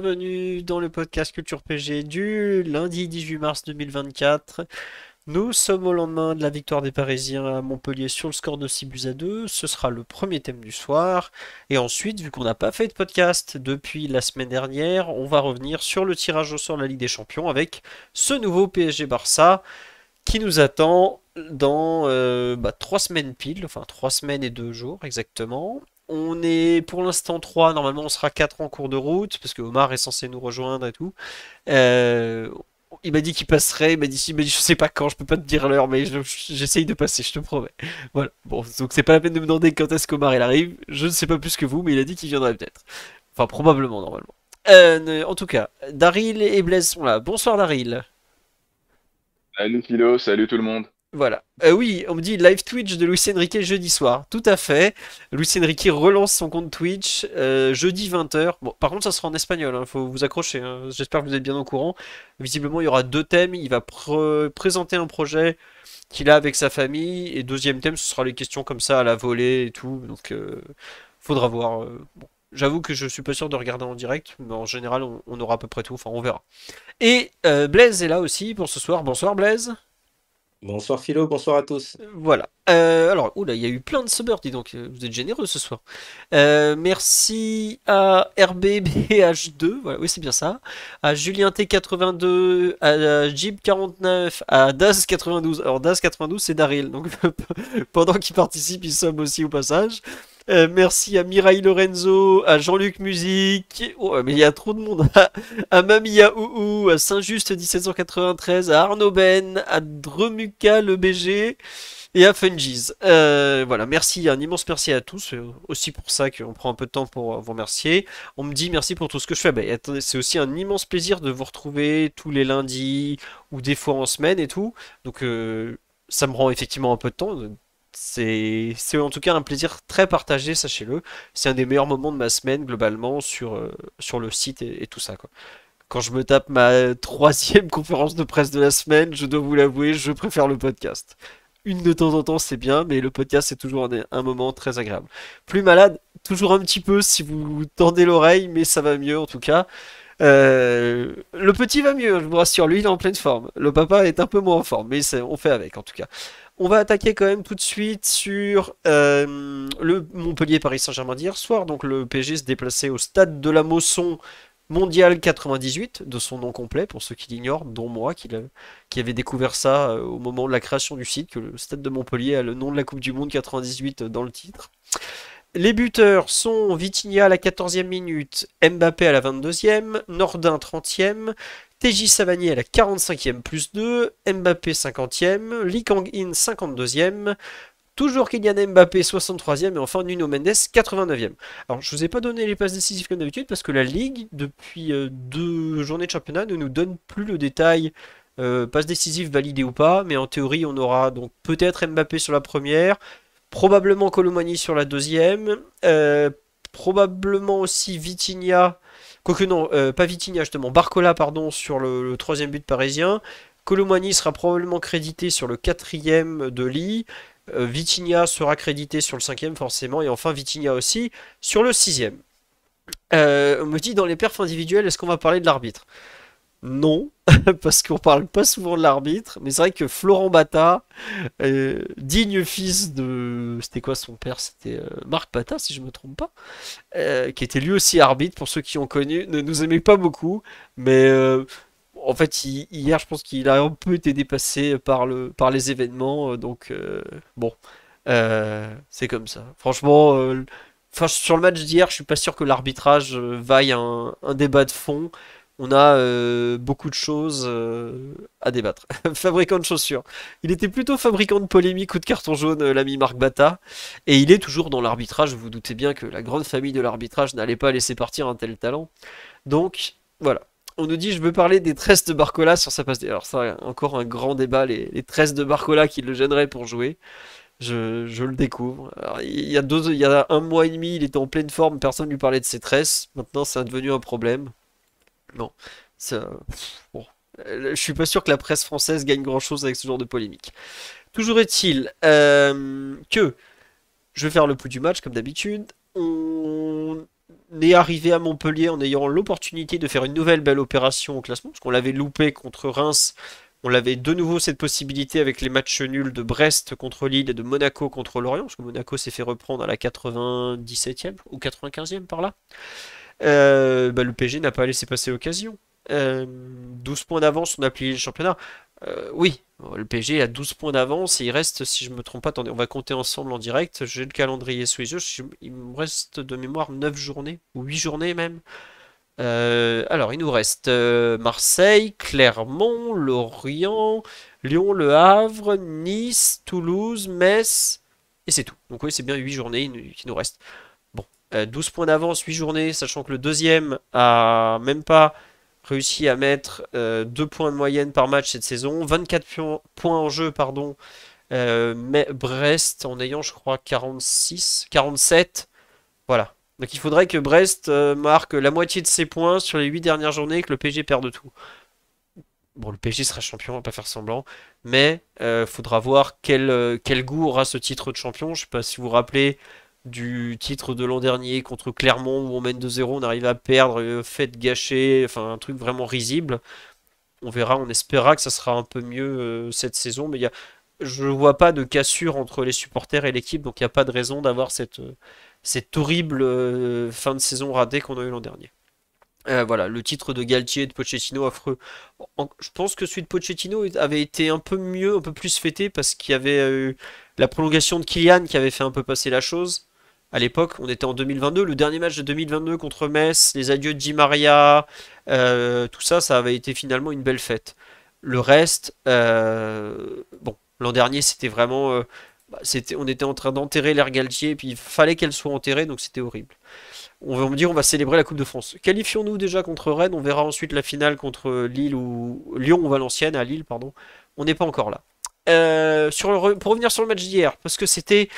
Bienvenue dans le podcast Culture PG du lundi 18 mars 2024. Nous sommes au lendemain de la victoire des Parisiens à Montpellier sur le score de 6 buts à 2. Ce sera le premier thème du soir. Et ensuite, vu qu'on n'a pas fait de podcast depuis la semaine dernière, on va revenir sur le tirage au sort de la Ligue des Champions avec ce nouveau PSG Barça qui nous attend dans 3 euh, bah, semaines pile, enfin 3 semaines et 2 jours exactement. On est pour l'instant 3, normalement on sera 4 en cours de route, parce que Omar est censé nous rejoindre et tout. Euh, il m'a dit qu'il passerait, il m'a dit, il dit je sais pas quand, je peux pas te dire l'heure, mais j'essaye de passer, je te promets. Voilà, bon, donc c'est pas la peine de me demander quand est-ce qu'Omar il arrive, je ne sais pas plus que vous, mais il a dit qu'il viendrait peut-être. Enfin, probablement, normalement. Euh, en tout cas, Daryl et Blaise sont là. Bonsoir Daryl. Salut Philo, salut tout le monde. Voilà. Euh, oui, on me dit live Twitch de Luis Enrique jeudi soir. Tout à fait. Luis Enrique relance son compte Twitch euh, jeudi 20h. Bon, par contre, ça sera en espagnol. Il hein. faut vous accrocher. Hein. J'espère que vous êtes bien au courant. Visiblement, il y aura deux thèmes. Il va présenter un projet qu'il a avec sa famille. Et deuxième thème, ce sera les questions comme ça à la volée et tout. Donc, euh, faudra voir. J'avoue que je suis pas sûr de regarder en direct, mais en général, on aura à peu près tout. Enfin, on verra. Et Blaise est là aussi pour ce soir. Bonsoir, Blaise. Bonsoir Philo, bonsoir à tous. Euh, voilà. Euh, alors, oula, il y a eu plein de subbers, dis donc, euh, vous êtes généreux ce soir. merci à RBBH2, oui c'est bien ça, à Julien T82, à Jib49, à das 92 Alors das 92 c'est Daryl, donc pendant qu'il participe, il somme aussi au passage. Euh, merci à Mirai Lorenzo, à Jean-Luc Musique, oh, mais il y a trop de monde, à, Mamia Ouhou, à Saint-Just 1793, à Arnaud Ben, à Dremuka le BG et à Fungies. Euh, voilà, merci, un immense merci à tous. C'est euh, aussi pour ça qu'on prend un peu de temps pour vous remercier. On me dit merci pour tout ce que je fais. Ben, c'est aussi un immense plaisir de vous retrouver tous les lundis ou des fois en semaine et tout. Donc ça me rend effectivement un peu de temps c'est en tout cas un plaisir très partagé, sachez-le. C'est un des meilleurs moments de ma semaine globalement sur, euh, sur le site et, tout ça. Quoi. Quand je me tape ma troisième conférence de presse de la semaine, je dois vous l'avouer, je préfère le podcast. Une de temps en temps, c'est bien, mais le podcast, c'est toujours un, un, moment très agréable. Plus malade, toujours un petit peu si vous tendez l'oreille, mais ça va mieux en tout cas. Euh, le petit va mieux, je vous rassure, lui il est en pleine forme. Le papa est un peu moins en forme, mais on fait avec en tout cas. On va attaquer quand même tout de suite sur euh, le Montpellier-Paris-Saint-Germain d'hier soir. Donc le PSG se déplaçait au stade de la Mosson Mondial 98, de son nom complet, pour ceux qui l'ignorent, dont moi qui, qui avait découvert ça euh, au moment de la création du site, que le stade de Montpellier a le nom de la Coupe du Monde 98 dans le titre. Les buteurs sont Vitinha à la 14e minute, Mbappé à la 22e, Nordin 30e, TJ Savani à la 45e plus 2, Mbappé 50e, Lee Kang-in 52e, Toujours Kylian Mbappé, 63e, et enfin Nuno Mendes, 89e. Alors, je ne vous ai pas donné les passes décisives comme d'habitude, parce que la Ligue, depuis euh, deux journées de championnat, ne nous donne plus le détail Passe euh, passes décisives validées ou pas, mais en théorie, on aura donc peut-être Mbappé sur la première, probablement Colomani sur la deuxième, euh, probablement aussi Vitinha, quoique non, euh, pas Vitinha justement, Barcola pardon sur le, troisième but parisien, Colomani sera probablement crédité sur le quatrième de Lee, euh, Vitigna sera crédité sur le cinquième forcément, et enfin Vitigna aussi sur le sixième. on me dit dans les perfs individuels, est-ce qu'on va parler de l'arbitre non, parce qu'on parle pas souvent de l'arbitre, mais c'est vrai que Florent Bata, euh, digne fils de. C'était quoi son père C'était euh, Marc Bata, si je me trompe pas, euh, qui était lui aussi arbitre, pour ceux qui ont connu, ne nous aimait pas beaucoup, mais en fait, hier, je pense qu'il a un peu été dépassé par, le, par les événements, donc bon, c'est comme ça. Franchement. sur le match d'hier, je suis pas sûr que l'arbitrage vaille un débat de fond on a euh, beaucoup de choses euh, à débattre. fabricant de chaussures. Il était plutôt fabricant de polémiques ou de carton jaune, euh, l'ami Marc Bata. Et il est toujours dans l'arbitrage. Vous vous doutez bien que la grande famille de l'arbitrage n'allait pas laisser partir un tel talent. Donc, voilà. On nous dit, je veux parler des tresses de Barcola sur sa passe. Alors, ça, encore un grand débat. Les, tresses de Barcola qui le gêneraient pour jouer. Je, le découvre. il, y a il y a un mois et demi, il était en pleine forme, personne ne lui parlait de ses tresses. Maintenant, ça devenu un problème. Non. Bon. Euh, je suis pas sûr que la presse française gagne grand chose avec ce genre de polémique. Toujours est-il euh, que je vais faire le plus du match comme d'habitude. On est arrivé à Montpellier en ayant l'opportunité de faire une nouvelle belle opération au classement, parce qu'on l'avait loupé contre Reims. On l'avait de nouveau cette possibilité avec les matchs nuls de Brest contre Lille et de Monaco contre Lorient, parce que Monaco s'est fait reprendre à la 97e ou 95e par là. Euh, bah, le PSG n'a pas laissé passer l'occasion. 12 euh, points d'avance, on a plié le championnat. Euh, oui, le PSG a 12 points d'avance et il reste, si je me trompe pas, attendez, on va compter ensemble en direct. J'ai le calendrier sous les yeux. il me reste de mémoire 9 journées, ou 8 journées même. alors, il nous reste Marseille, Clermont, Lorient, Lyon, Le Havre, Nice, Toulouse, Metz, et c'est tout. Donc, oui, c'est bien 8 journées qui nous restent. 12 euh, points d'avance, 8 journées, sachant que le deuxième a même pas réussi à mettre 2 euh, points de moyenne par match cette saison. 24 points en jeu, pardon. Euh, mais Brest en ayant, je crois, 46, 47. Voilà. Donc il faudrait que Brest marque la moitié de ses points sur les 8 dernières journées et que le PG perde tout. Bon, le PG sera champion, on va pas faire semblant. Mais il faudra voir quel, quel, goût aura ce titre de champion. Je sais pas si vous vous rappelez du titre de l'an dernier contre Clermont où on mène 2-0, on arrive à perdre, euh, fête gâchée, enfin un truc vraiment risible. On verra, on espérera que ça sera un peu mieux euh, cette saison, mais y a, je ne vois pas de cassure entre les supporters et l'équipe, donc il n'y a pas de raison d'avoir cette, euh, cette horrible fin de saison ratée qu'on a eu l'an dernier. voilà, le titre de Galtier et de Pochettino affreux. je pense que celui de Pochettino avait été un peu mieux, un peu plus fêté parce qu'il y avait eu la prolongation de Kylian qui avait fait un peu passer la chose à l'époque, on était en 2022, le dernier match de 2022 contre Metz, les adieux de Di Maria, euh, tout ça, ça avait été finalement une belle fête. Le reste, euh, bon, l'an dernier, c'était vraiment, euh, bah, c'était, on était en train d'enterrer l'air Galtier, et puis il fallait qu'elle soit enterrée, donc c'était horrible. On va me dire, on va célébrer la Coupe de France. Qualifions-nous déjà contre Rennes, on verra ensuite la finale contre Lille ou Lyon ou Valenciennes, à Lille, pardon. On n'est pas encore là. pour revenir sur le match d'hier, parce que c'était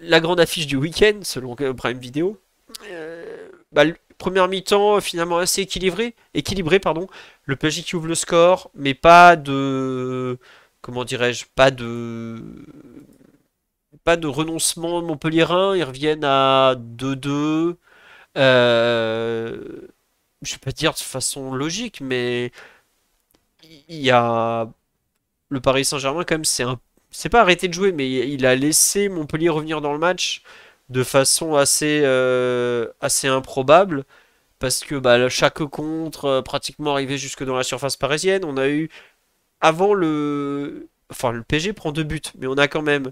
la grande affiche du week-end, selon Prime Video, euh, bah, première mi-temps finalement assez équilibré, équilibré pardon. Le PSG qui ouvre le score, mais pas de comment dirais-je, pas de pas de renoncement montpelliérain. Ils reviennent à 2-2. Euh, je vais pas dire de façon logique, mais il y a le Paris Saint-Germain quand même c'est un c'est pas arrêté de jouer, mais il a laissé Montpellier revenir dans le match de façon assez, euh, assez improbable. Parce que bah, chaque contre, euh, pratiquement arrivé jusque dans la surface parisienne, on a eu. Avant le. Enfin, le PG prend deux buts, mais on a quand même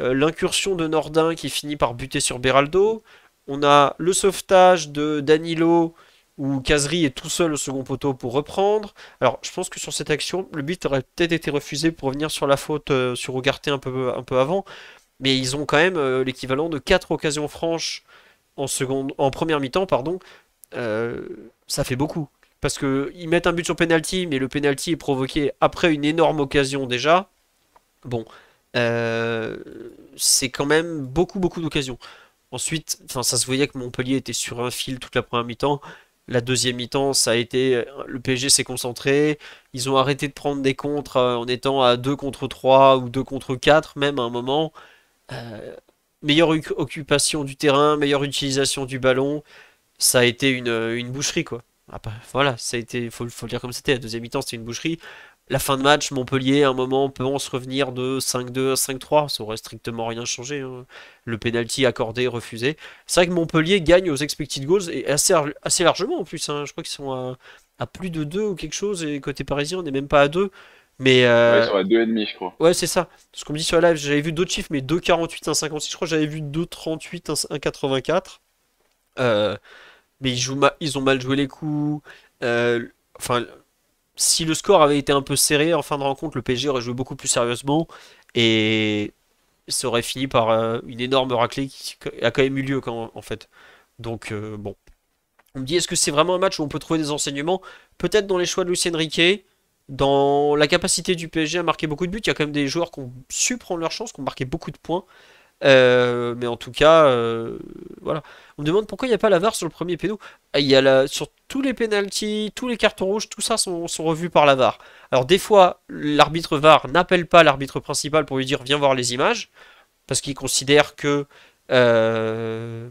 euh, l'incursion de Nordin qui finit par buter sur Beraldo. On a le sauvetage de Danilo où Kazri est tout seul au second poteau pour reprendre. Alors, je pense que sur cette action, le but aurait peut-être été refusé pour revenir sur la faute euh, sur Ougarté un peu, un peu avant, mais ils ont quand même euh, l'équivalent de 4 occasions franches en, seconde, en première mi-temps, pardon. Euh, ça fait beaucoup. Parce qu'ils mettent un but sur penalty, mais le penalty est provoqué après une énorme occasion déjà. Bon, c'est quand même beaucoup, beaucoup d'occasions. Ensuite, ça se voyait que Montpellier était sur un fil toute la première mi-temps. La deuxième mi-temps, ça a été. Euh, le PSG s'est concentré. Ils ont arrêté de prendre des contres euh, en étant à 2 contre 3 ou 2 contre 4, même à un moment. Euh, meilleure occupation du terrain, meilleure utilisation du ballon. Ça a été une, boucherie, quoi. Ah bah, voilà, ça a été, faut, faut le dire comme c'était. La deuxième mi-temps, c'était une boucherie la fin de match, Montpellier, à un moment, peut on se revenir de 5-2 à 5-3. Ça aurait strictement rien changé. Hein. Le penalty accordé, refusé. C'est vrai que Montpellier gagne aux expected goals et assez, largement en plus. Hein. Je crois qu'ils sont à, plus de 2 ou quelque chose. Et côté parisien, on n'est même pas à 2. Mais euh... Ouais, ils sont à 2,5, je crois. Ouais, c'est ça. Ce qu'on me dit sur la live, j'avais vu d'autres chiffres, mais 2,48, 1,56. Je crois que j'avais vu 2,38, 1,84. Euh... Mais ils, jouent ils ont mal joué les coups. Euh, enfin si le score avait été un peu serré en fin de rencontre, le PSG aurait joué beaucoup plus sérieusement et ça aurait fini par euh, une énorme raclée qui a quand même eu lieu en fait. Donc euh, bon. On me dit est-ce que c'est vraiment un match où on peut trouver des enseignements Peut-être dans les choix de Lucien Riquet, dans la capacité du PSG à marquer beaucoup de buts. Il y a quand même des joueurs qui ont su prendre leur chance, qui ont marqué beaucoup de points. Euh, mais en tout cas, voilà. On me demande pourquoi il n'y a pas la VAR sur le premier péno. Ah, il y a sur tous les pénalties, tous les cartons rouges, tout ça sont, revus par la VAR. Alors des fois, l'arbitre VAR n'appelle pas l'arbitre principal pour lui dire viens voir les images, parce qu'il considère que euh,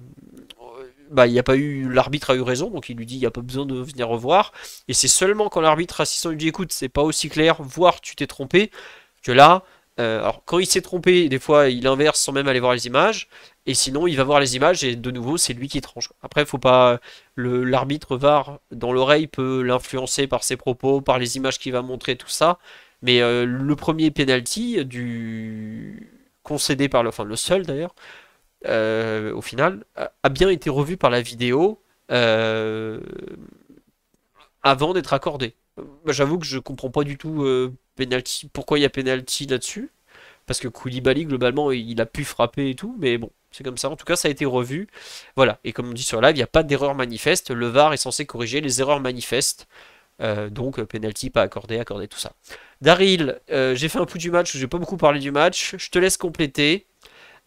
bah, y a pas eu l'arbitre a eu raison, donc il lui dit il n'y a pas besoin de venir revoir. Et c'est seulement quand l'arbitre assistant lui dit écoute c'est pas aussi clair, voire tu t'es trompé, que là euh, alors quand il s'est trompé, des fois il inverse sans même aller voir les images, et sinon il va voir les images et de nouveau c'est lui qui tranche. Après faut pas l'arbitre VAR dans l'oreille peut l'influencer par ses propos, par les images qu'il va montrer, tout ça. Mais euh, le premier penalty du concédé par le, enfin le seul d'ailleurs, euh, au final, a bien été revu par la vidéo avant d'être accordé. J'avoue que je comprends pas du tout penalty, pourquoi il y a penalty là-dessus Parce que Koulibaly, globalement, il a pu frapper et tout, mais bon, c'est comme ça. En tout cas, ça a été revu. Voilà, et comme on dit sur live, il n'y a pas d'erreur manifeste. Le VAR est censé corriger les erreurs manifestes. Euh, donc, euh, penalty pas accordé, accordé, tout ça. Daryl, euh, j'ai fait un peu du match, je n'ai pas beaucoup parlé du match. Je te laisse compléter.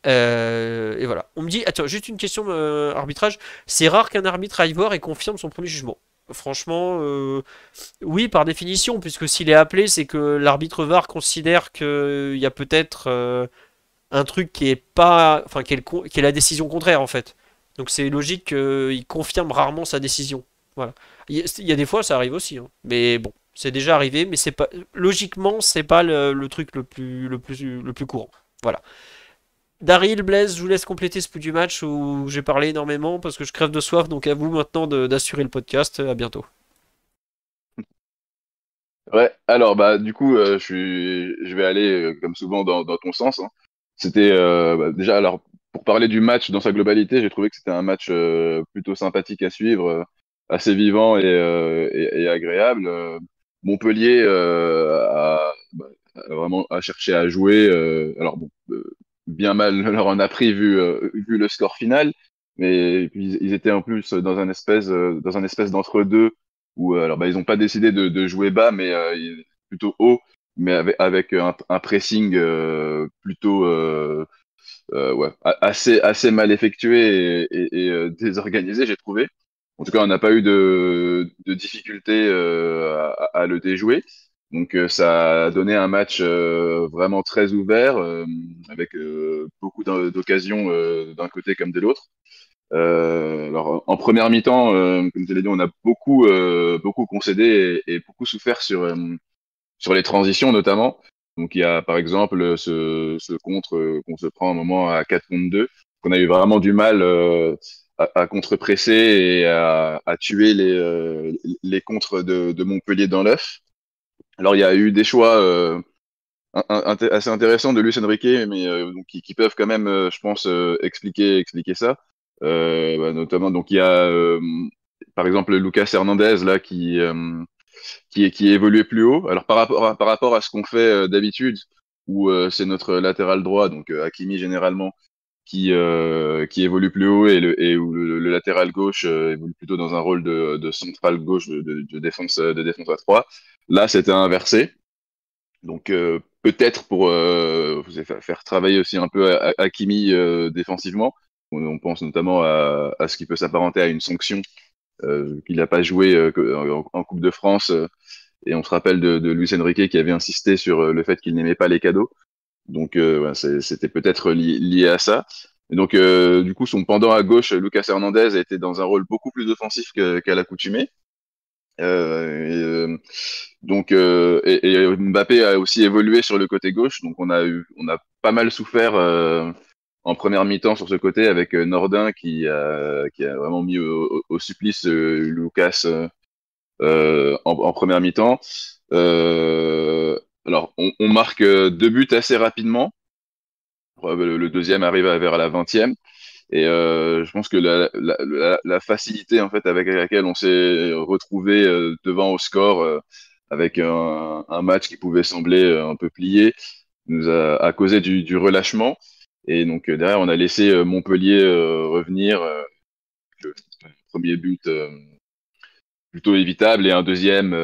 et voilà. On me dit, attends, juste une question arbitrage. C'est rare qu'un arbitre aille voir et confirme son premier jugement. Franchement, euh, oui, par définition, puisque s'il est appelé, c'est que l'arbitre VAR considère qu'il y a peut-être euh, un truc qui est pas, enfin, est, la décision contraire en fait. Donc c'est logique qu'il confirme rarement sa décision. Voilà. Il y, a des fois, ça arrive aussi, hein. mais bon, c'est déjà arrivé, mais c'est pas logiquement, c'est pas le, truc le plus, le plus, le plus courant. Voilà. Daryl, Blaise, je vous laisse compléter ce bout du match où j'ai parlé énormément parce que je crève de soif, donc à vous maintenant d'assurer le podcast. À bientôt. Ouais, alors bah du coup, euh, je, je vais aller euh, comme souvent dans, ton sens. Hein. C'était euh, bah, déjà alors pour parler du match dans sa globalité, j'ai trouvé que c'était un match plutôt sympathique à suivre, assez vivant et, agréable. Montpellier bah, a, vraiment cherché à jouer. alors bon bien mal leur en a pris euh, vu, le score final. Mais ils étaient en plus dans un espèce, euh, dans espèce d'entre-deux où euh, alors, bah, ils n'ont pas décidé de, jouer bas, mais plutôt haut, mais avec, un, pressing plutôt assez, assez mal effectué et, désorganisé, j'ai trouvé. En tout cas, on n'a pas eu de, de difficulté à, le déjouer. Donc euh, ça a donné un match euh, vraiment très ouvert, euh, avec beaucoup d'occasions d'un côté comme de l'autre. Euh, alors en première mi-temps, euh, comme je l'ai dit, on a beaucoup beaucoup concédé et, beaucoup souffert sur sur les transitions notamment. Donc il y a par exemple ce, ce contre qu'on se prend à un moment à 4 contre 2, qu'on a eu vraiment du mal à, à contre-presser et à, à tuer les les contres de, de Montpellier dans l'œuf. Alors, il y a eu des choix euh, assez intéressants de Luis Enrique, mais euh, qui, peuvent quand même, euh, je pense, expliquer, expliquer ça. Bah, notamment, donc, il y a, par exemple, Lucas Hernandez, là, qui, qui, qui plus haut. Alors, par rapport à, par rapport à ce qu'on fait d'habitude, où c'est notre latéral droit, donc Hakimi généralement, qui, euh, qui évolue plus haut et, le, et où le, latéral gauche euh, évolue plutôt dans un rôle de, de central gauche de, défense, euh, de défense à 3. Là, c'était inversé. Donc, peut-être pour faire travailler aussi un peu Hakimi défensivement. On, pense notamment à, ce qui peut s'apparenter à une sanction qu'il n'a pas joué en, en, Coupe de France. et on se rappelle de, Luis Enrique qui avait insisté sur le fait qu'il n'aimait pas les cadeaux. Donc euh, c'était peut-être lié à ça. Et donc, euh, du coup, son pendant à gauche, Lucas Hernandez, a été dans un rôle beaucoup plus offensif qu'à l'accoutumée. Euh, donc, et, Mbappé a aussi évolué sur le côté gauche. Donc, on a, eu, on a pas mal souffert en première mi-temps sur ce côté avec Nordin qui a, qui a vraiment mis au, supplice Lucas en, première mi-temps. Euh, alors, on, marque euh, deux buts assez rapidement. Euh, le deuxième arrive vers la vingtième. Et euh, je pense que la, facilité en fait avec laquelle on s'est retrouvé devant au score avec un, match qui pouvait sembler un peu plié nous a, causé du, du, relâchement. Et donc derrière, on a laissé Montpellier revenir. le premier but plutôt évitable et un deuxième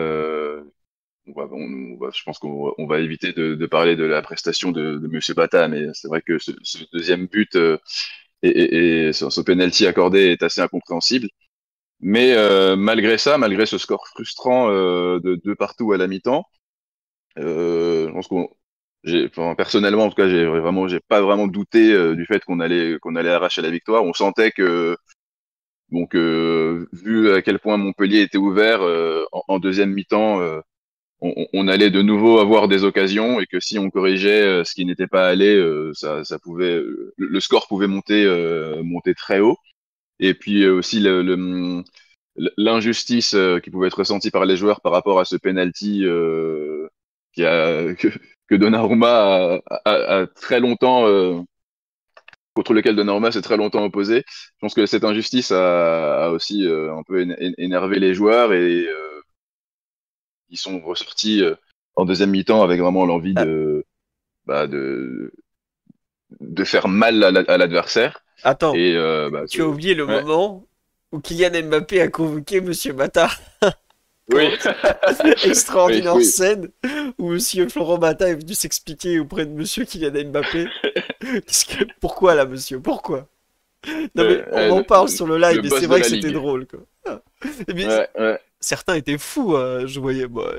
on je pense qu'on va éviter de, parler de la prestation de, M. Bata, mais c'est vrai que ce, deuxième but euh, et, ce penalty accordé est assez incompréhensible. Mais euh, malgré ça, malgré ce score frustrant euh, de, partout à la mi-temps, je pense personnellement en tout cas, j'ai vraiment, j'ai pas vraiment douté du fait qu'on allait qu'on allait arracher la victoire. On sentait que donc vu à quel point Montpellier était ouvert en, deuxième mi-temps on, allait de nouveau avoir des occasions et que si on corrigeait euh, ce qui n'était pas allé, euh, ça, pouvait, euh, le score pouvait monter, monter très haut. Et puis aussi le, l'injustice qui pouvait être ressentie par les joueurs par rapport à ce penalty qui a, que, que Donnarumma a, très longtemps contre lequel Donnarumma s'est très longtemps opposé. Je pense que cette injustice a, aussi un peu énervé les joueurs et ils sont ressortis euh, en deuxième mi-temps avec vraiment l'envie ah. de, bah, de, de faire mal à l'adversaire. Attends, euh, bah, tu as oublié le moment où Kylian Mbappé a convoqué Monsieur Mata. oui. Extraordinaire scène où Monsieur Florent Mata est venu s'expliquer auprès de Monsieur Kylian Mbappé. Pourquoi là, Monsieur Pourquoi on en parle sur le live, mais c'est vrai que c'était drôle quoi. Ah certains étaient fous. Hein. Je voyais, moi,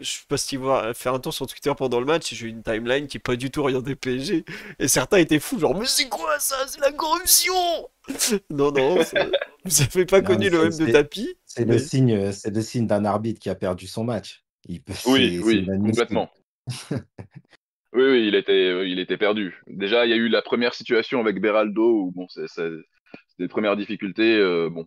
je pas si voir faire un tour sur Twitter pendant le match, j'ai une timeline qui est pas du tout rien des PSG. Et certains étaient fous, genre, mais c'est quoi ça C'est la corruption Non, non, vous fait pas connu le même de tapis. C'est le signe, c'est le signe d'un arbitre qui a perdu son match. Il peut... oui, oui, complètement. oui, oui, il était, il était perdu. Déjà, il y a eu la première situation avec Beraldo où bon, c'est des premières difficultés. Euh, bon,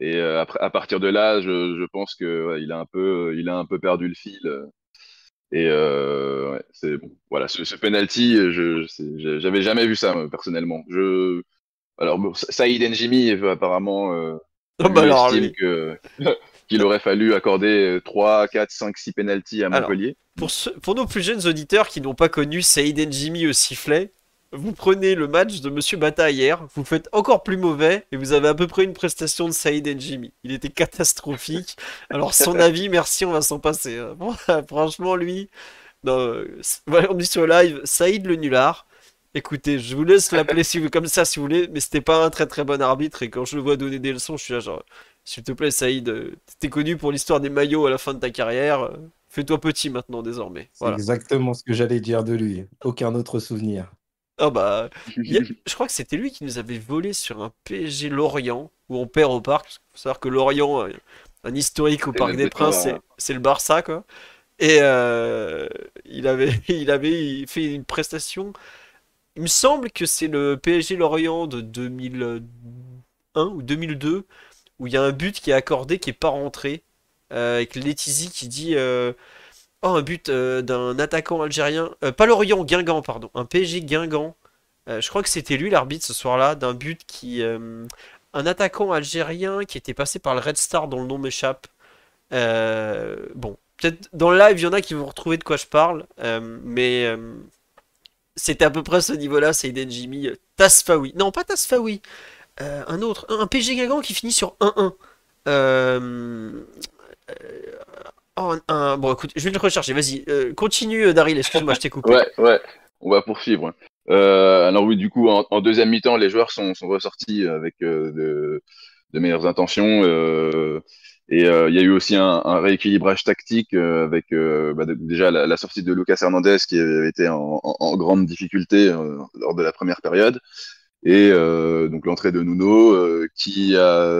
et euh, après, à partir de là, je, pense qu'il a un peu, euh, il a un peu perdu le fil. Euh. Et c'est Voilà, ce, ce penalty, je, j'avais jamais vu ça personnellement. Je, alors Saïd Njimi apparemment euh, oh, bah, qu'il aurait fallu accorder 3, 4, 5, 6 penalties à Montpellier. pour, pour nos plus jeunes auditeurs qui n'ont pas connu Saïd Njimi au sifflet, vous prenez le match de Monsieur Bata hier, vous faites encore plus mauvais et vous avez à peu près une prestation de Saïd et Jimmy. » Il était catastrophique. Alors son avis, merci, on va s'en passer. Hein. franchement, lui, euh, on dit sur live, Saïd le nulard. Écoutez, je vous laisse l'appeler si comme ça si vous voulez, mais c'était pas un très très bon arbitre et quand je le vois donner des leçons, je suis là genre, s'il te plaît Saïd, euh, t'es connu pour l'histoire des maillots à la fin de ta carrière, euh, fais-toi petit maintenant désormais. Voilà. C'est exactement ce que j'allais dire de lui, aucun autre souvenir. Ah bah, je crois que c'était lui qui nous avait volé sur un PSG Lorient, où on perd au parc. Il faut savoir que Lorient, euh, un historique au Parc des Princes, c'est le Barça, quoi. Et euh, il, avait, il avait fait une prestation. Il me semble que c'est le PSG Lorient de 2001 ou 2002, où il y a un but qui est accordé, qui est pas rentré, euh, avec Letizy qui dit. Oh, un but euh, d'un attaquant algérien. Euh, pas Lorient, Guingamp, pardon. Un PG Guingamp. Euh, je crois que c'était lui l'arbitre ce soir-là, d'un but qui. un attaquant algérien qui était passé par le Red Star, dont le nom m'échappe. bon, peut-être dans le live, il y en a qui vont retrouver de quoi je parle. mais c'était à peu près ce niveau-là, c'est Eden Jimmy. Tasfawi. Non, pas Tasfawi. un autre. Un, PG Guingamp qui finit sur 1-1. Euh Oh, bon, écoute, je vais le rechercher. Vas-y, euh, continue, euh, Daryl. Excuse-moi, je t'ai coupé. ouais, ouais. On va poursuivre. Euh, alors oui, du coup, en, deuxième mi-temps, les joueurs sont, ressortis avec de, meilleures intentions. et il y a eu aussi un, rééquilibrage tactique avec bah, déjà la, sortie de Lucas Hernandez qui avait été en, en grande difficulté lors de la première période. Et donc l'entrée de Nuno qui a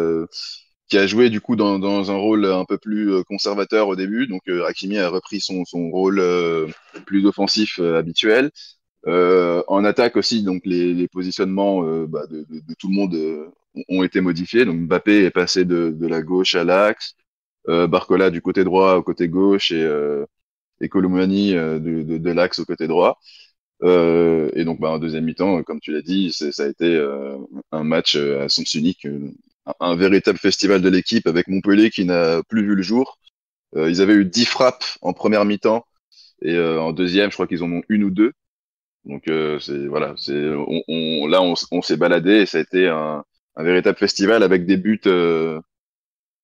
qui a joué du coup dans, un rôle un peu plus euh, conservateur au début. Donc euh, Hakimi a repris son, son rôle euh, plus offensif habituel. en attaque aussi, donc les, positionnements bah, de, tout le monde ont été modifiés. Donc Mbappé est passé de, de la gauche à l'axe, Barcola du côté droit au côté gauche et, euh, et Colomani de, de, de l'axe au côté droit. et donc bah, en deuxième mi-temps, comme tu l'as dit, ça a été un match à sens unique un véritable festival de l'équipe avec Montpellier qui n'a plus vu le jour. Euh, ils avaient eu dix frappes en première mi-temps et euh, en deuxième, je crois qu'ils en ont une ou deux. Donc euh, c'est voilà, c'est on, là on, s'est baladé et ça a été un, véritable festival avec des buts euh,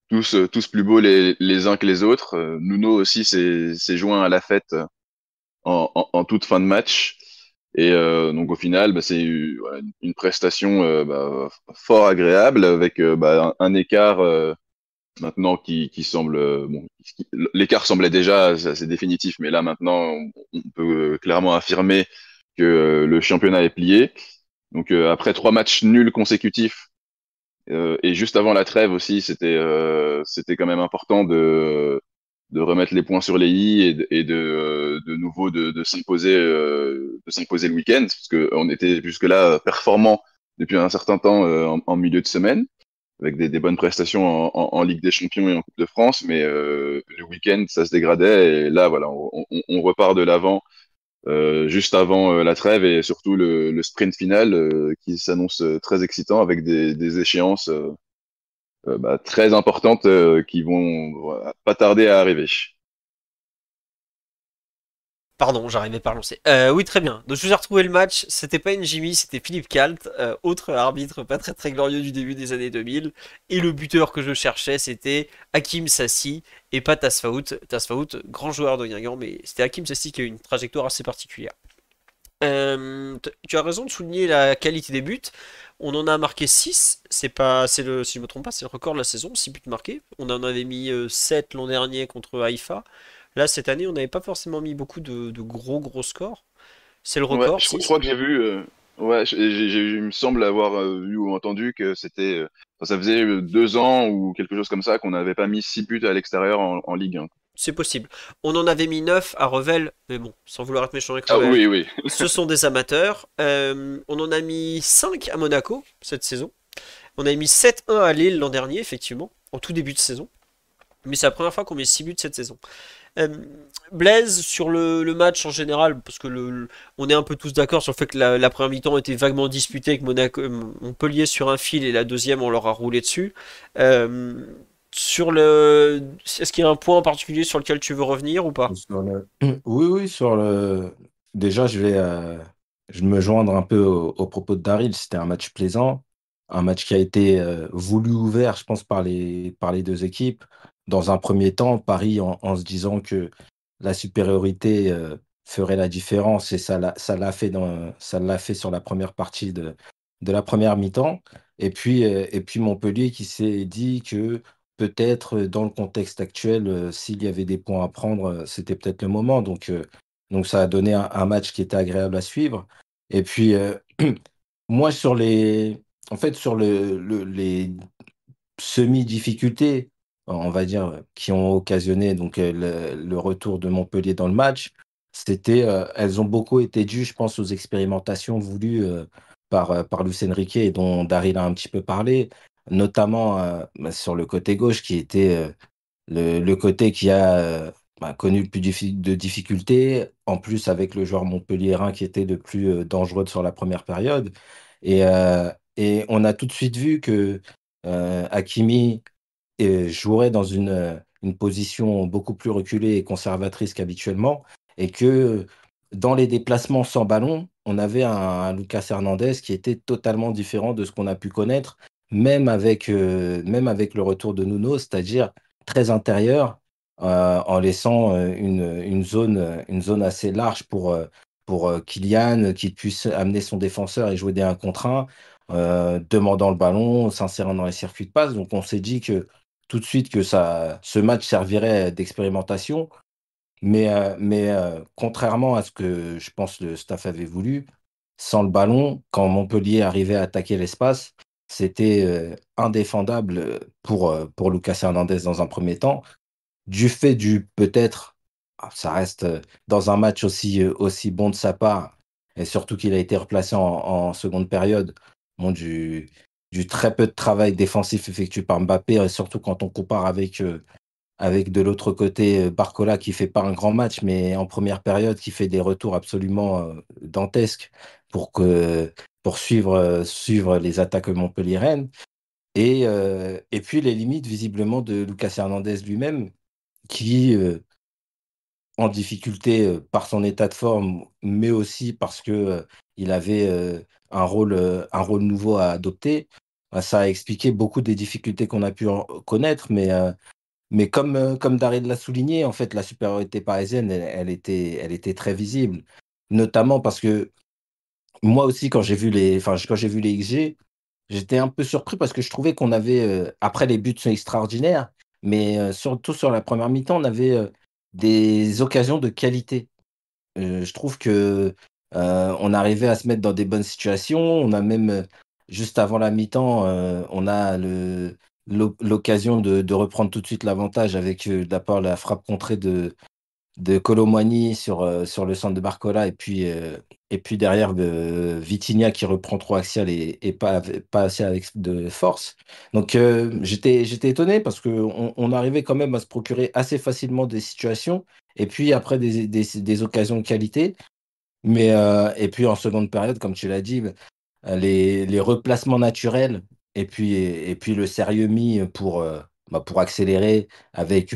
tous tous plus beaux les, uns que les autres. Nuno aussi s'est joint à la fête en toute fin de match. Et euh, donc au final, bah, c'est une prestation euh, bah, fort agréable avec euh, bah, un, écart maintenant qui, semble l'écart semblait déjà assez définitif, mais là maintenant on, peut clairement affirmer que le championnat est plié. Donc après trois matchs nuls consécutifs et juste avant la trêve aussi, c'était c'était quand même important de de remettre les points sur les i et, de, euh, de, nouveau de, de s'imposer euh, de s'imposer le week-end parce qu'on était jusque là performant depuis un certain temps euh, en, milieu de semaine avec des, des bonnes prestations en, Ligue des Champions et en Coupe de France mais le week-end ça se dégradait et là voilà on, repart de l'avant juste avant la trêve et surtout le, sprint final qui s'annonce très excitant avec des, des échéances euh, bah, très importantes euh, qui vont pas tarder à arriver. Pardon, j'arrivais pas à lancer. Euh, oui, très bien. Donc je vous ai retrouvé le match. C'était pas Njimi, c'était Philippe Kalt, autre arbitre pas très très glorieux du début des années 2000. Et le buteur que je cherchais, c'était Hakim Sassi et pas Tasfaout. Tasfaout, grand joueur de Guingamp, mais c'était Hakim Sassi qui a eu une trajectoire assez particulière. tu as raison de souligner la qualité des buts. On en a marqué 6, c'est pas, c'est le, si je me trompe pas, c'est le record de la saison, 6 buts marqués. On en avait mis 7 euh, l'an dernier contre Haïfa. Là, cette année, on n'avait pas forcément mis beaucoup de, gros, gros scores. C'est le record. je, crois que j'ai vu, euh, ouais, il me semble avoir vu euh, ou entendu que c'était, ça faisait deux ans ou quelque chose comme ça qu'on n'avait pas mis 6 buts à l'extérieur en, Ligue c'est possible. On en avait mis 9 à Revel, mais bon, sans vouloir être méchant avec ah Revel. Ah, oui, oui. ce sont des amateurs. Euh, on en a mis 5 à Monaco cette saison. On a mis 7-1 à Lille l'an dernier, effectivement, en tout début de saison. Mais c'est la première fois qu'on met 6 buts cette saison. Euh, Blaise, sur le, match en général, parce que on est un peu tous d'accord sur le fait que la, première mi-temps été vaguement disputée que Monaco, euh, lier sur un fil et la deuxième on leur a roulé dessus. Euh, sur le, est-ce qu'il y a un point en particulier sur lequel tu veux revenir ou pas mm. Oui, oui, sur le. Déjà, je vais, euh, je me joindre un peu aux au propos de Daryl. C'était un match plaisant, un match qui a été euh, voulu ouvert, je pense, par les, deux équipes. Dans un premier temps, Paris en, se disant que la supériorité euh, ferait la différence et ça l'a, fait dans, fait sur la première partie de, de la première mi-temps. Et puis, et puis Montpellier qui s'est dit que peut-être dans le contexte actuel, s'il y avait des points à prendre, c'était peut-être le moment. Donc, donc ça a donné un, match qui était agréable à suivre. Et puis, moi, sur les, en fait, sur les semi-difficultés, on va dire, qui ont occasionné donc, le, retour de Montpellier dans le match, c'était, elles ont beaucoup été dues, je pense, aux expérimentations voulues par, par Luis Enrique et dont Daryl a un petit peu parlé, notamment euh, bah, sur le côté gauche qui était euh, le, côté qui a euh, bah, connu le plus de difficultés, en plus avec le joueur montpelliérain qui était le plus dangereux sur la première période. Et, on a tout de suite vu que Akimi Hakimi jouerait dans une, position beaucoup plus reculée et conservatrice qu'habituellement, et que dans les déplacements sans ballon, on avait un Lucas Hernandez qui était totalement différent de ce qu'on a pu connaître même avec, euh, même avec le retour de Nuno, c'est-à-dire très intérieur, euh, en laissant euh, une, zone, une zone assez large pour, pour Kylian, qui puisse amener son défenseur et jouer des 1 contre 1, demandant le ballon, s'insérant dans les circuits de passe. Donc on s'est dit que tout de suite que ce match servirait d'expérimentation. Mais, mais contrairement à ce que je pense le staff avait voulu, sans le ballon, quand Montpellier arrivait à attaquer l'espace, c'était indéfendable pour, pour Lucas Hernandez dans un premier temps, du fait du peut-être, ah, ça reste dans un match aussi, aussi bon de sa part, et surtout qu'il a été replacé en, seconde période, du, du, très peu de travail défensif effectué par Mbappé, et surtout quand on compare avec, avec de l'autre côté Barcola qui fait pas un grand match, mais en première période qui fait des retours absolument dantesques pour que pour euh, suivre, les attaques montpellier Et, euh, et puis les limites visiblement de Lucas Hernandez lui-même, qui euh, en difficulté par son état de forme, mais aussi parce qu'il avait un rôle, un rôle nouveau à adopter. Bah, ça a expliqué beaucoup des difficultés qu'on a pu connaître, mais, mais comme, comme l'a souligné, en fait, la supériorité parisienne, était, elle était très visible, notamment parce que moi aussi, quand j'ai vu les, quand j'ai vu les XG, j'étais un peu surpris parce que je trouvais qu'on avait, euh, après les buts sont extraordinaires, mais euh, surtout sur la première mi-temps, on avait euh, des occasions de qualité. je trouve que on arrivait à se mettre dans des bonnes situations. On a même juste avant la mi-temps, on a l'occasion de, reprendre tout de suite l'avantage avec d'abord la frappe contrée de de Colomani sur, euh, sur le centre de Barcola et puis, euh, et puis derrière euh, Vitinia qui reprend trois axial et, pas, pas assez de force. Donc j'étais j'étais étonné parce qu'on on arrivait quand même à se procurer assez facilement des situations et puis après des, occasions de qualité. Mais, et puis en seconde période, comme tu l'as dit, les, les, replacements naturels et puis, et puis le sérieux mis pour, bah, pour accélérer avec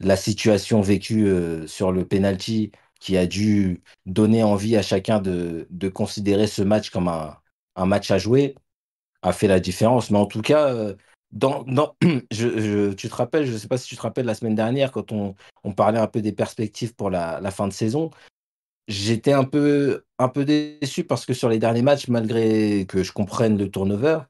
la situation vécue euh, sur le penalty qui a dû donner envie à chacun de, considérer ce match comme un, match à jouer a fait la différence. Mais en tout cas, euh, dans, je, tu te rappelles, je ne sais pas si tu te rappelles la semaine dernière quand on, parlait un peu des perspectives pour la, fin de saison, j'étais un peu, un peu déçu parce que sur les derniers matchs, malgré que je comprenne le turnover,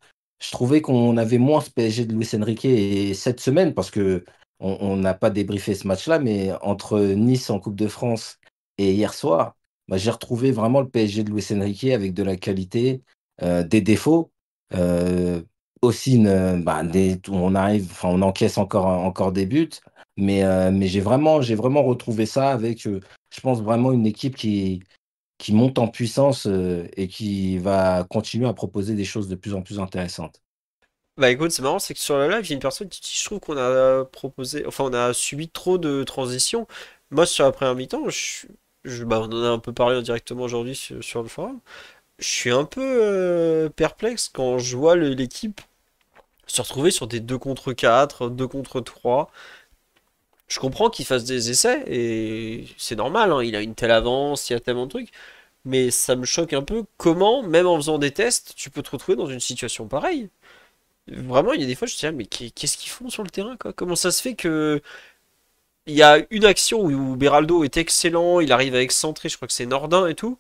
je trouvais qu'on avait moins ce PSG de Luis Enrique et cette semaine parce que on n'a pas débriefé ce match-là, mais entre Nice en Coupe de France et hier soir, bah, j'ai retrouvé vraiment le PSG de Luis Enrique avec de la qualité, euh, des défauts. Euh, aussi, bah, on arrive, on encaisse encore, encore des buts, mais, euh, mais j'ai vraiment, vraiment retrouvé ça avec, je pense vraiment une équipe qui, qui monte en puissance et qui va continuer à proposer des choses de plus en plus intéressantes. Bah écoute, c'est marrant, c'est que sur le live, il y a une personne qui dit je trouve qu'on a proposé, enfin on a subi trop de transitions. Moi sur la première mi-temps, je, bah, on en a un peu parlé directement aujourd'hui sur, le forum. Je suis un peu euh, perplexe quand je vois l'équipe se retrouver sur des 2 contre 4, 2 contre 3. Je comprends qu'il fasse des essais et c'est normal, hein, il a une telle avance, il y a tellement de trucs mais ça me choque un peu comment, même en faisant des tests, tu peux te retrouver dans une situation pareille. Vraiment, il y a des fois, je me dis, ah, mais qu'est-ce qu'ils font sur le terrain quoi Comment ça se fait que. Il y a une action où Beraldo est excellent, il arrive à excentrer, je crois que c'est Nordin et tout.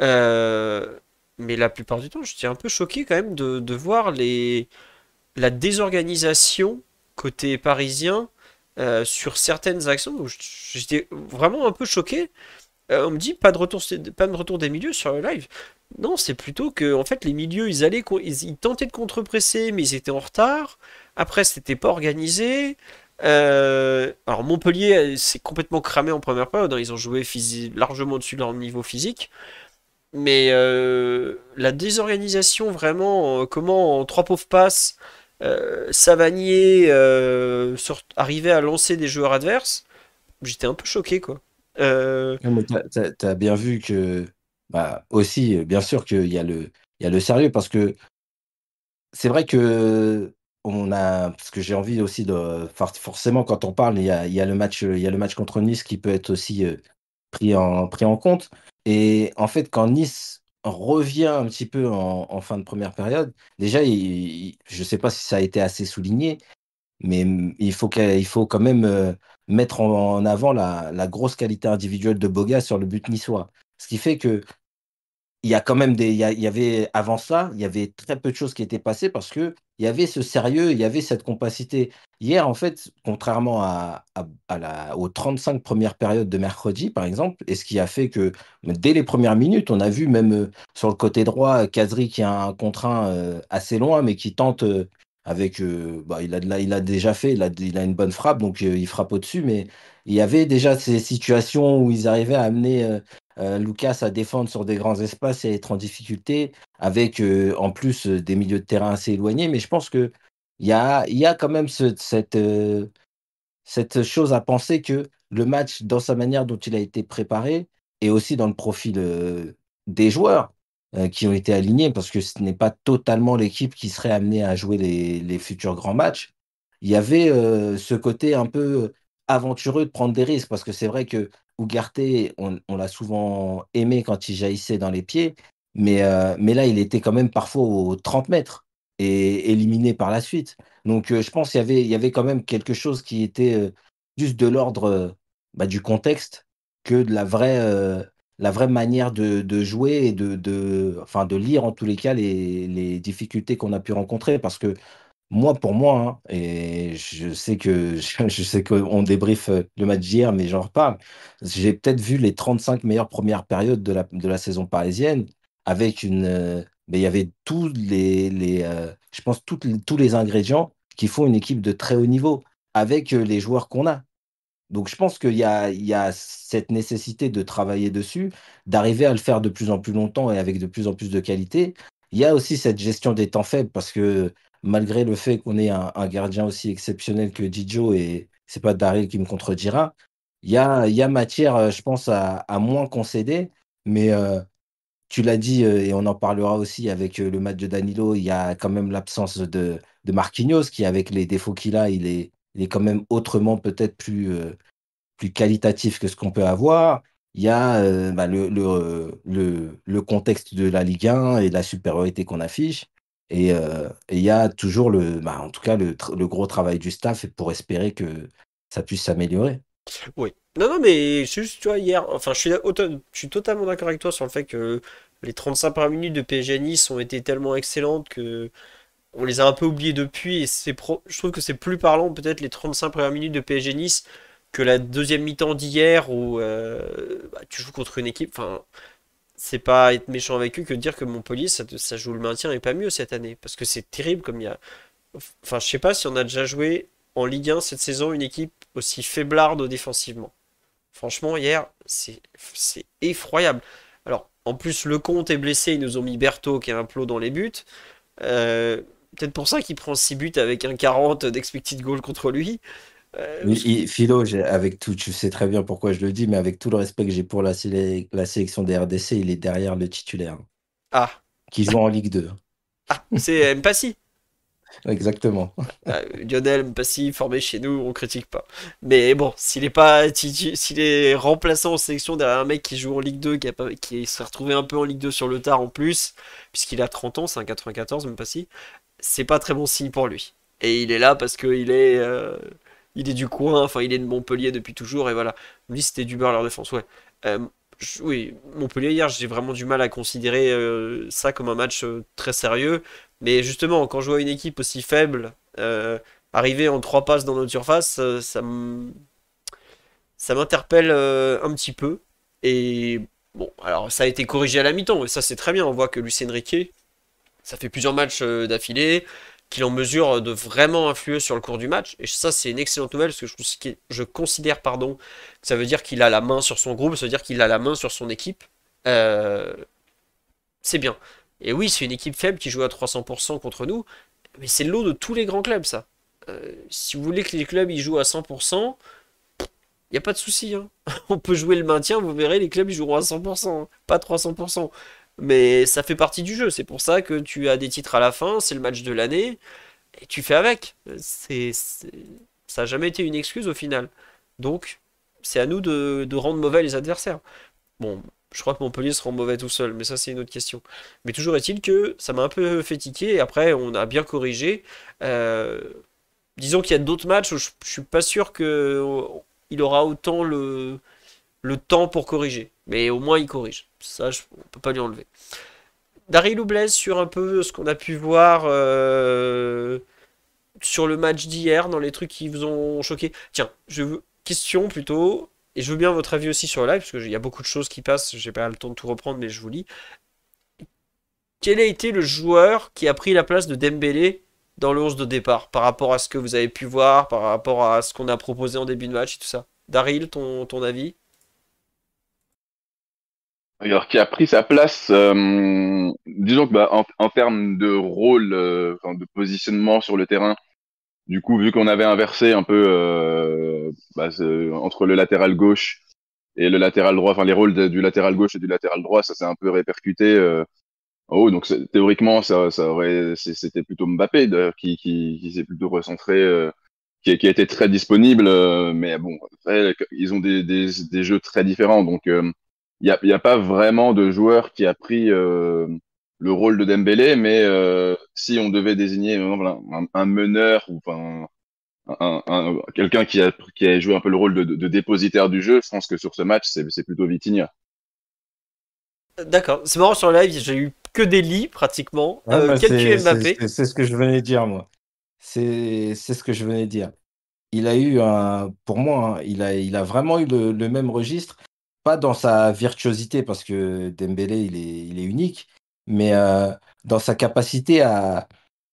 Euh, mais la plupart du temps, je suis un peu choqué quand même de, voir les, la désorganisation côté parisien euh, sur certaines actions. J'étais vraiment un peu choqué. Euh, on me dit pas de retour, pas de retour des milieux sur le live. Non, c'est plutôt que en fait les milieux ils allaient, ils, tentaient de contre-presser mais ils étaient en retard. Après, c'était pas organisé. Euh, alors Montpellier s'est euh, complètement cramé en première période. Hein. ils ont joué largement au-dessus de leur niveau physique. Mais la désorganisation vraiment, comment trois pauvres passes, Savanier arrivait à lancer des joueurs adverses, j'étais un peu choqué quoi. Euh... Tu as, bien vu que, bah, aussi, bien sûr qu'il y, a le, y a le sérieux, parce que c'est vrai que on a, parce que j'ai envie aussi de, forcément, quand on parle, il y a, le match, y a le match contre Nice qui peut être aussi euh, pris en, pris en compte. Et en fait, quand Nice revient un petit peu en, fin de première période, déjà, je ne sais pas si ça a été assez souligné, mais il faut, qu'il faut quand même euh, mettre en, avant la, la, grosse qualité individuelle de Boga sur le but niçois. Ce qui fait que il y a quand même des. Il y, avait, avant ça, il y avait très peu de choses qui étaient passées parce que il y avait ce sérieux, il y avait cette compacité. Hier, en fait, contrairement à, la, aux 35 premières périodes de mercredi, par exemple, et ce qui a fait que dès les premières minutes, on a vu même euh, sur le côté droit, Kazri qui a un contraint euh, assez loin, mais qui tente avec euh, bah, il a il a déjà fait, il a, il a une bonne frappe, donc euh, il frappe au-dessus, mais il y avait déjà ces situations où ils arrivaient à amener euh, Lucas à défendre sur des grands espaces et à être en difficulté, avec en plus des milieux de terrain assez éloignés, mais je pense que il y a, il y a quand même cette, cette chose à penser que le match, dans sa manière dont il a été préparé, et aussi dans le profil des joueurs, euh, qui ont été alignés, parce que ce n'est pas totalement l'équipe qui serait amenée à jouer les, futurs grands matchs. Il y avait euh, ce côté un peu aventureux de prendre des risques, parce que c'est vrai que Ugarte, on, l'a souvent aimé quand il jaillissait dans les pieds, mais, euh, mais là, il était quand même parfois aux 30 mètres et éliminé par la suite. Donc je pense qu'il y avait, il y avait quand même quelque chose qui était juste de l'ordre bah, du contexte que de la vraie la vraie manière de, jouer et de, enfin, de lire en tous les cas les, difficultés qu'on a pu rencontrer. Parce que moi, pour moi, hein, et je sais que je sais qu'on débriefe euh, le match d'hier, mais j'en reparle, j'ai peut-être vu les 35 meilleures premières périodes de la, saison parisienne avec une. Euh, mais il y avait tous les, euh, je pense, tous les ingrédients qui font une équipe de très haut niveau avec les joueurs qu'on a. Donc je pense qu'il y a, cette nécessité de travailler dessus, d'arriver à le faire de plus en plus longtemps et avec de plus en plus de qualité. Il y a aussi cette gestion des temps faibles parce que malgré le fait qu'on ait un, gardien aussi exceptionnel que Didjo et c'est pas Daryl qui me contredira, il y a, matière, euh, je pense, à, moins concéder. Mais euh, tu l'as dit euh, et on en parlera aussi avec le match de Danilo, il y a quand même l'absence de, de Marquinhos qui, avec les défauts qu'il a, il est il est quand même autrement peut-être plus, euh, plus qualitatif que ce qu'on peut avoir. Il y a euh, bah, le, le, contexte de la Ligue 1 et la supériorité qu'on affiche. Euh, et, il y a toujours le, bah, en tout cas le, gros travail du staff pour espérer que ça puisse s'améliorer. Oui. Non, non, mais juste, tu vois, hier, enfin, je suis, totalement d'accord avec toi sur le fait que les 35 par minute de PSG Nice ont été tellement excellentes que on les a un peu oubliés depuis. Et c'est je trouve que c'est plus parlant peut-être les 35 premières minutes de PSG Nice que la deuxième mi-temps d'hier où euh, bah, tu joues contre une équipe. Enfin, c'est pas être méchant avec eux que de dire que Montpellier, ça, joue le maintien et pas mieux cette année. Parce que c'est terrible comme il y a. Enfin, je sais pas si on a déjà joué en Ligue 1 cette saison une équipe aussi faiblarde défensivement. Franchement, hier, c'est effroyable. Alors, en plus, le compte est blessé, ils nous ont mis Berthaud qui a un plot dans les buts. Euh, Peut-être pour ça qu'il prend 6 buts avec un 40 d'expected goal contre lui. Euh, Philo, avec tout, tu sais très bien pourquoi je le dis, mais avec tout le respect que j'ai pour la, la, sélection des RDC, il est derrière le titulaire. Ah. Qui joue en Ligue 2. Ah, c'est Mpassi. Exactement. Ah, Lionel Lionel Mpassi, formé chez nous, on critique pas. Mais bon, s'il est pas s'il est remplaçant en sélection derrière un mec qui joue en Ligue 2, qui, a pas, retrouvé un peu en Ligue 2 sur le tard en plus, puisqu'il a 30 ans, c'est un 94 Mpassi, c'est pas très bon signe pour lui. Et il est là parce qu'il est, euh, il est du coin, enfin il est de Montpellier depuis toujours, et voilà. Lui c'était du beurre leur défense, euh, oui, Montpellier hier, j'ai vraiment du mal à considérer euh, ça comme un match très sérieux. Mais justement, quand je vois une équipe aussi faible arriver en trois passes dans notre surface, ça m'interpelle un petit peu. Et bon, alors ça a été corrigé à la mi-temps, et ça c'est très bien. On voit que Lucien Riquet, ça fait plusieurs matchs euh, d'affilée, qu'il en mesure de vraiment influer sur le cours du match. Et ça, c'est une excellente nouvelle parce que je, considère pardon, que ça veut dire qu'il a la main sur son groupe, ça veut dire qu'il a la main sur son équipe. Euh, c'est bien. Et oui, c'est une équipe faible qui joue à 300% contre nous, mais c'est l'eau de tous les grands clubs, ça. Euh, si vous voulez que les clubs ils jouent à 100%, il n'y a pas de souci. Hein. On peut jouer le maintien, vous verrez, les clubs ils joueront à 100%, hein, pas 300%. Mais ça fait partie du jeu. C'est pour ça que tu as des titres à la fin, c'est le match de l'année, et tu fais avec. C'est, ça n'a jamais été une excuse au final. Donc, c'est à nous de, rendre mauvais les adversaires. Bon, je crois que Montpellier se rend mauvais tout seul, mais ça, c'est une autre question. Mais toujours est-il que ça m'a un peu fait et après, on a bien corrigé. Euh, disons qu'il y a d'autres matchs où je, ne suis pas sûr qu'il euh, aura autant le le temps pour corriger. Mais au moins, il corrige. Ça, je, on ne peut pas lui enlever. Daryl Blaise, sur un peu ce qu'on a pu voir euh, sur le match d'hier, dans les trucs qui vous ont choqué. Tiens, je question plutôt, et je veux bien votre avis aussi sur le live, parce qu'il y a beaucoup de choses qui passent, j'ai pas le temps de tout reprendre, mais je vous lis. Quel a été le joueur qui a pris la place de Dembélé dans le 11 de départ, par rapport à ce que vous avez pu voir, par rapport à ce qu'on a proposé en début de match et tout ça Daryl, ton, ton avis qui a pris sa place, euh, disons que bah, en, en, termes de rôle, euh, de positionnement sur le terrain, du coup, vu qu'on avait inversé un peu euh, bah, entre le latéral gauche et le latéral droit, enfin les rôles du latéral gauche et du latéral droit, ça s'est un peu répercuté euh, en haut. Donc théoriquement, ça, ça aurait, c'était plutôt Mbappé qui, qui, s'est plutôt recentré. Euh, qui, qui a été très disponible, mais bon, ils ont des, des, des, jeux très différents, donc il n'y a, pas vraiment de joueur qui a pris euh, le rôle de Dembélé, mais euh, si on devait désigner un, meneur ou quelqu'un qui a, qui a joué un peu le rôle de, dépositaire du jeu, je pense que sur ce match, c'est plutôt Vitinha. D'accord. C'est marrant sur le live, j'ai eu que des lits pratiquement. Euh, c'est ce que je venais dire moi. C'est ce que je venais dire. Il a eu un, pour moi, hein, il a, il a vraiment eu le même registre pas dans sa virtuosité, parce que Dembélé, il est, unique, mais euh, dans sa capacité à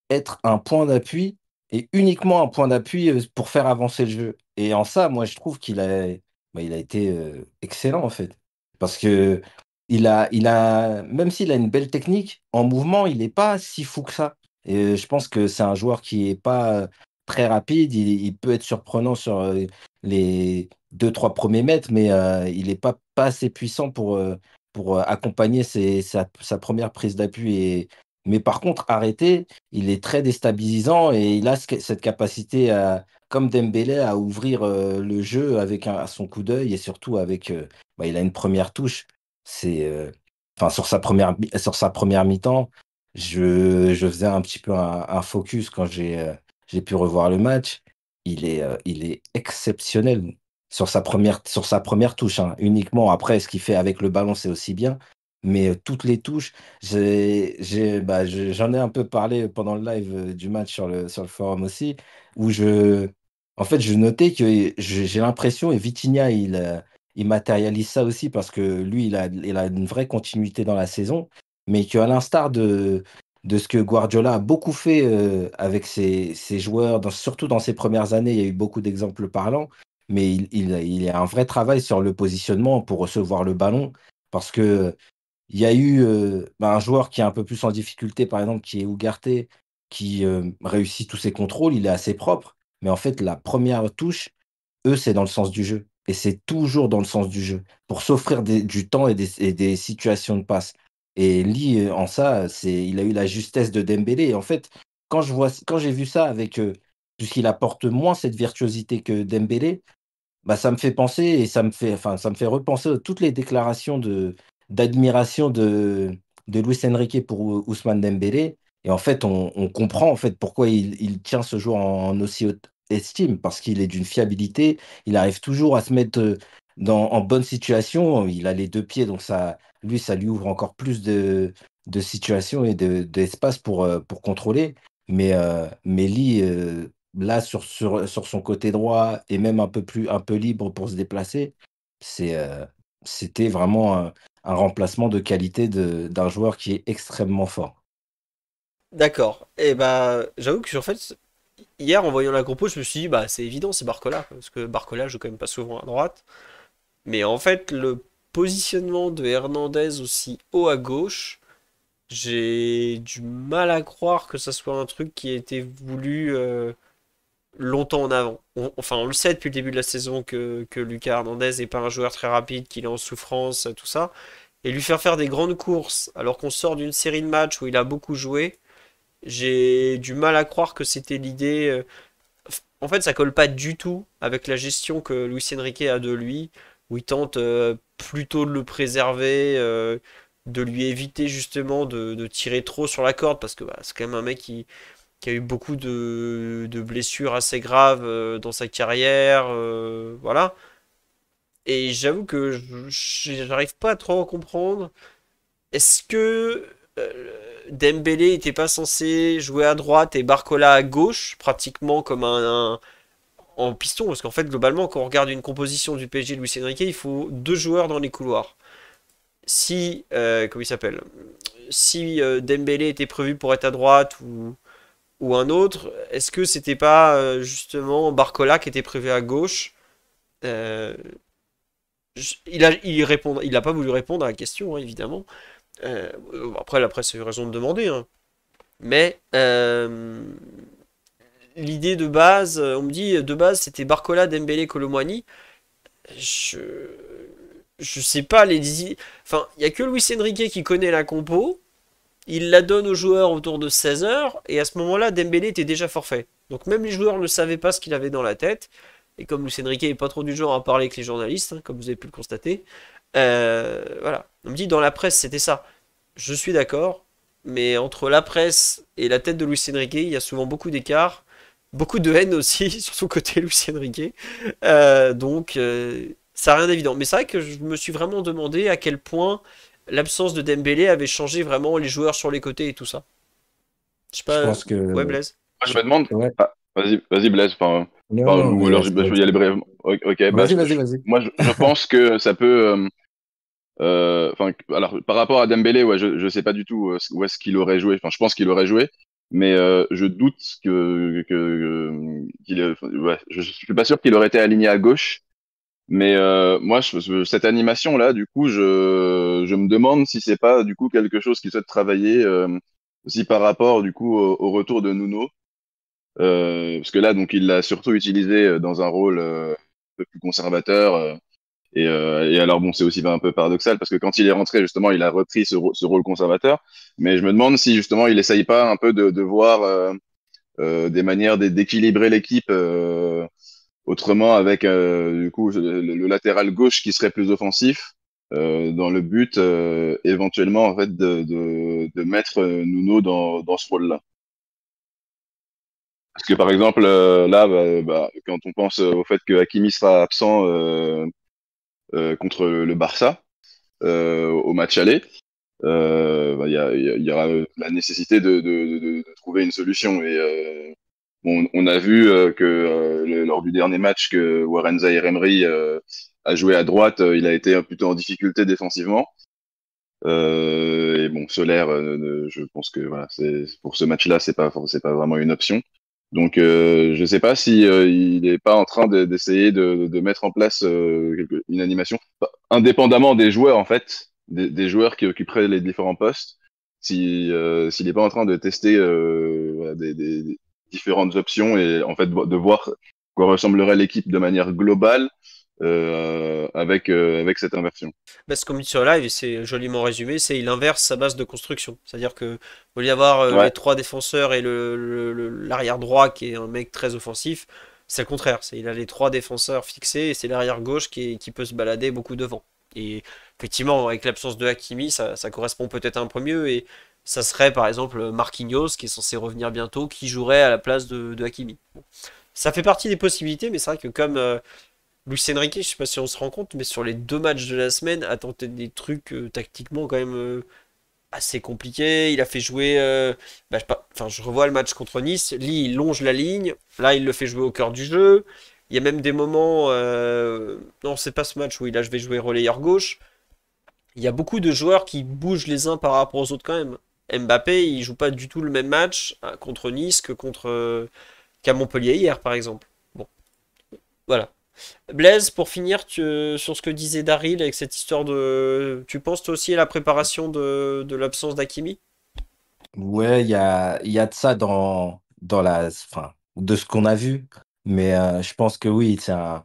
être un point d'appui et uniquement un point d'appui euh, pour faire avancer le jeu. Et en ça, moi, je trouve qu'il a, bah, il a été euh, excellent, en fait. Parce que il a, il a, même s'il a une belle technique, en mouvement, il n'est pas si fou que ça. Et je pense que c'est un joueur qui n'est pas très rapide, il, peut être surprenant sur euh, les deux, trois premiers mètres, mais euh, il n'est pas, pas assez puissant pour, euh, pour accompagner sa, première prise d'appui. Et... Mais par contre, arrêté, il est très déstabilisant et il a cette capacité à, comme Dembélé à ouvrir le jeu avec son coup d'œil et surtout avec bah, il a une première touche c'est enfin sur sa première sur sa première mi-temps je, faisais un petit peu un focus quand j'ai j'ai pu revoir le match. Il est, euh, il est exceptionnel sur sa première, sur sa première touche, hein. uniquement. Après, ce qu'il fait avec le ballon, c'est aussi bien. Mais euh, toutes les touches, bah, j'en ai, un peu parlé pendant le live euh, du match sur le, sur le forum aussi, où je, en fait, je notais que j'ai l'impression, et Vitinha, il, il matérialise ça aussi parce que lui, il a, il a une vraie continuité dans la saison mais qu'à l'instar de, de ce que Guardiola a beaucoup fait euh, avec ses, joueurs, surtout dans ses premières années, il y a eu beaucoup d'exemples parlants, mais il, y a un vrai travail sur le positionnement pour recevoir le ballon, parce que il y a eu euh, bah, un joueur qui est un peu plus en difficulté, par exemple, qui est ougarté qui euh, réussit tous ses contrôles, il est assez propre, mais en fait, la première touche, eux, c'est dans le sens du jeu. Et c'est toujours dans le sens du jeu, pour s'offrir du temps et des situations de passe. Et Lee, euh, en ça, c'est, il a eu la justesse de Dembélé. en fait, quand j'ai vu ça avec, puisqu'il euh, apporte moins cette virtuosité que Dembélé, bah ça me fait penser et ça me fait, enfin, ça me fait repenser toutes les déclarations de d'admiration de de Luis Enrique pour Ousmane Dembélé. Et en fait, on, comprend en fait pourquoi il, tient ce joueur en aussi haute estime parce qu'il est d'une fiabilité. Il arrive toujours à se mettre euh, en bonne situation. Il a les deux pieds, donc ça, lui, ça lui ouvre encore plus de, situations et d'espace pour, euh, pour contrôler. Mais, euh, Lee, euh, là, sur, sur, son côté droit et même un peu, plus, un peu libre pour se déplacer, euh, c'était vraiment un, remplacement de qualité d'un joueur qui est extrêmement fort. D'accord. Et eh bah, ben, j'avoue que en fait, hier en voyant la compo, je me suis dit, bah, c'est évident, c'est Barcola. Parce que Barcola joue quand même pas souvent à droite. Mais en fait, le positionnement de Hernandez aussi haut à gauche, j'ai du mal à croire que ça soit un truc qui a été voulu euh, longtemps en avant. enfin, on le sait depuis le début de la saison que, Lucas Hernandez n'est pas un joueur très rapide, qu'il est en souffrance, tout ça. Et lui faire faire des grandes courses alors qu'on sort d'une série de matchs où il a beaucoup joué, j'ai du mal à croire que c'était l'idée. Euh, en fait, ça colle pas du tout avec la gestion que Luis Enrique a de lui où il tente euh, plutôt de le préserver, euh, de lui éviter justement de, tirer trop sur la corde, parce que bah, c'est quand même un mec qui, a eu beaucoup de, blessures assez graves euh, dans sa carrière, voilà. Et j'avoue que j'arrive pas à trop à comprendre. Est-ce que Dembélé était pas censé jouer à droite et Barcola à gauche, pratiquement comme un en piston, parce qu'en fait, globalement, quand on regarde une composition du PSG Luis Enrique, il faut deux joueurs dans les couloirs. Si, euh, comment il s'appelle Si euh, Dembélé était prévu pour être à droite ou, ou un autre, est-ce que c'était pas euh, justement Barcola qui était prévu à gauche il a, il, répond, il a pas voulu répondre à la question, hein, évidemment. après, la presse a eu raison de demander. Hein. Mais l'idée de base, euh, on me dit de base c'était Barcola, Dembélé, Colomani. Je je sais pas les enfin, il y a que Luis Enrique qui connaît la compo. Il la donne aux joueurs autour de 16h et à ce moment-là Dembélé était déjà forfait. Donc même les joueurs ne savaient pas ce qu'il avait dans la tête. Et comme Luis Enrique n'est pas trop du genre à parler avec les journalistes, hein, comme vous avez pu le constater, euh, voilà. On me dit dans la presse c'était ça. Je suis d'accord, mais entre la presse et la tête de Luis Enrique, il y a souvent beaucoup d'écart beaucoup de haine aussi sur son côté Lucien Riquet. Euh, donc euh, ça n'a rien d'évident. Mais c'est vrai que je me suis vraiment demandé à quel point l'absence de Dembélé avait changé vraiment les joueurs sur les côtés et tout ça. Je sais pas. pense que... Ouais, Blaise. je me demande. Ah, vas-y, Blaise. ou alors je, vais y aller brièvement. Ok. Bah, vas-y, vas-y, vas Moi, je, pense que ça peut. Euh, alors, par rapport à Dembélé, je ne sais pas du tout où est-ce qu'il aurait joué. Enfin, je pense qu'il aurait joué mais euh, je doute que, euh, qu'il, je, suis pas sûr qu'il aurait été aligné à gauche. Mais euh, moi, je, cette animation là, du coup, je, me demande si c'est pas du coup quelque chose qui souhaite travailler aussi par rapport du coup au, retour de Nuno, parce que là, donc, il l'a surtout utilisé dans un rôle un peu plus conservateur et, euh, et, alors bon, c'est aussi un peu paradoxal parce que quand il est rentré, justement, il a repris ce, ce rôle conservateur. Mais je me demande si justement il essaye pas un peu de, de voir euh, euh des manières d'équilibrer l'équipe euh, autrement avec du coup le, latéral gauche qui serait plus offensif dans le but éventuellement en fait de, de, de mettre Nuno dans, dans ce rôle-là. Parce que par exemple là, bah, bah, quand on pense au fait que Hakimi sera absent euh, contre le Barça euh, au match aller. Euh, bah, il y, aura la nécessité de, trouver une solution. Et on, a vu que lors du dernier match que Warren et Emery a joué à droite, il a été plutôt en difficulté défensivement. et bon, Solaire, je pense que pour ce match-là, c'est pas c'est pas vraiment une option. Donc, euh, je ne sais pas si euh, il n'est pas en train d'essayer de, mettre en place euh, une animation, bah, indépendamment des joueurs en fait, des, joueurs qui occuperaient les différents postes. Si s'il n'est pas en train de tester des, des, différentes options et en fait de voir quoi ressemblerait l'équipe de manière globale euh, avec, euh, avec cette inversion. Bah, ce qu'on dit sur live, c'est joliment résumé, c'est il inverse sa base de construction. C'est-à-dire que va y avoir les trois défenseurs et l'arrière le, droit qui est un mec très offensif, c'est le contraire. C'est il a les trois défenseurs fixés et c'est l'arrière gauche qui, qui, peut se balader beaucoup devant. Et effectivement, avec l'absence de Hakimi, ça, correspond peut-être un peu mieux. Et ça serait par exemple Marquinhos qui est censé revenir bientôt, qui jouerait à la place de, Hakimi. Ça fait partie des possibilités, mais c'est vrai que comme euh, Luis Enrique, je sais pas si on se rend compte, mais sur les deux matchs de la semaine, a tenté des trucs euh, tactiquement quand même euh, assez compliqués. Il a fait jouer. Euh, bah, enfin, je, revois le match contre Nice. Lui, il longe la ligne. Là, il le fait jouer au cœur du jeu. Il y a même des moments. non, c'est pas ce match où il a je vais jouer relayeur gauche. Il y a beaucoup de joueurs qui bougent les uns par rapport aux autres quand même. Mbappé, il joue pas du tout le même match contre Nice que contre qu'à Montpellier hier, par exemple. Bon. Voilà. Blaise, pour finir sur ce que disait Daryl avec cette histoire de. Tu penses toi aussi à la préparation de, de l'absence d'Akimi Ouais, il y a, y a, de ça dans, dans la. Enfin, de ce qu'on a vu. Mais euh, je pense que oui, c'est un,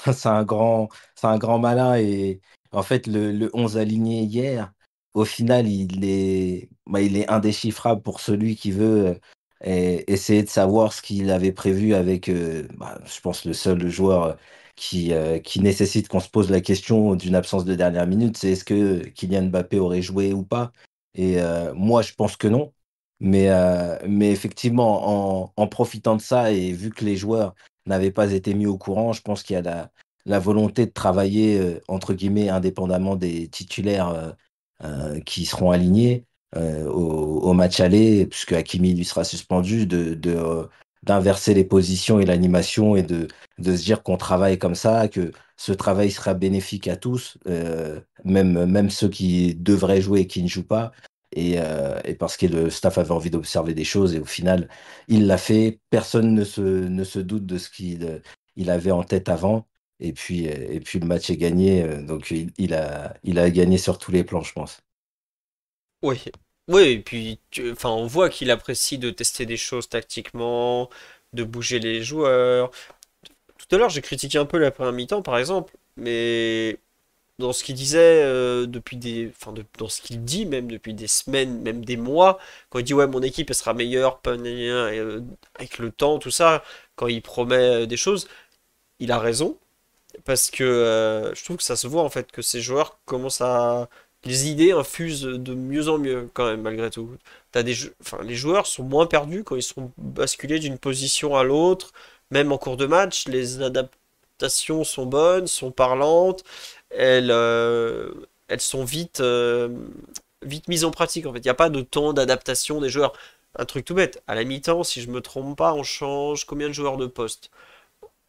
un, grand, un grand malin. Et en fait, le, le 11 aligné hier, au final, il est, bah, il est indéchiffrable pour celui qui veut euh, et essayer de savoir ce qu'il avait prévu avec, euh, bah, je pense, le seul joueur euh, qui, euh, qui nécessite qu'on se pose la question d'une absence de dernière minute, c'est est-ce que Kylian Mbappé aurait joué ou pas Et moi, je pense que non. Mais, effectivement, en, profitant de ça et vu que les joueurs n'avaient pas été mis au courant, je pense qu'il y a la, volonté de travailler, entre guillemets, indépendamment des titulaires qui seront alignés. Euh, au, match aller, puisque Hakimi lui sera suspendu, de, euh, d'inverser les positions et l'animation et de, de se dire qu'on travaille comme ça, que ce travail sera bénéfique à tous, euh, même, même ceux qui devraient jouer et qui ne jouent pas. Et, et parce que le staff avait envie d'observer des choses et au final, il l'a fait. Personne ne se, ne se doute de ce qu'il il avait en tête avant. Et puis, et puis le match est gagné. Donc il, a, il a gagné sur tous les plans, je pense. Oui, oui, et puis enfin, on voit qu'il apprécie de tester des choses tactiquement, de bouger les joueurs. Tout à l'heure, j'ai critiqué un peu la première mi-temps, par exemple, mais dans ce qu'il disait euh, depuis des, enfin, dans ce qu'il dit même depuis des semaines, même des mois, quand il dit ouais mon équipe sera meilleure, euh, avec le temps, tout ça, quand il promet euh, des choses, il a raison parce que je trouve que ça se voit en fait que ces joueurs commencent à les idées infusent de mieux en mieux quand même malgré tout. des enfin, les joueurs sont moins perdus quand ils sont basculés d'une position à l'autre, même en cours de match, les adaptations sont bonnes, sont parlantes, elles, euh, elles sont vite, euh, vite mises en pratique en fait. Il n'y a pas de temps d'adaptation des joueurs. Un truc tout bête, à la mi-temps, si je me trompe pas, on change combien de joueurs de poste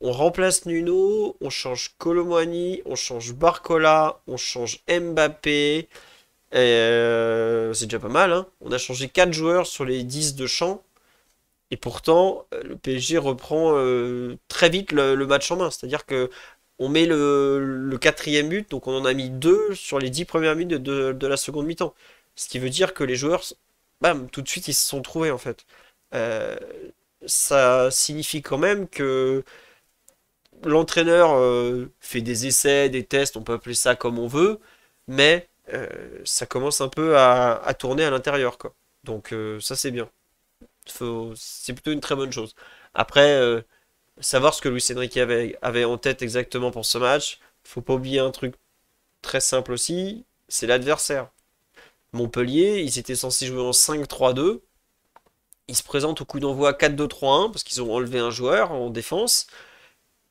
on remplace Nuno, on change Colomani, on change Barcola, on change Mbappé. Euh, c'est déjà pas mal. Hein on a changé 4 joueurs sur les 10 de champ. Et pourtant, euh, le PSG reprend euh, très vite le, match en main. C'est-à-dire que on met le, quatrième but, donc on en a mis 2 sur les 10 premières minutes de, la seconde mi-temps. Ce qui veut dire que les joueurs, bam, tout de suite, ils se sont trouvés en fait. ça signifie quand même que l'entraîneur euh, fait des essais, des tests, on peut appeler ça comme on veut, mais euh, ça commence un peu à, tourner à l'intérieur, quoi. Donc euh, ça c'est bien. C'est plutôt une très bonne chose. Après, savoir ce que Luis Enrique avait, avait, en tête exactement pour ce match, faut pas oublier un truc très simple aussi, c'est l'adversaire. Montpellier, ils étaient censés jouer en 5-3-2. Ils se présentent au coup d'envoi 4-2-3-1 parce qu'ils ont enlevé un joueur en défense.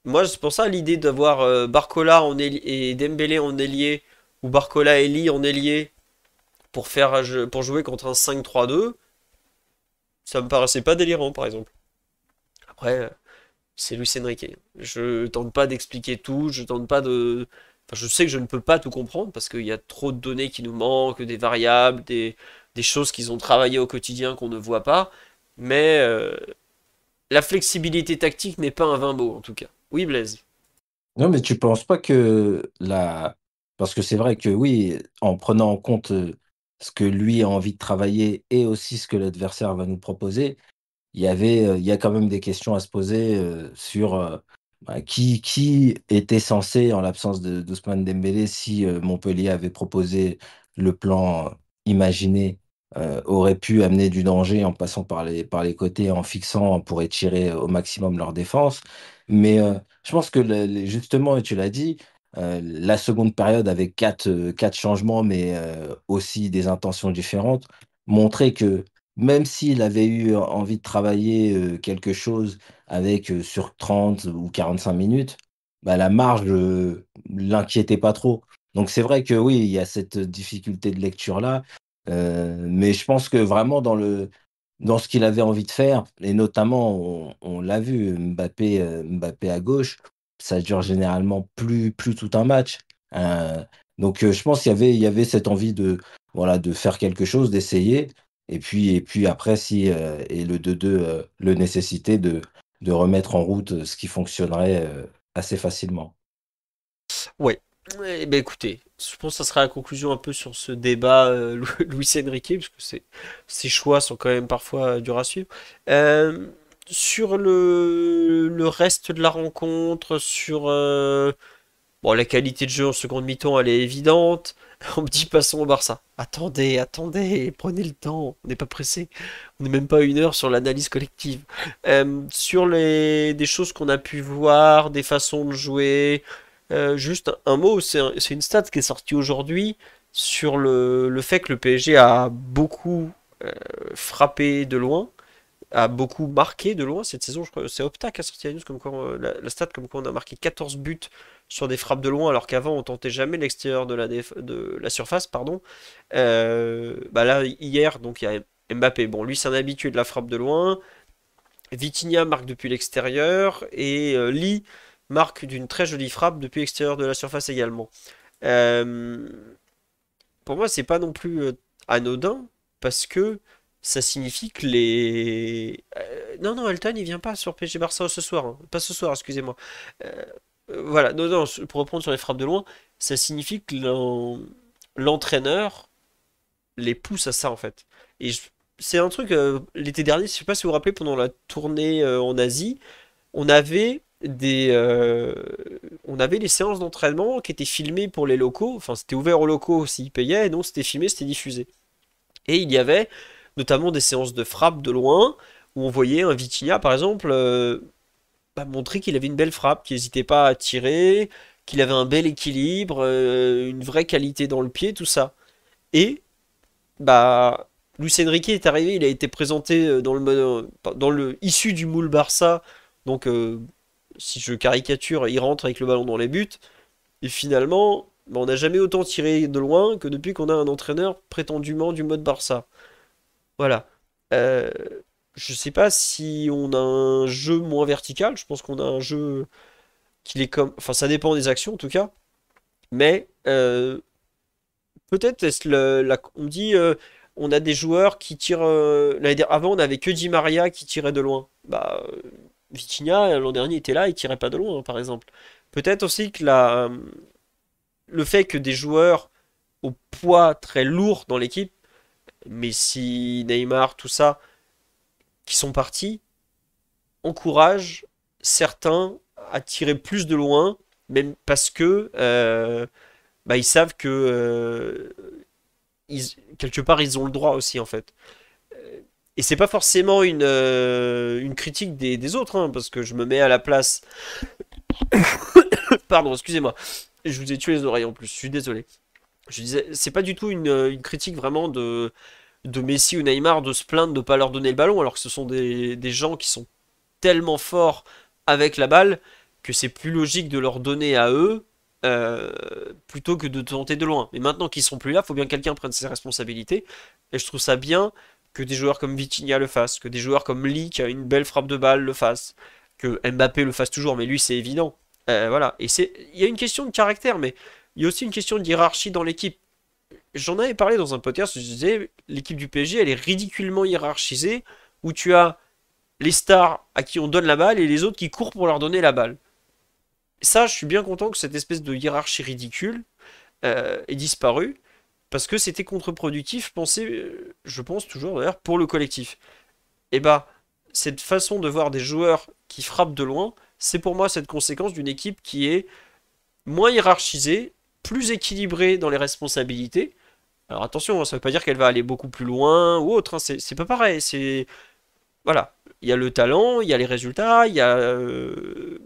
Moi, c'est pour ça l'idée d'avoir euh, Barcola en et Dembélé en ailier, ou Barcola et Lee en ailier, pour, faire, pour jouer contre un 5-3-2, ça me paraissait pas délirant, par exemple. Après, c'est Luis Enrique. Je tente pas d'expliquer tout, je tente pas de... Enfin, je sais que je ne peux pas tout comprendre, parce qu'il y a trop de données qui nous manquent, des variables, des, choses qu'ils ont travaillées au quotidien qu'on ne voit pas, mais... Euh, la flexibilité tactique n'est pas un vain mot en tout cas. Oui, Blaise. Non, mais tu penses pas que la. Parce que c'est vrai que oui, en prenant en compte euh, ce que lui a envie de travailler et aussi ce que l'adversaire va nous proposer, il y avait, euh, il y a quand même des questions à se poser euh, sur bah, qui, qui était censé, en l'absence de d'Ousmane Dembélé, si Montpellier avait proposé le plan imaginé, aurait pu amener du danger en passant par les, par les côtés, en fixant pour étirer au maximum leur défense. Mais euh, je pense que justement, tu l'as dit, euh, la seconde période avec quatre, euh, quatre changements, mais aussi des intentions différentes, montrait que même s'il avait eu envie de travailler quelque chose avec sur 30 ou 45 minutes, bah, la marge ne l'inquiétait pas trop. Donc c'est vrai que oui, il y a cette difficulté de lecture-là, mais je pense que vraiment dans le, dans ce qu'il avait envie de faire. Et notamment, on, l'a vu, Mbappé, euh, Mbappé à gauche, ça dure généralement plus, plus tout un match. Euh, donc euh, je pense qu'il y avait, il y avait cette envie de, voilà, de faire quelque chose, d'essayer. Et puis, et puis après, si et le 2-2 le nécessité de, de remettre en route ce qui fonctionnerait assez facilement. Oui, eh bah, écoutez, je pense que ça sera la conclusion un peu sur ce débat euh, louis Luis Enrique, parce que ses choix sont quand même parfois euh, dur à suivre. Euh, sur le, reste de la rencontre, sur bon, la qualité de jeu en seconde mi-temps, elle est évidente. On me dit passons au Barça. Attendez, attendez, prenez le temps. On n'est pas pressé. On n'est même pas une heure sur l'analyse collective. sur les, des choses qu'on a pu voir, des façons de jouer, euh, juste un mot, c'est une stat qui est sortie aujourd'hui sur le, le, fait que le PSG a beaucoup euh, frappé de loin, a beaucoup marqué de loin cette saison. je crois, C'est Opta qui a sorti la news comme euh, la, stat comme quoi on a marqué 14 buts sur des frappes de loin, alors qu'avant on tentait jamais l'extérieur de la, de la surface. Pardon. Bah là, hier, donc il y a Mbappé. Bon, lui, c'est un habitué de la frappe de loin. Vitinha marque depuis l'extérieur et Lee marque d'une très jolie frappe depuis l'extérieur de la surface également. Euh, pour moi, c'est pas non plus euh, anodin parce que ça signifie que les. Euh, non, non, Elton, il vient pas sur psg Barça ce soir. Hein. Pas ce soir, excusez-moi. voilà, non, non, pour reprendre sur les frappes de loin, ça signifie que l'entraîneur les pousse à ça, en fait. Et c'est un truc, l'été dernier, je sais pas si vous vous rappelez, pendant la tournée en Asie, on avait euh, on avait les séances d'entraînement qui étaient filmées pour les locaux. Enfin, c'était ouvert aux locaux s'ils payaient, et non, c'était filmé, c'était diffusé. Et il y avait notamment des séances de frappe de loin, où on voyait un Vitinha, par exemple, euh, bah, montrer qu'il avait une belle frappe, qu'il n'hésitait pas à tirer, qu'il avait un bel équilibre, euh, une vraie qualité dans le pied, tout ça. Et, bah, Luis Enrique est arrivé, il a été présenté dans le, dans le issu du moule Barça, donc si je caricature, il rentre avec le ballon dans les buts. Et finalement, bah, on n'a jamais autant tiré de loin que depuis qu'on a un entraîneur prétendument du mode Barça. Voilà. Euh, je ne sais pas si on a un jeu moins vertical. Je pense qu'on a un jeu qui est comme. Enfin, ça dépend des actions en tout cas. Mais euh, peut-être est-ce le, on dit euh, on a des joueurs qui tirent. avant, on avait que Di Maria qui tirait de loin. Bah, Vitinha, l'an dernier, était là et tirait pas de loin, par exemple. Peut-être aussi que la, euh, le fait que des joueurs au poids très lourd dans l'équipe, Messi, Neymar, tout ça, qui sont partis, encourage certains à tirer plus de loin, même parce que euh, bah, ils savent que euh, quelque part ils ont le droit aussi en fait. Et c'est pas forcément une, euh, une critique des, autres, hein, parce que je me mets à la place. Pardon, excusez-moi. Je vous ai tué les oreilles en plus, je suis désolé. Je disais, c'est pas du tout une, euh, critique vraiment de, de Messi ou Neymar de se plaindre de ne pas leur donner le ballon, alors que ce sont des, des gens qui sont tellement forts avec la balle que c'est plus logique de leur donner à eux euh, plutôt que de tenter de loin. Mais maintenant qu'ils sont plus là, il faut bien que quelqu'un prenne ses responsabilités. Et je trouve ça bien que des joueurs comme Vitinha le fassent, que des joueurs comme Lee qui a une belle frappe de balle le fassent, que Mbappé le fasse toujours, mais lui c'est évident. Euh, voilà, et c'est il y a une question de caractère, mais il y a aussi une question de dans l'équipe. J'en avais parlé dans un podcast, je disais l'équipe du PSG elle est ridiculement hiérarchisée où tu as les stars à qui on donne la balle et les autres qui courent pour leur donner la balle. Ça, je suis bien content que cette espèce de hiérarchie ridicule euh, ait disparu parce que c'était contre-productif, pensé, euh, je pense toujours d'ailleurs, pour le collectif. Et eh bah, ben, cette façon de voir des joueurs qui frappent de loin, c'est pour moi cette conséquence d'une équipe qui est moins hiérarchisée, plus équilibrée dans les responsabilités. Alors attention, hein, ça ne veut pas dire qu'elle va aller beaucoup plus loin ou autre, hein, c'est pas pareil. C'est voilà, il y a le talent, il y a les résultats, il y a euh,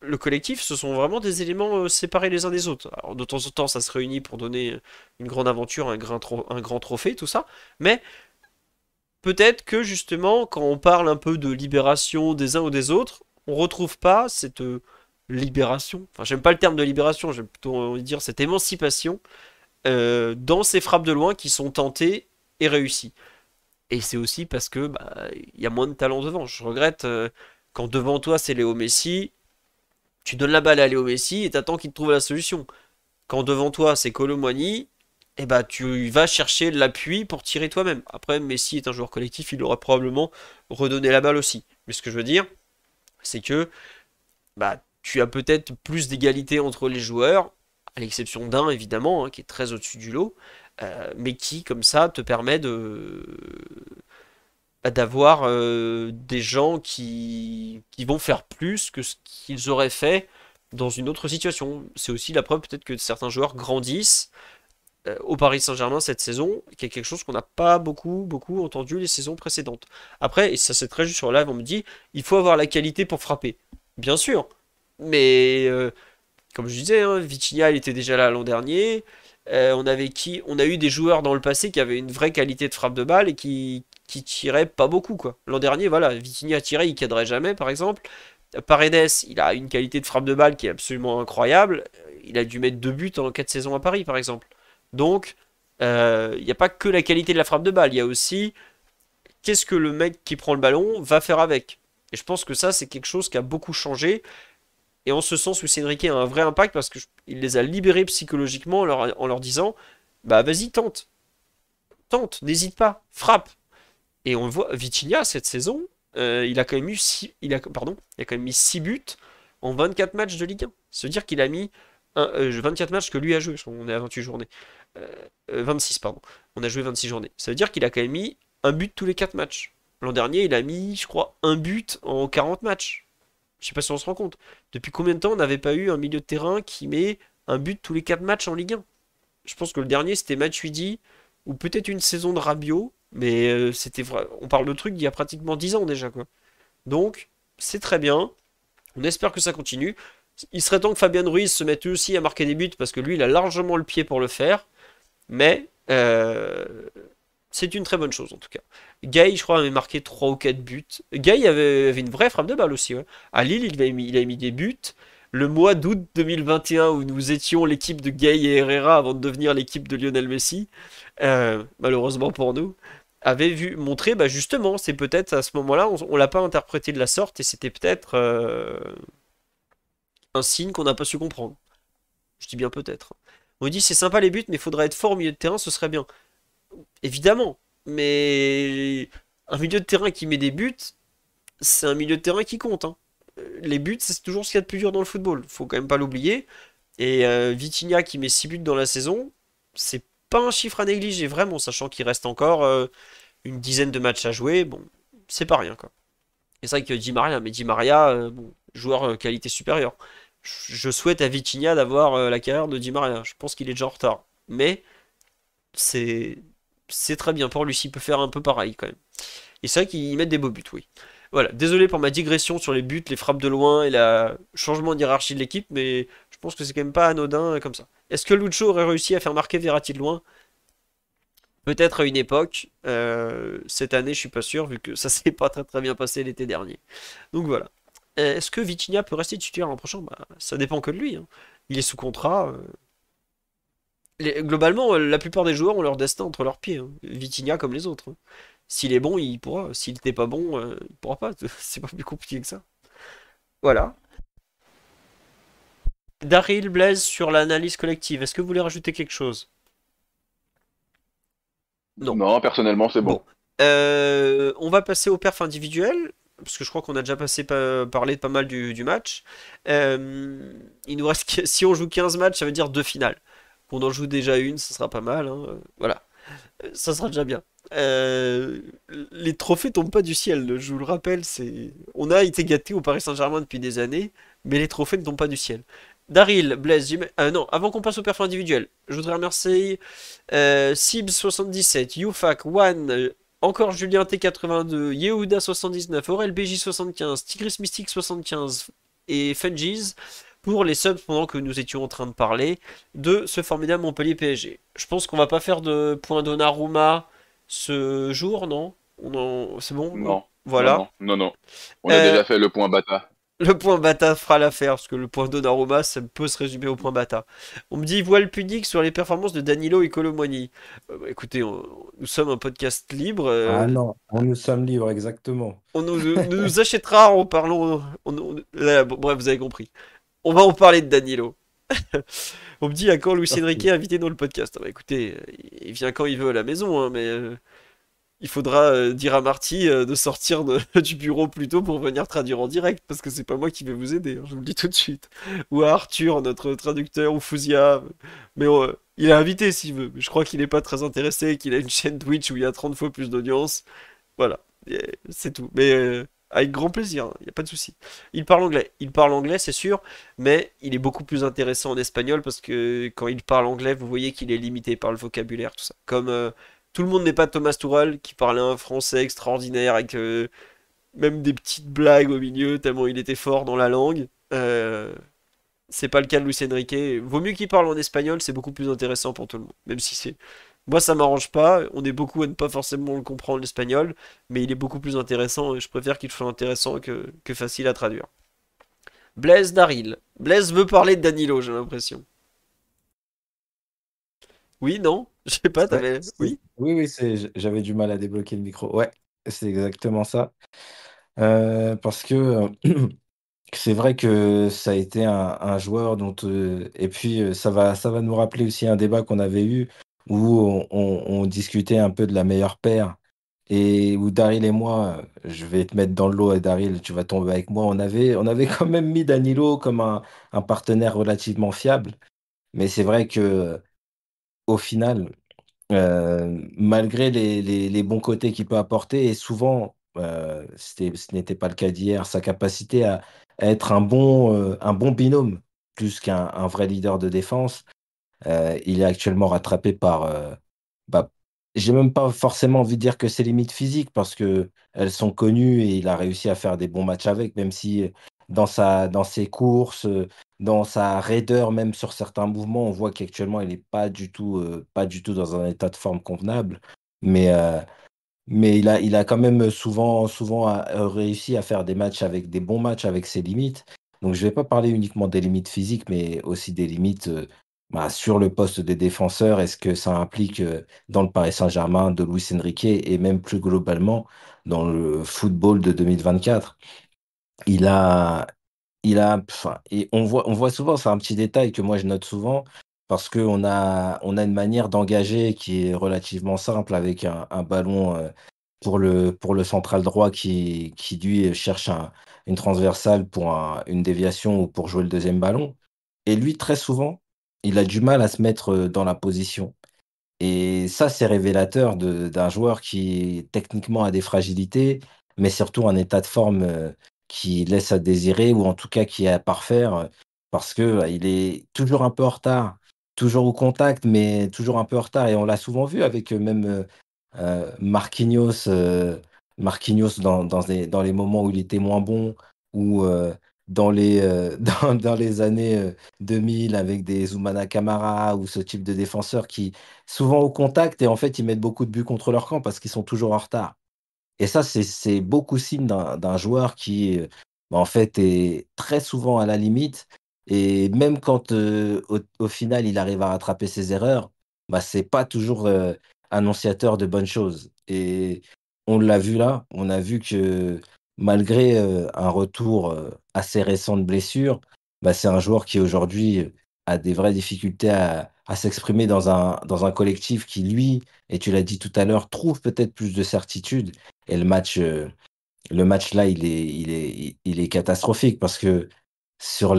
le collectif, ce sont vraiment des éléments euh, séparés les uns des autres. Alors, de temps en temps, ça se réunit pour donner une grande aventure, un, grand, trophée, tout ça. Mais peut-être que justement, quand on parle un peu de libération des uns ou des autres, on retrouve pas cette euh, libération. Enfin, j'aime pas le terme de libération, j'aime plutôt dire cette émancipation euh, dans ces frappes de loin qui sont tentées et réussies. Et c'est aussi parce que bah, il y a moins de talent devant. Je regrette quand devant toi c'est Léo Messi tu donnes la balle à Léo Messi et t'attends qu'il te trouve la solution. Quand devant toi c'est Colomboigny, eh ben, tu vas chercher l'appui pour tirer toi-même. Après, Messi est un joueur collectif, il aura probablement redonné la balle aussi. Mais ce que je veux dire, c'est que bah, tu as peut-être plus d'égalité entre les joueurs, à l'exception d'un évidemment, hein, qui est très au-dessus du lot, euh, mais qui, comme ça, te permet de, bah, d'avoir euh, des gens qui, qui vont faire plus que ce qu'ils auraient fait dans une autre situation. C'est aussi la preuve peut-être que certains joueurs grandissent euh, au Paris Saint-Germain cette saison, qui est quelque chose qu'on n'a pas beaucoup, beaucoup entendu les saisons précédentes. Après, et ça c'est très juste sur live, on me dit, il faut avoir la qualité pour frapper. Bien sûr, mais euh, comme je disais, hein, il était déjà là l'an dernier. on avait qui On a eu des joueurs dans le passé qui avaient une vraie qualité de frappe de balle et qui, qui tirait pas beaucoup, quoi. L'an dernier, voilà, a tiré, il cadrait jamais, par exemple. Paredes, il a une qualité de frappe de balle qui est absolument incroyable. Il a dû mettre deux buts en quatre saisons à Paris, par exemple. Donc, euh, il n'y a pas que la qualité de la frappe de balle, il y a aussi qu'est-ce que le mec qui prend le ballon va faire avec. Et je pense que ça, c'est quelque chose qui a beaucoup changé. Et en ce sens où Cédric a un vrai impact parce qu'il les a libérés psychologiquement en leur, en leur disant Bah vas-y, tente. Tente, n'hésite pas, frappe, et on le voit, Vitinha, cette saison, euh, il a quand même eu il a, pardon, il a quand même mis 6 buts en 24 matchs de Ligue 1. Se dire qu'il a mis un, 24 euh, matchs que lui a joué, on est à 28 journées. 26, euh, pardon. On a joué 26 journées. Ça veut dire qu'il a quand même mis un but tous les 4 matchs. L'an dernier, il a mis, je crois, un but en 40 matchs. Je ne sais pas si on se rend compte. Depuis combien de temps on n'avait pas eu un milieu de terrain qui met un but tous les 4 matchs en Ligue 1 Je pense que le dernier, c'était Matuidi, ou peut-être une saison de Rabiot, mais euh, c'était on parle de trucs il y a pratiquement 10 ans déjà, quoi. Donc, c'est très bien. On espère que ça continue. Il serait temps que Fabien Ruiz se mette aussi à marquer des buts parce que lui, il a largement le pied pour le faire. Mais euh, c'est une très bonne chose en tout cas. Gay, je crois, avait marqué 3 ou 4 buts. Gay avait, une vraie frappe de balle aussi. À Lille, il il avait mis des buts le mois d'août 2021 où nous étions l'équipe de Gay et Herrera avant de devenir l'équipe de Lionel Messi, euh, malheureusement pour nous, avait vu montrer bah justement, c'est peut-être à ce moment-là, on, l'a pas interprété de la sorte et c'était peut-être euh, un signe qu'on n'a pas su comprendre. Je dis bien peut-être. On dit c'est sympa les buts, mais il faudrait être fort au milieu de terrain, ce serait bien. Évidemment, mais un milieu de terrain qui met des buts, c'est un milieu de terrain qui compte. Hein les buts, c'est toujours ce qu'il y a de plus dur dans le football. Il Faut quand même pas l'oublier. Et euh, Vitinha qui met 6 buts dans la saison, c'est pas un chiffre à négliger, vraiment, sachant qu'il reste encore euh, une dizaine de matchs à jouer. Bon, c'est pas rien, quoi. Et c'est vrai que Di Maria, mais Di Maria, euh, joueur qualité supérieure. Je souhaite à Vitinha d'avoir la carrière de Di Maria. Je pense qu'il est déjà en retard. Mais c'est très bien. Pour lui, s'il peut faire un peu pareil, quand même. Et c'est vrai qu'il met des beaux buts, oui. Voilà, désolé pour ma digression sur les buts, les frappes de loin et le changement d'hierarchie de l'équipe, mais je pense que c'est quand même pas anodin euh, comme ça. Est-ce que Lucho aurait réussi à faire marquer Verratti de loin Peut-être à une époque. Euh, cette année, je suis pas sûr, vu que ça s'est pas très très bien passé l'été dernier. Donc voilà. Euh, est-ce que Vitinha peut rester titulaire en prochain bah, Ça dépend que de lui. Hein. Il est sous contrat. globalement, la plupart des joueurs ont leur destin entre leurs pieds. Hein. Vitinha comme les autres. Hein. S'il est bon, il pourra. S'il n'est pas bon, il euh, il pourra pas. C'est pas plus compliqué que ça. Voilà. Daryl Blaise sur l'analyse collective. Est-ce que vous voulez rajouter quelque chose non. non. personnellement, c'est bon. Euh, on va passer au perf individuel. parce que je crois qu'on a déjà passé de parlé pas mal du, match. Euh, il nous reste si on joue 15 matchs, ça veut dire deux finales. on en joue déjà une, ce sera pas mal. Hein. Voilà. Ça sera déjà bien. Euh, les trophées tombent pas du ciel, je vous le rappelle. C'est On a été gâté au Paris Saint-Germain depuis des années, mais les trophées ne tombent pas du ciel. Daryl, Blaise, euh, non, avant qu'on passe au perfs individuel, je voudrais remercier euh, Sibs77, Youfak, One, encore Julien T82, Yehuda79, Aurel BJ75, Tigris Mystique75 et Fengiz pour les subs pendant que nous étions en train de parler de ce formidable Montpellier PSG. Je pense qu'on va pas faire de point Donnarumma, ce jour, non on C'est bon Non. Voilà. Non, non. On a euh, déjà fait le point bata. Le point bata fera l'affaire, parce que le point Donnarumma, ça peut se résumer au point bata. On me dit voile pudique sur les performances de Danilo et euh, bah, écoutez, nous sommes un podcast libre. Euh, ah non, on nous sommes libres, exactement. On nous, nous, achètera en parlant. bref, vous avez compris. On va en parler de Danilo. On me dit à hein, quand louis Enrique est invité dans le podcast. Ah bah écoutez, euh, il vient quand il veut à la maison, hein, mais euh, il faudra euh, dire à Marty de sortir du bureau plus tôt pour venir traduire en direct, parce que c'est pas moi qui vais vous aider, hein, je vous le dis tout de suite. Ou à Arthur, notre traducteur, ou Fouzia. Mais il est invité s'il veut. Je crois qu'il n'est pas très intéressé, qu'il a une chaîne Twitch où il y a 30 fois plus d'audience. Voilà, c'est tout. Mais avec grand plaisir, il hein, n'y a pas de souci. Il parle anglais, il parle anglais, c'est sûr, mais il est beaucoup plus intéressant en espagnol parce que quand il parle anglais, vous voyez qu'il est limité par le vocabulaire, tout ça. Comme euh, tout le monde n'est pas Thomas Tourelle qui parlait un français extraordinaire avec euh, même des petites blagues au milieu, tellement il était fort dans la langue. Euh, c'est pas le cas de Luis Enrique. Vaut mieux qu'il parle en espagnol, c'est beaucoup plus intéressant pour tout le monde, même si c'est moi, ça m'arrange pas. On est beaucoup à ne pas forcément le comprendre l'espagnol, mais il est beaucoup plus intéressant et je préfère qu'il soit intéressant que, facile à traduire. Blaise Daril. Blaise veut parler de Danilo, j'ai l'impression. Oui, non Je sais pas, t'avais. Oui Oui, oui, j'avais du mal à débloquer le micro. Ouais, c'est exactement ça. Euh, parce que c'est vrai que ça a été un, joueur dont. Euh, et puis, euh, ça va, ça va nous rappeler aussi un débat qu'on avait eu où on, discutait un peu de la meilleure paire et où Daryl et moi, euh, je vais te mettre dans l'eau et Daryl, tu vas tomber avec moi. On avait, quand même mis Danilo comme un, partenaire relativement fiable, mais c'est vrai que au final, euh, malgré les, bons côtés qu'il peut apporter, et souvent, euh, ce n'était pas le cas d'hier, sa capacité à, être un bon binôme plus qu'un vrai leader de défense, euh, il est actuellement rattrapé par. Euh, bah, j'ai même pas forcément envie de dire que ses limites physiques parce que elles sont connues et il a réussi à faire des bons matchs avec, même si euh, dans, sa, dans ses courses, dans sa raideur, même sur certains mouvements, on voit qu'actuellement il n'est pas du tout, pas du tout dans un état de forme convenable. Mais mais il a, il a quand même souvent, souvent réussi à faire des matchs avec des bons matchs avec ses limites. Donc je ne vais pas parler uniquement des limites physiques, mais aussi des limites bah, sur le poste des défenseurs Est-ce que ça implique euh, dans le Paris Saint-Germain de Luis Enrique et même plus globalement dans le football de 2024 Il a, il a, et on voit, on voit souvent, c'est un petit détail que moi je note souvent parce qu'on a, on a une manière d'engager qui est relativement simple avec un, ballon. Euh, pour le, pour le central droit qui, qui lui cherche une transversale pour une déviation ou pour jouer le deuxième ballon. Et lui, très souvent, il a du mal à se mettre euh, dans la position. Et ça, c'est révélateur d'un joueur qui techniquement a des fragilités, mais surtout un état de forme euh, qui laisse à désirer, ou en tout cas qui est à parfaire, euh, parce qu'il bah, est toujours un peu en retard, toujours au contact, mais toujours un peu en retard. Et on l'a souvent vu avec même Marquinhos, Marquinhos dans, dans, les, dans, les, moments où il était moins bon, ou dans les, euh, dans, les années 2000 euh, avec des Oumana Kamara ou ce type de défenseurs qui, souvent au contact, et en fait, ils mettent beaucoup de buts contre leur camp parce qu'ils sont toujours en retard. Et ça, c'est beaucoup signe d'un joueur qui, euh, en fait, est très souvent à la limite. Et même quand, au, final, il arrive à rattraper ses erreurs, bah, ce n'est pas toujours annonciateur de bonnes choses. Et on l'a vu là, on a vu que malgré euh, un retour euh, assez récent de blessure, bah, c'est un joueur qui aujourd'hui euh, a des vraies difficultés à, s'exprimer dans un, dans un collectif qui, lui, et tu l'as dit tout à l'heure, trouve peut-être plus de certitude. Et le match, le match là, il est, il, est, il est catastrophique parce que sur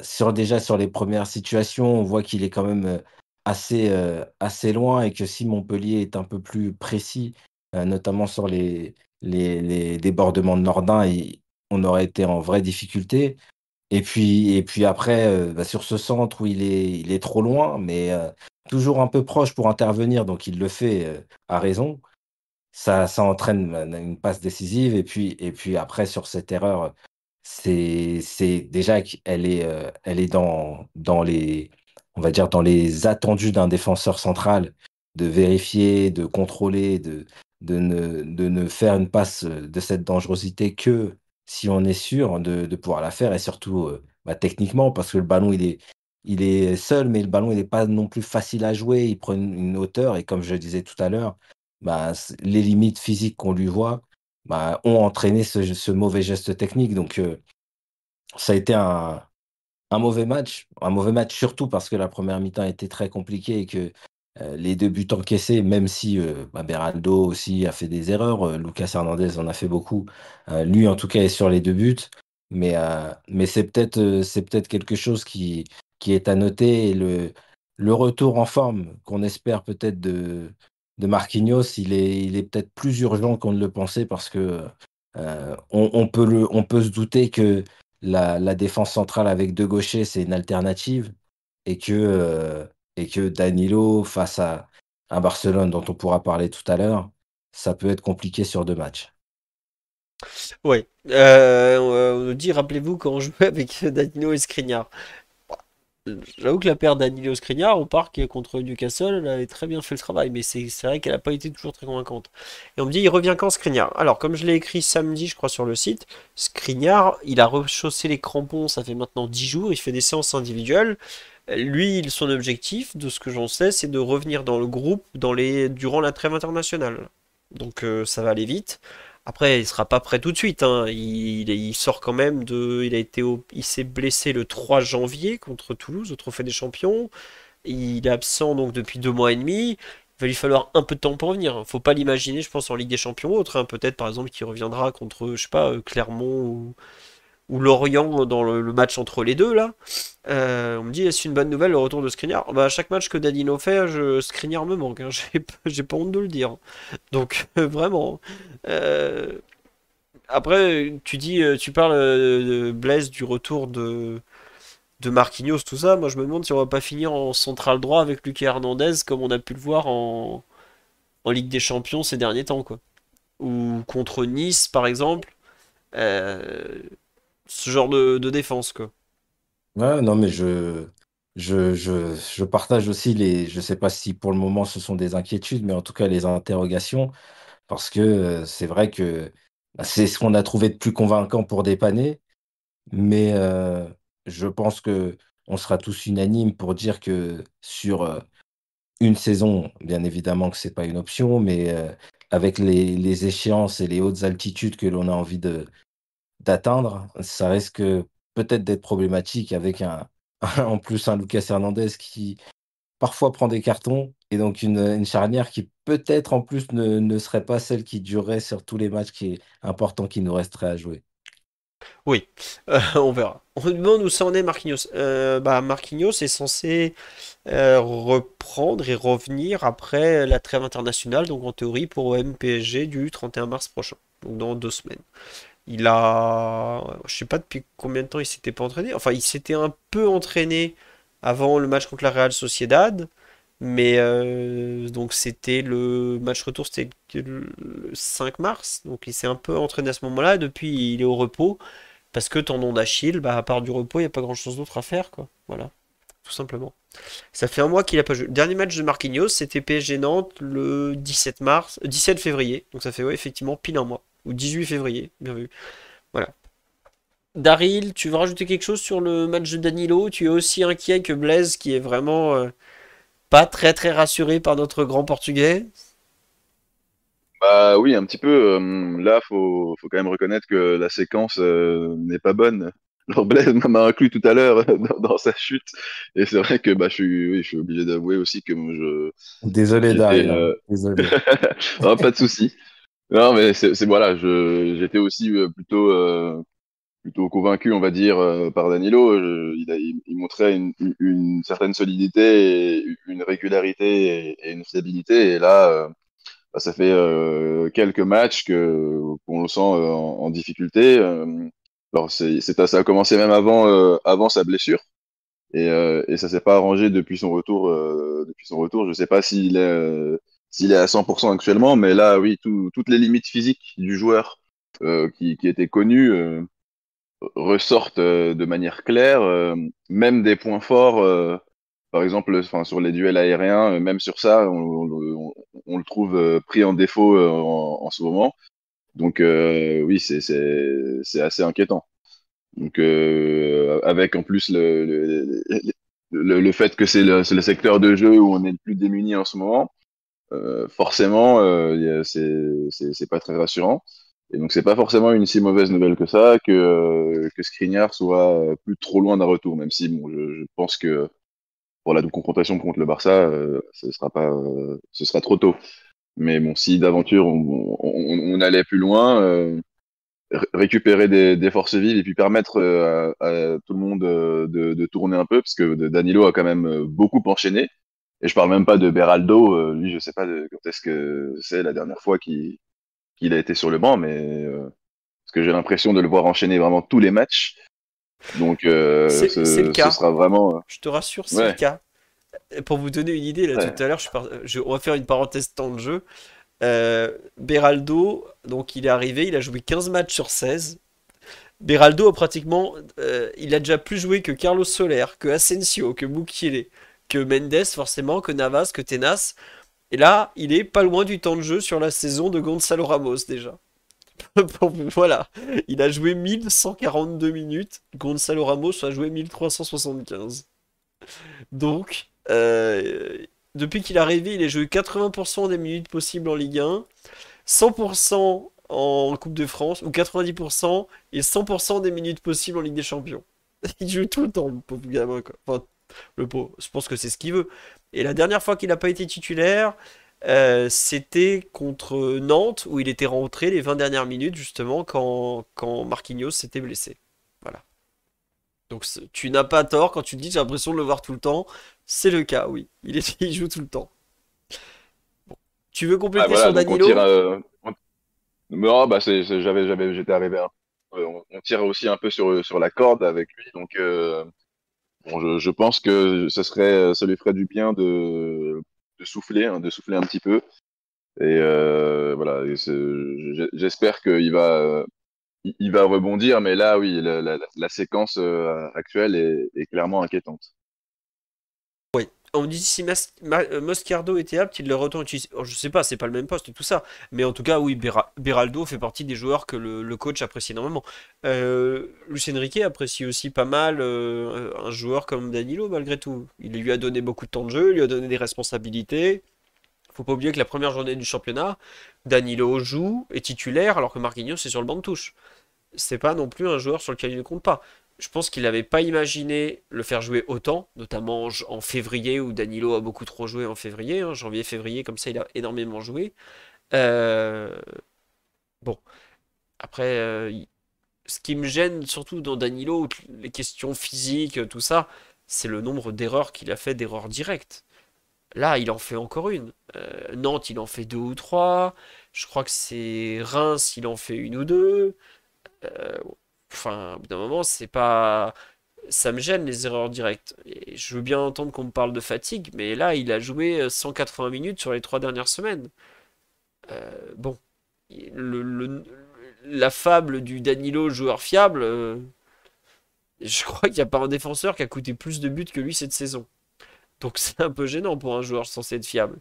sur, déjà sur les premières situations, on voit qu'il est quand même assez, assez loin et que si Montpellier est un peu plus précis, notamment sur les, les, débordements de Nordin, on aurait été en vraie difficulté. Et puis, et puis après, euh, bah, sur ce centre où il est, il est trop loin, mais euh, toujours un peu proche pour intervenir, donc il le fait euh, à raison. Ça, ça entraîne bah, une passe décisive. Et puis, et puis après, sur cette erreur, c'est, c'est déjà qu'elle est, elle est dans, dans les, on va dire, dans les attendus d'un défenseur central de vérifier, de contrôler, de, de ne, de ne faire une passe euh, de cette dangerosité que si on est sûr de, pouvoir la faire et surtout euh, bah, techniquement parce que le ballon il est, il est seul mais le ballon il n'est pas non plus facile à jouer, il prend une, hauteur et comme je le disais tout à l'heure, bah, les limites physiques qu'on lui voit bah, ont entraîné ce, mauvais geste technique donc euh, ça a été un, un mauvais match, un mauvais match surtout parce que la première mi-temps était très compliquée et que euh, les deux buts encaissés, même si euh, bah, Beraldo aussi a fait des erreurs, euh, Lucas Hernandez en a fait beaucoup. lui, en tout cas, est sur les deux buts. Mais, c'est peut-être quelque chose qui, est à noter. le, retour en forme qu'on espère peut-être de, de Marquinhos, il est, peut-être plus urgent qu'on ne le pensait parce que on, peut se douter que la, la défense centrale avec deux gauchers, c'est une alternative et que et que Danilo face à un Barcelone dont on pourra parler tout à l'heure, ça peut être compliqué sur deux matchs. Oui, euh, euh, on nous dit, rappelez-vous quand on jouait avec Danilo et Skriniar. J'avoue que la paire Danilo Skriniar au parc contre Newcastle, elle avait très bien fait le travail, mais c'est vrai qu'elle n'a pas été toujours très convaincante. Et on me dit, il revient quand Skriniar Alors, comme je l'ai écrit samedi, je crois, sur le site, Skriniar, il a rechaussé les crampons, ça fait maintenant 10 jours, il fait des séances individuelles. Lui, son objectif, de ce que j'en sais, c'est de revenir dans le groupe dans les... durant la trêve internationale. Donc euh, ça va aller vite. Après, il sera pas prêt tout de suite. Hein. Il, il, sort quand même de. Il a été, il s'est blessé le 3 janvier contre Toulouse au Trophée des Champions. Il est absent donc depuis deux mois et demi. Il va lui falloir un peu de temps pour revenir. Faut pas l'imaginer, je pense, en Ligue des Champions ou autre. Hein. Peut-être par exemple qu'il reviendra contre, je sais pas, euh, Clermont ou ou Lorient dans le, match entre les deux là. Euh, on me dit est-ce une bonne nouvelle le retour de Skriniar Bah chaque match que Dadino fait, je, Skriniar me manque. Hein. J'ai pas honte de le dire. Donc euh, vraiment. Euh, après tu dis tu parles de Blaise du retour de de Marquinhos tout ça. Moi je me demande si on va pas finir en central droit avec Lucas Hernandez comme on a pu le voir en en Ligue des Champions ces derniers temps quoi. Ou contre Nice par exemple. Euh, ce genre de, défense, quoi. non, mais je, je, je, je partage aussi les. Je ne sais pas si pour le moment ce sont des inquiétudes, mais en tout cas les interrogations, parce que euh, c'est vrai que bah, c'est ce qu'on a trouvé de plus convaincant pour dépanner, mais euh, je pense que on sera tous unanimes pour dire que sur euh, une saison, bien évidemment que ce n'est pas une option, mais avec les, les, échéances et les hautes altitudes que l'on a envie de, d'atteindre, ça risque peut-être d'être problématique avec un, en plus un Lucas Hernandez qui parfois prend des cartons et donc une, charnière qui peut-être en plus ne, serait pas celle qui durerait sur tous les matchs qui est important qui nous resterait à jouer. Oui, euh, on verra. On demande où ça en est Marquinhos. Euh, bah, Marquinhos est censé euh, reprendre et revenir après la trêve internationale, donc en théorie pour OM PSG du 31 mars prochain, donc dans deux semaines. Il a. Je sais pas depuis combien de temps il s'était pas entraîné. Enfin, il s'était un peu entraîné avant le match contre la Real Sociedad. Mais euh, donc c'était le match retour, c'était le 5 mars. Donc il s'est un peu entraîné à ce moment-là. Depuis, il est au repos. Parce que tendon d'Achille, bah, à part du repos, il n'y a pas grand-chose d'autre à faire. quoi. Voilà. Tout simplement. Ça fait un mois qu'il n'a pas joué. dernier match de Marquinhos, c'était PSG Nantes le 17, mars, 17 février. Donc ça fait effectivement pile un mois. Ou 18 février, bien vu. Voilà. Daryl, tu veux rajouter quelque chose sur le match de Danilo Tu es aussi inquiet que Blaise, qui est vraiment euh, pas très très rassuré par notre grand portugais bah oui, un petit peu. Euh, là, faut, faut quand même reconnaître que la séquence euh, n'est pas bonne. Alors Blaise m'a inclus tout à l'heure dans, sa chute. Et c'est vrai que bah, je, suis, je suis obligé d'avouer aussi que je. Désolé, Daryl. Hein. Désolé. pas de souci. Non, mais c'est voilà, j'étais aussi euh, plutôt euh, plutôt convaincu, on va dire, euh, par Danilo. il, il, montrait une, une, certaine solidité, une régularité et, une fiabilité. Et là, bah, ça fait quelques matchs que qu'on le sent en, difficulté. Alors c'est ça a commencé même avant avant sa blessure. Et, et ça s'est pas arrangé depuis son retour. depuis son retour, je sais pas s'il est s'il est à 100% actuellement, mais là, oui, toutes les limites physiques du joueur euh, qui, qui, étaient connues euh, ressortent euh, de manière claire, même des points forts, par exemple, sur les duels aériens, même sur ça, on, le trouve pris en défaut en, ce moment. Donc oui, c'est assez inquiétant. Donc avec en plus le fait que c'est le, secteur de jeu où on est le plus démuni en ce moment, euh, forcément, euh, c'est pas très rassurant. Et donc, c'est pas forcément une si mauvaise nouvelle que ça que, euh, Skriniar soit plus trop loin d'un retour, même si bon, je, pense que pour la confrontation contre le Barça, ce, sera pas, ce sera trop tôt. Mais bon, si d'aventure on, allait plus loin, récupérer des, forces vives et puis permettre à, tout le monde de, tourner un peu, parce que Danilo a quand même beaucoup enchaîné. Et je parle même pas de Beraldo, euh, lui, je sais pas quand est-ce que c'est la dernière fois qu'il a été sur le banc, mais euh, parce que j'ai l'impression de le voir enchaîner vraiment tous les matchs. Donc, euh, ce, le cas. sera vraiment. Je te rassure, c'est le cas. Pour vous donner une idée, là tout à l'heure, je, on va faire une parenthèse temps de jeu. Beraldo, donc il est arrivé, il a joué 15 matchs sur 16. Beraldo a pratiquement, il a déjà plus joué que Carlos Soler, que Asensio, que Mukiele que Mendes, forcément, que Navas, que Tenas. Et là, il est pas loin du temps de jeu sur la saison de Gonzalo Ramos déjà. voilà, il a joué 1142 minutes, Gonzalo Ramos a joué 1375. Donc, euh, depuis qu'il est arrivé, il a joué 80% des minutes possibles en Ligue 1, 100% en Coupe de France, ou 90% et 100% des minutes possibles en Ligue des Champions. Il joue tout le temps, le pauvre gamin, quoi. Le pot je pense que c'est ce qu'il veut. Et la dernière fois qu'il n'a pas été titulaire, euh, c'était contre Nantes, où il était rentré les 20 dernières minutes, justement, quand, quand Marquinhos s'était blessé. Voilà. Donc tu n'as pas tort quand tu te dis j'ai l'impression de le voir tout le temps. C'est le cas, oui. Il, il joue tout le temps. Tu veux compléter ah, sur Danilo euh, on ah, bah, j'étais arrivé euh, On, on tire aussi un peu sur, sur la corde avec lui, donc je, pense que euh, ça lui ferait du bien de, souffler, hein, de souffler un petit peu. Et euh, voilà, j'espère qu'il va, il va rebondir, mais là, oui, la, séquence euh, actuelle est clairement inquiétante on dit si euh, Moscardo était apte, il le retourne. Je sais pas, c'est pas le même poste, tout ça. Mais en tout cas, oui, Beraldo fait partie des joueurs que le, coach apprécie énormément. Euh, Lucien Riquet apprécie aussi pas mal euh, un joueur comme Danilo, malgré tout. Il lui a donné beaucoup de temps de jeu, il lui a donné des responsabilités. Faut pas oublier que la première journée du championnat, Danilo joue, est titulaire, alors que Marquinhos est sur le banc de touche. C'est pas non plus un joueur sur lequel il ne compte pas je pense qu'il n'avait pas imaginé le faire jouer autant, notamment en février où Danilo a beaucoup trop joué en février, hein, janvier-février, comme ça il a énormément joué. Euh, bon, après, euh, ce qui me gêne surtout dans Danilo, les questions physiques, tout ça, c'est le nombre d'erreurs qu'il a fait, d'erreurs directes. Là, il en fait encore une. Euh, Nantes, il en fait deux ou trois. Je crois que c'est Reims, il en fait une ou deux. Enfin, au bout d'un moment, c'est pas. Ça me gêne les erreurs directes. Et je veux bien entendre qu'on me parle de fatigue, mais là, il a joué 180 euh, minutes sur les trois dernières semaines. Euh, bon. la fable du Danilo joueur fiable, euh, je crois qu'il n'y a pas un défenseur qui a coûté plus de buts que lui cette saison. Donc c'est un peu gênant pour un joueur censé être fiable.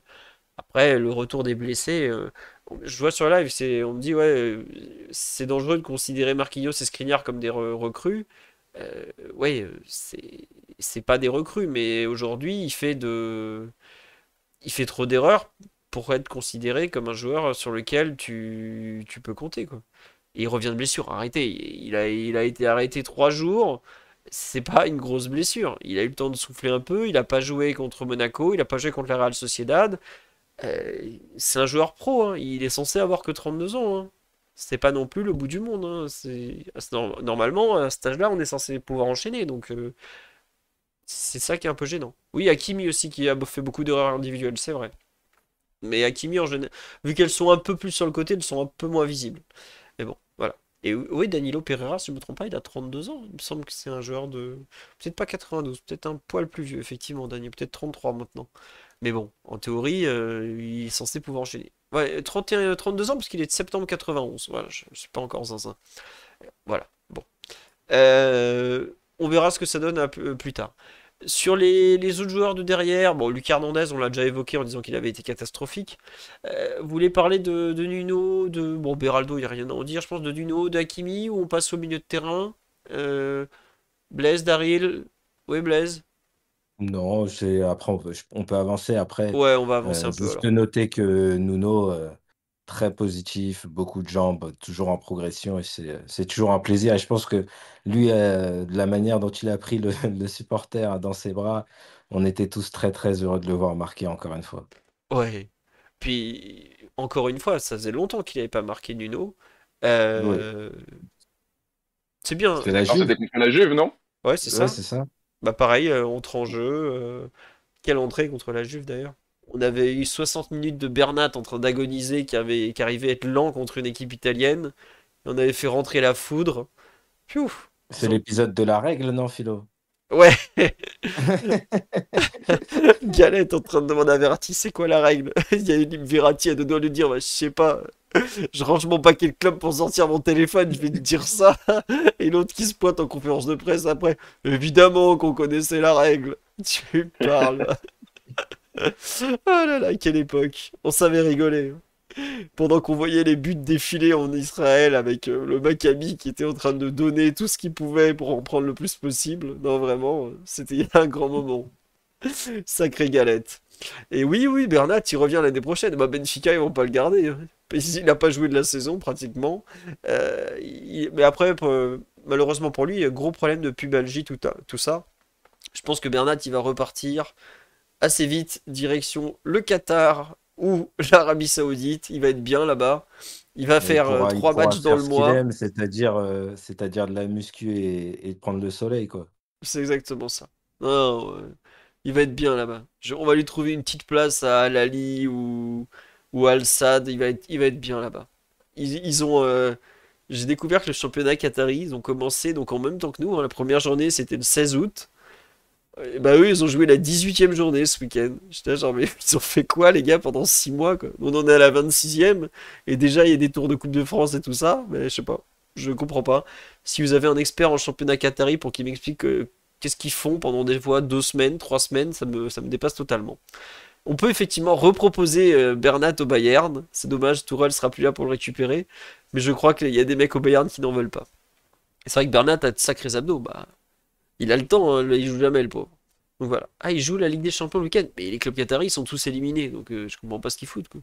Après, le retour des blessés, euh, je vois sur live, on me dit, ouais, euh, c'est dangereux de considérer Marquinhos et Skriniar comme des recrues. Euh, ouais, c'est, pas des recrues, mais aujourd'hui, il fait de. Il fait trop d'erreurs pour être considéré comme un joueur sur lequel tu, peux compter, quoi. il revient de blessure, arrêtez. Il a, il a été arrêté trois jours c'est pas une grosse blessure. Il a eu le temps de souffler un peu, il a pas joué contre Monaco, il n'a pas joué contre la Real Sociedad. Euh, c'est un joueur pro, hein. il est censé avoir que 32 ans. Hein. C'est pas non plus le bout du monde. Hein. Normalement, à cet âge-là, on est censé pouvoir enchaîner. Donc, euh, c'est ça qui est un peu gênant. Oui, Akimi aussi qui a fait beaucoup d'erreurs individuelles, c'est vrai. Mais Hakimi, en général, vu qu'elles sont un peu plus sur le côté, elles sont un peu moins visibles. Mais bon, voilà. Et oui, Danilo Pereira, si je me trompe pas, il a 32 ans. Il me semble que c'est un joueur de. Peut-être pas 92, peut-être un poil plus vieux, effectivement, Danilo. Peut-être 33 maintenant. Mais bon, en théorie, euh, il est censé pouvoir enchaîner. Ouais, 31, 32 ans, parce qu'il est de septembre 91. Voilà, je ne suis pas encore zinzin. Voilà, bon. Euh, on verra ce que ça donne euh, plus tard. Sur les, autres joueurs de derrière, bon, Lucas Hernandez, on l'a déjà évoqué en disant qu'il avait été catastrophique. vous voulez parler de, Nuno, de. Bon, Beraldo, il n'y a rien à en dire, je pense, de Nuno, d'Akimi, où on passe au milieu de terrain. Blaise, Daryl. Oui, Blaise. Non, c'est après on peut, avancer. Après, Ouais, on va euh, avancer un peu juste noter que Nuno, euh, très positif, beaucoup de jambes, bah, toujours en progression et euh, c'est toujours un plaisir. Et je pense que lui, de la manière dont il a pris le, supporter dans ses bras, on était tous très très heureux de le voir marquer encore une fois. Ouais. Puis, encore une fois, ça faisait longtemps qu'il n'avait pas marqué Nuno. C'est bien. c'était la Juve. non? Ouais, c'est ça. c'est ça. Bah pareil, euh, entre en jeu. Euh, quelle entrée contre la Juve d'ailleurs on avait eu 60 minutes de Bernat en train d'agoniser qui, avait, qui arrivait à être lent contre une équipe italienne. on avait fait rentrer la foudre. C'est l'épisode de la règle, non, Philo Ouais Galette en train de demander à Verratti c'est quoi la règle Il y a une Verratti à deux doigts dire bah, je sais pas, je range mon paquet de clubs pour sortir mon téléphone, je vais te dire ça. Et l'autre qui se pointe en conférence de presse après. Évidemment qu'on connaissait la règle. Tu parles. oh là là, quelle époque. On savait rigoler. Pendant qu'on voyait les buts défiler en Israël avec euh, le Maccabi qui était en train de donner tout ce qu'il pouvait pour en prendre le plus possible. Non, vraiment, euh, c'était un grand moment. Sacré galette. Et oui, oui, Bernat, il revient l'année prochaine. Bah, Benfica, ils vont pas le garder. Il hein. n'a pas joué de la saison, pratiquement. Euh, mais après, euh, malheureusement pour lui, gros problème de pubalgie, tout, tout ça. Je pense que Bernat, il va repartir assez vite, direction le Qatar ou l'Arabie Saoudite. Il va être bien là-bas. Il va faire euh, trois matchs dans le mois. C'est-à-dire de la muscu et, de prendre le soleil, quoi. C'est exactement ça il va être bien là-bas. On va lui trouver une petite place à Al-Ali ou, ou Al-Sad, il, va être, il va être bien là-bas. Ils, ont... Euh, j'ai découvert que le championnat qatari, ils ont commencé donc en même temps que nous. Hein. la première journée, c'était le 16 août. Et bah eux, ils ont joué la 18e journée ce week-end. J'étais genre, mais ils ont fait quoi, les gars, pendant 6 mois, quoi On en est à la 26e, et déjà, il y a des tours de Coupe de France et tout ça, mais je sais pas, je comprends pas. Si vous avez un expert en championnat qatari pour qu'il m'explique euh, qu'est-ce qu'ils font pendant des fois deux semaines, trois semaines, ça me, ça me dépasse totalement. On peut effectivement reproposer euh, Bernat au Bayern, c'est dommage, Tourelle sera plus là pour le récupérer, mais je crois qu'il y a des mecs au Bayern qui n'en veulent pas. Et c'est vrai que Bernat a de sacrés abdos, bah, il a le temps, hein. il joue jamais le pauvre. Donc voilà. Ah, il joue la Ligue des Champions le week-end, mais les clubs qataris sont tous éliminés, donc euh, je comprends pas ce qu'ils foutent. Quoi.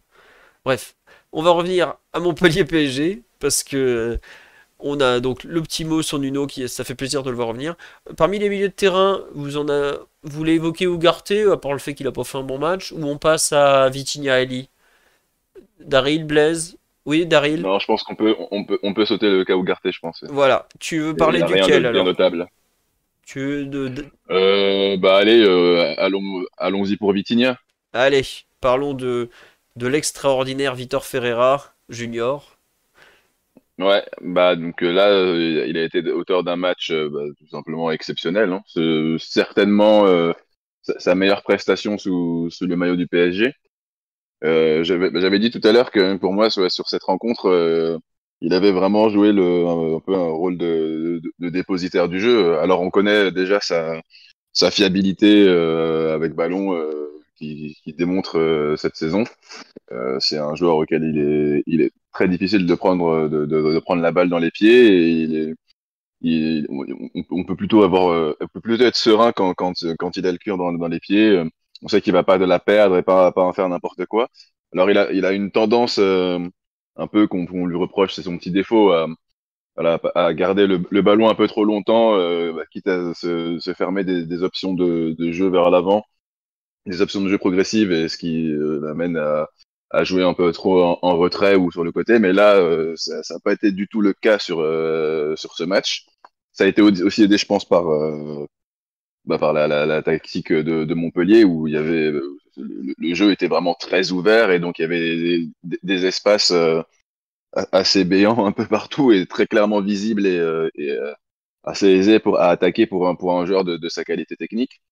Bref, on va revenir à Montpellier PSG, parce que... Euh, on a donc le petit mot sur Nuno, qui, ça fait plaisir de le voir revenir. Parmi les milieux de terrain, vous en voulez évoquer Ougarté, à part le fait qu'il n'a pas fait un bon match, ou on passe à Vitinha Eli Daryl, Blaise Oui, Daryl Non, je pense qu'on peut, on peut, sauter le cas Ougarté, je pense. Voilà. Tu veux parler duquel de, alors notable. Tu veux de, euh, bah allez, euh, allons, allons-y pour Vitinha. Allez, parlons de, de l'extraordinaire Vitor Ferreira Junior, Ouais, bah donc euh, là, euh, il a été auteur d'un match euh, bah, tout simplement exceptionnel. Hein. C'est certainement sa, meilleure prestation sous, sous, le maillot du PSG. Bah, j'avais dit tout à l'heure que pour moi, sur, cette rencontre, il avait vraiment joué le, un, peu un rôle de, de, dépositaire du jeu. Alors on connaît déjà sa, sa fiabilité avec ballon qui, qui, démontre cette saison. C'est un joueur auquel il est, il est très difficile de prendre, euh, de, prendre la balle dans les pieds. Et il on, peut plutôt avoir, euh, peut plutôt être serein quand, quand, il a le cure dans, les pieds. Euh, on sait qu'il va pas de la perdre et pas, pas en faire n'importe quoi. Alors il a, il a une tendance un peu qu'on lui reproche, c'est son petit défaut à, à garder le, ballon un peu trop longtemps, bah, quitte à se, fermer des, options de, jeu vers l'avant, des options de jeu progressives, et ce qui l'amène à, à jouer un peu trop en, retrait ou sur le côté. Mais là, euh, ça n'a pas été du tout le cas sur, euh, sur ce match. Ça a été aussi aidé, je pense, par, euh, bah, par la, la, tactique de, de, Montpellier où il y avait le, jeu était vraiment très ouvert et donc il y avait des, espaces assez béants un peu partout et très clairement visibles et, assez aisés pour, à attaquer pour un, pour un joueur de, de sa qualité technique.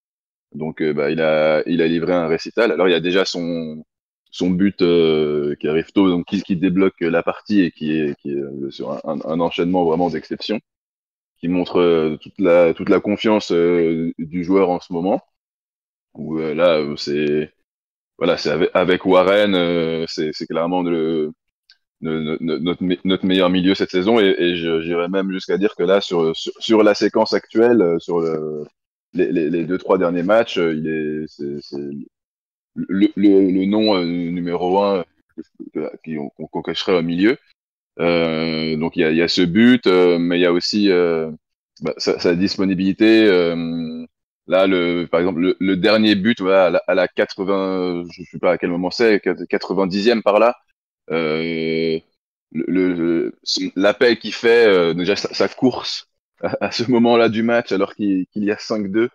Donc bah, il, a, il a livré un récital. Alors il y a déjà son, son but euh, qui arrive tôt, donc qui, qui débloque la partie et qui est, qui est euh, sur un, un, enchaînement vraiment d'exception, qui montre euh, toute, la, toute la confiance du joueur en ce moment. Où là, c'est voilà, c'est avec, Warren, c'est clairement notre, notre meilleur milieu cette saison et, j'irais même jusqu'à dire que là, sur, sur, la séquence actuelle, sur les, les, les deux trois derniers matchs, il est le, le, nom euh, numéro un euh, qu'on cacherait au milieu. Euh, donc il y a, ce but, mais il y a aussi bah, sa, disponibilité. là, le, par exemple, le, dernier but, à la, 80, je ne sais pas à quel moment c'est, 90e par là. L'appel qu'il fait, déjà sa, sa, course à, ce moment-là du match, alors qu'il y a 5-2,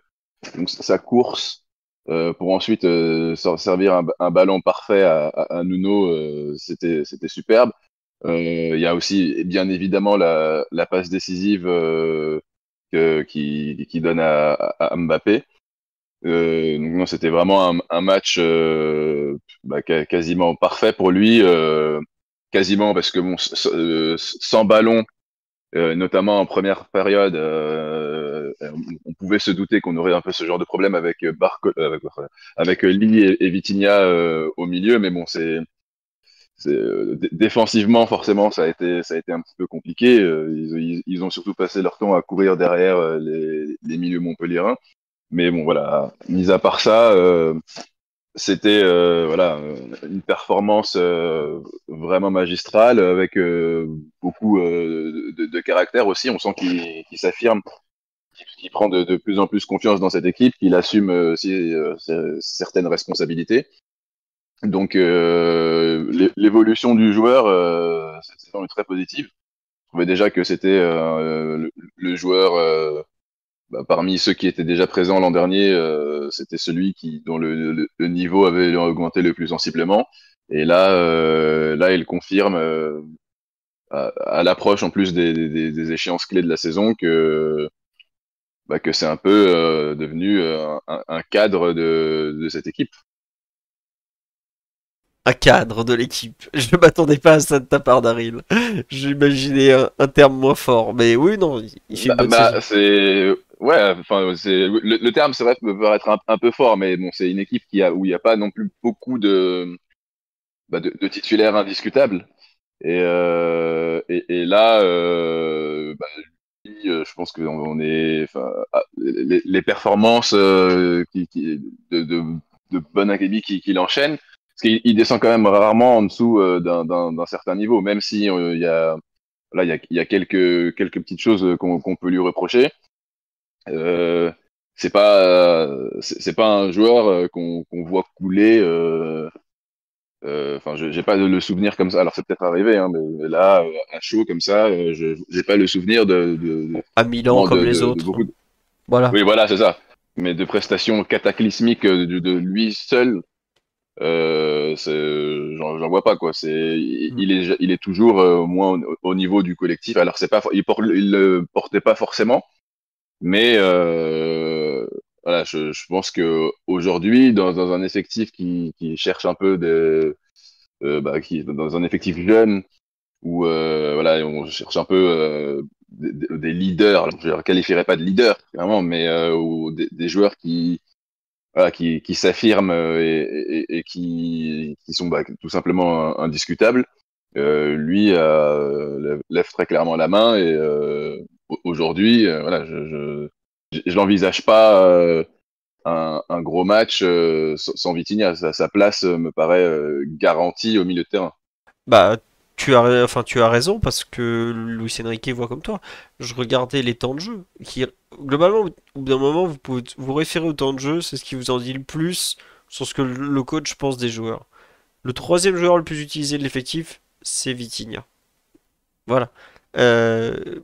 donc sa course, euh, pour ensuite euh, servir un, ballon parfait à, à, Nuno, euh, c'était superbe. Il y a aussi, bien évidemment, la, passe décisive que, qui, donne à, à Mbappé. donc c'était vraiment un, match bah, quasiment parfait pour lui, quasiment parce que bon, sans ballon, euh, notamment en première période, euh, on pouvait se douter qu'on aurait un peu ce genre de problème avec euh, Barco, euh, avec, avec, Lee et, Vitigna au milieu, mais bon, c'est défensivement forcément ça a été ça a été un petit peu compliqué. Ils, ils, ont surtout passé leur temps à courir derrière les, les milieux montpelliérains. Mais bon voilà, mis à part ça, c'était euh, voilà euh, une performance euh, vraiment magistrale avec beaucoup de, de, caractère aussi. On sent qu'il s'affirme, qu'il prend de, plus en plus confiance dans cette équipe, qu'il assume aussi certaines responsabilités. Donc l'évolution du joueur, c'est très positive. Je trouvais déjà que c'était le, joueur bah, parmi ceux qui étaient déjà présents l'an dernier, euh, c'était celui qui, dont le, niveau avait augmenté le plus sensiblement. Et là, euh, là, il confirme euh, à, l'approche en plus des, des, échéances clés de la saison que, bah, que c'est un peu devenu un, un, cadre de, de cette équipe. Un cadre de l'équipe. Je ne m'attendais pas à ça de ta part, Daryl. J'imaginais un, terme moins fort, mais oui, non, il, fait bah, bah Ouais, enfin, le, terme, c'est vrai, peut paraître un, peu fort, mais bon, c'est une équipe où il n'y a pas non plus beaucoup de, bah, de, titulaires indiscutables. Et, euh, là, euh, bah, euh, je pense que on est, ah, les, performances de, de, de qui, qui l'enchaîne, parce qu'il descend quand même rarement en dessous d'un certain niveau, même si il y a là il y a, quelques quelques petites choses qu'on peut lui reprocher. Euh, c'est pas euh, c'est pas un joueur euh, qu'on voit couler. Enfin, j'ai pas le souvenir comme ça. Alors c'est peut-être arrivé, hein, mais là à chaud comme ça, j'ai pas le souvenir de, à Milan comme les autres. voilà. Oui, voilà, c'est ça. Mais de prestations cataclysmiques de, lui seul, j'en vois pas quoi. C'est hmm. il est il est toujours au moins au, niveau du collectif. Alors c'est pas il, il le portait pas forcément, mais euh, voilà, je, je, pense que aujourd'hui, dans, dans, un effectif qui, qui, cherche un peu de, euh, bah, qui dans un effectif jeune où euh, voilà, on cherche un peu des, des, leaders. Je ne qualifierais pas de leader vraiment, mais ou des, des joueurs qui voilà, qui, qui s'affirment et, et, et, qui, qui sont bah, tout simplement indiscutables. Euh, lui euh, lève, lève, très clairement la main et euh, aujourd'hui, euh, je n'envisage pas euh, un, gros match euh, sans Vitinha. Sa, place me paraît garantie au milieu de terrain. Bah, tu as, enfin, tu as raison parce que Luis Enrique voit comme toi. Je regardais les temps de jeu. globalement, au bout d'un moment, vous pouvez vous référer au temps de jeu. C'est ce qui vous en dit le plus sur ce que le coach pense des joueurs. Le troisième joueur le plus utilisé de l'effectif, c'est Vitinha. Voilà. Euh,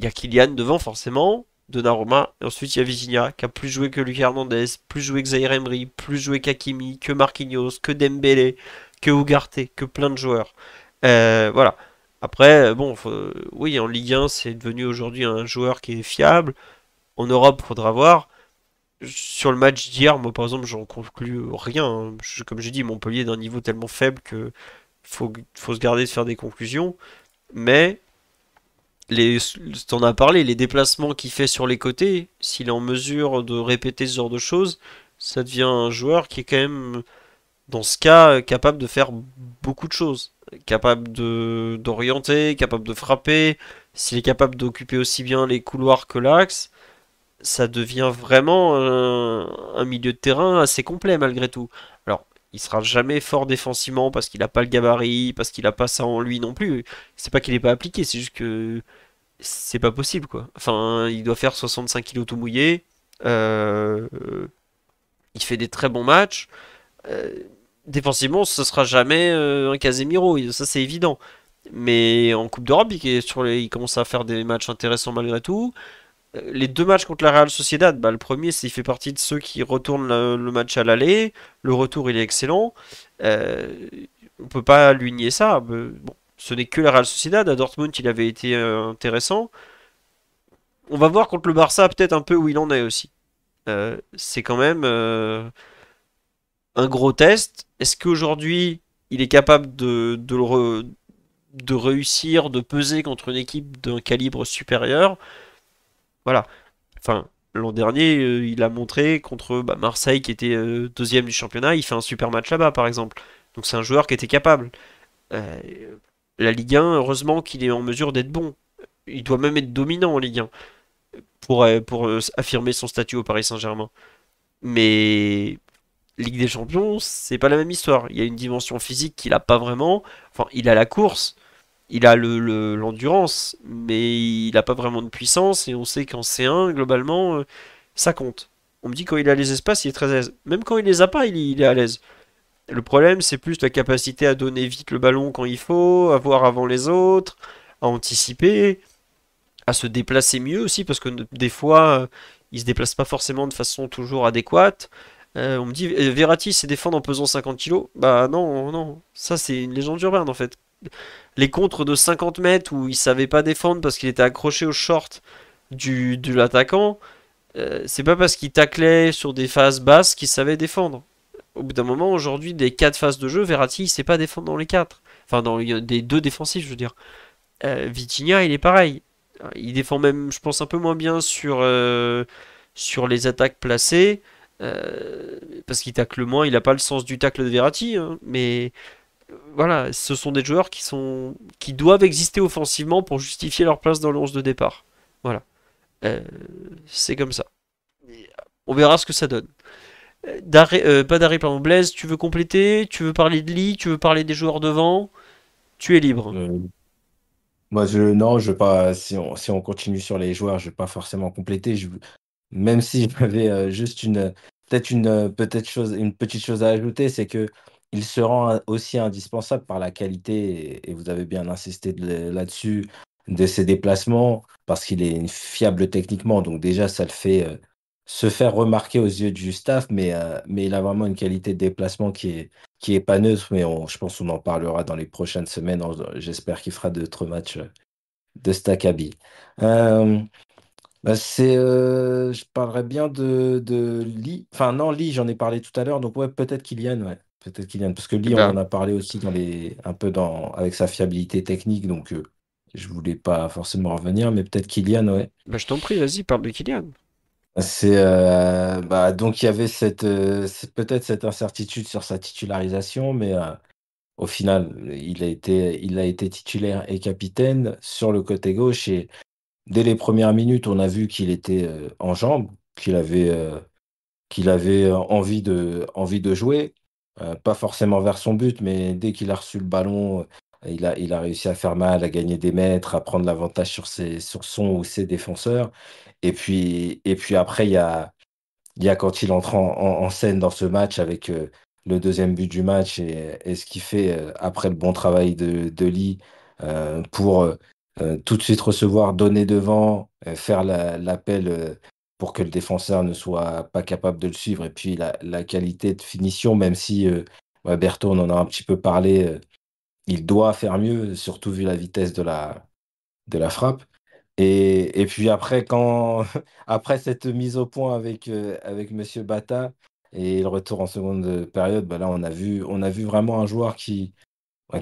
il y a Kylian devant, forcément, Donnarumma. Et ensuite, il y a Vizinha, qui a plus joué que Lucas Hernandez, plus joué que Zaire Emery, plus joué qu'Akimi, que Marquinhos, que Dembélé, que Ugarte, que plein de joueurs. Euh, voilà. Après, euh, bon, euh, oui, en Ligue 1, c'est devenu aujourd'hui un joueur qui est fiable. En Europe, faudra voir. Sur le match d'hier, moi, par exemple, j'en conclus rien. Hein. Comme j'ai dit, Montpellier est d'un niveau tellement faible que faut, faut se garder de faire des conclusions. Mais les, t'en parlé, les déplacements qu'il fait sur les côtés, s'il est en mesure de répéter ce genre de choses, ça devient un joueur qui est quand même, dans ce cas, capable de faire beaucoup de choses. Capable de, d'orienter, capable de frapper, s'il est capable d'occuper aussi bien les couloirs que l'axe, ça devient vraiment un, un milieu de terrain assez complet malgré tout. Alors, il sera jamais fort défensivement parce qu'il n'a pas le gabarit, parce qu'il n'a pas ça en lui non plus. C'est pas qu'il n'est pas appliqué, c'est juste que c'est pas possible quoi. Enfin, il doit faire 65 kilos tout mouillé. Euh, il fait des très bons matchs. Euh, défensivement, ce sera jamais euh, un Casemiro, ça c'est évident. Mais en Coupe d'Europe, il commence à faire des matchs intéressants malgré tout les deux matchs contre la Real Sociedad, bah, le premier, c'est il fait partie de ceux qui retournent le, match à l'aller. Le retour, il est excellent. Euh, on peut pas lui nier ça. Euh, bon, ce n'est que la Real Sociedad. À Dortmund, il avait été euh, intéressant. On va voir contre le Barça, peut-être un peu où il en est aussi. Euh, c'est quand même un gros test. Est-ce qu'aujourd'hui, il est capable de, de réussir, de peser contre une équipe d'un calibre supérieur voilà. Enfin, l'an dernier, euh, il a montré contre bah, Marseille, qui était euh, deuxième du championnat, il fait un super match là-bas, par exemple. Donc c'est un joueur qui était capable. Euh, la Ligue 1, heureusement qu'il est en mesure d'être bon. Il doit même être dominant en Ligue 1 pour, pour affirmer son statut au Paris Saint-Germain. Mais Ligue des Champions, c'est pas la même histoire. Il y a une dimension physique qu'il a pas vraiment. Enfin, il a la course, il a l'endurance, le, mais il n'a pas vraiment de puissance, et on sait qu'en C1, globalement, euh, ça compte. On me dit quand il a les espaces, il est très à l'aise. Même quand il les a pas, il, est à l'aise. Le problème, c'est plus la capacité à donner vite le ballon quand il faut, à voir avant les autres, à anticiper, à se déplacer mieux aussi, parce que des fois, il euh, il se déplace pas forcément de façon toujours adéquate. Euh, on me dit, eh, Verratti c'est défendre en pesant 50 kg. Bah non, non, ça c'est une légende urbaine en fait les contres de 50 mètres où il savait pas défendre parce qu'il était accroché au short du, de l'attaquant, euh, c'est pas parce qu'il taclait sur des phases basses qu'il savait défendre. Au bout d'un moment, aujourd'hui, des 4 phases de jeu, Verratti, il sait pas défendre dans les 4. Enfin, dans les, des deux défensifs, je veux dire. Euh, Vitinha, il est pareil. Il défend même, je pense, un peu moins bien sur, euh, sur les attaques placées. parce qu'il tacle moins, il n'a pas le sens du tacle de Verratti, hein, mais voilà, ce sont des joueurs qui, sont, qui doivent exister offensivement pour justifier leur place dans l'once de départ. Voilà. Euh, c'est comme ça. On verra ce que ça donne. Euh, euh, pas d'arrêt, pardon. Blaise, tu veux compléter Tu veux parler de Lee Tu veux parler des joueurs devant Tu es libre. moi, je, non, je pas. Si on, si on, continue sur les joueurs, je ne vais pas forcément compléter. Je, même si j'avais juste une, peut-être une, peut-être chose, une petite chose à ajouter, c'est que il se rend aussi indispensable par la qualité, et vous avez bien insisté là-dessus, de ses déplacements, parce qu'il est fiable techniquement. Donc déjà, ça le fait euh, se faire remarquer aux yeux du staff, mais, euh, mais il a vraiment une qualité de déplacement qui est, qui est pas neutre, mais je pense qu'on en parlera dans les prochaines semaines. J'espère qu'il fera d'autres matchs euh, de Stakabi. Bah, c'est, je parlerai bien de, de Lee. Enfin non, Lee, j'en ai parlé tout à l'heure, donc ouais, peut-être qu'il y a ouais. Peut-être Kylian, parce que lui, eh on ben en a parlé aussi un peu dans, avec sa fiabilité technique, donc euh, je voulais pas forcément revenir, mais peut-être Kylian, ouais. Bah, je t'en prie, vas-y, parle de Kylian. C'est euh, bah, donc il y avait cette euh, peut-être cette incertitude sur sa titularisation, mais au final il a été il a été titulaire et capitaine sur le côté gauche et dès les premières minutes on a vu qu'il était en jambes, qu'il avait qu'il avait envie de envie de jouer, euh, pas forcément vers son but, mais dès qu'il a reçu le ballon, euh, il a, il a réussi à faire mal, à gagner des mètres, à prendre l'avantage sur, sur son ou ses défenseurs. Et puis, et puis après, il y a, y a quand il entre en, scène dans ce match avec euh, le deuxième but du match et, ce qu'il fait après le bon travail de Lee pour tout de suite recevoir, donner devant, faire l'appel pour que le défenseur ne soit pas capable de le suivre. Et puis la, qualité de finition, même si euh, on en a un petit peu parlé, euh, il doit faire mieux, surtout vu la vitesse de la, de la frappe. Et, puis après, quand, après cette mise au point avec, M. Euh, avec Bata et le retour en seconde période, bah là on a vu, on a vu vraiment un joueur qui,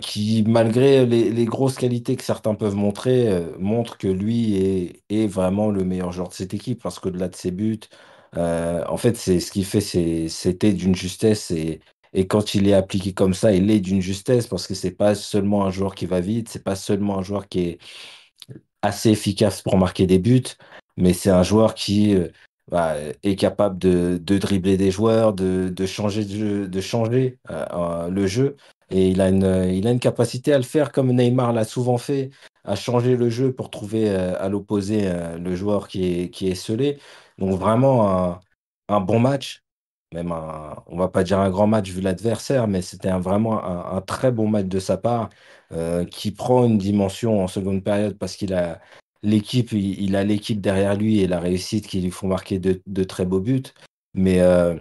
qui, malgré les, les grosses qualités que certains peuvent montrer, euh, montre que lui est, est vraiment le meilleur joueur de cette équipe, parce qu'au-delà de ses buts, euh, en fait, c'est ce qu'il fait, c'est, c'était d'une justesse et, et quand il est appliqué comme ça, il est d'une justesse parce que c'est pas seulement un joueur qui va vite, c'est pas seulement un joueur qui est assez efficace pour marquer des buts, mais c'est un joueur qui euh, bah, est capable de, de, dribbler des joueurs, de, de changer, de, de changer le jeu. Et il a, une, euh, il a une capacité à le faire comme Neymar l'a souvent fait, à changer le jeu pour trouver euh, à l'opposé euh, le joueur qui est, qui est scellé. Donc vraiment un, un bon match, même un, on va pas dire un grand match vu l'adversaire, mais c'était un, vraiment un, très bon match de sa part euh, qui prend une dimension en seconde période parce qu'il a l'équipe, il, il, a l'équipe derrière lui et la réussite qui lui font marquer de, de très beaux buts. Mais euh,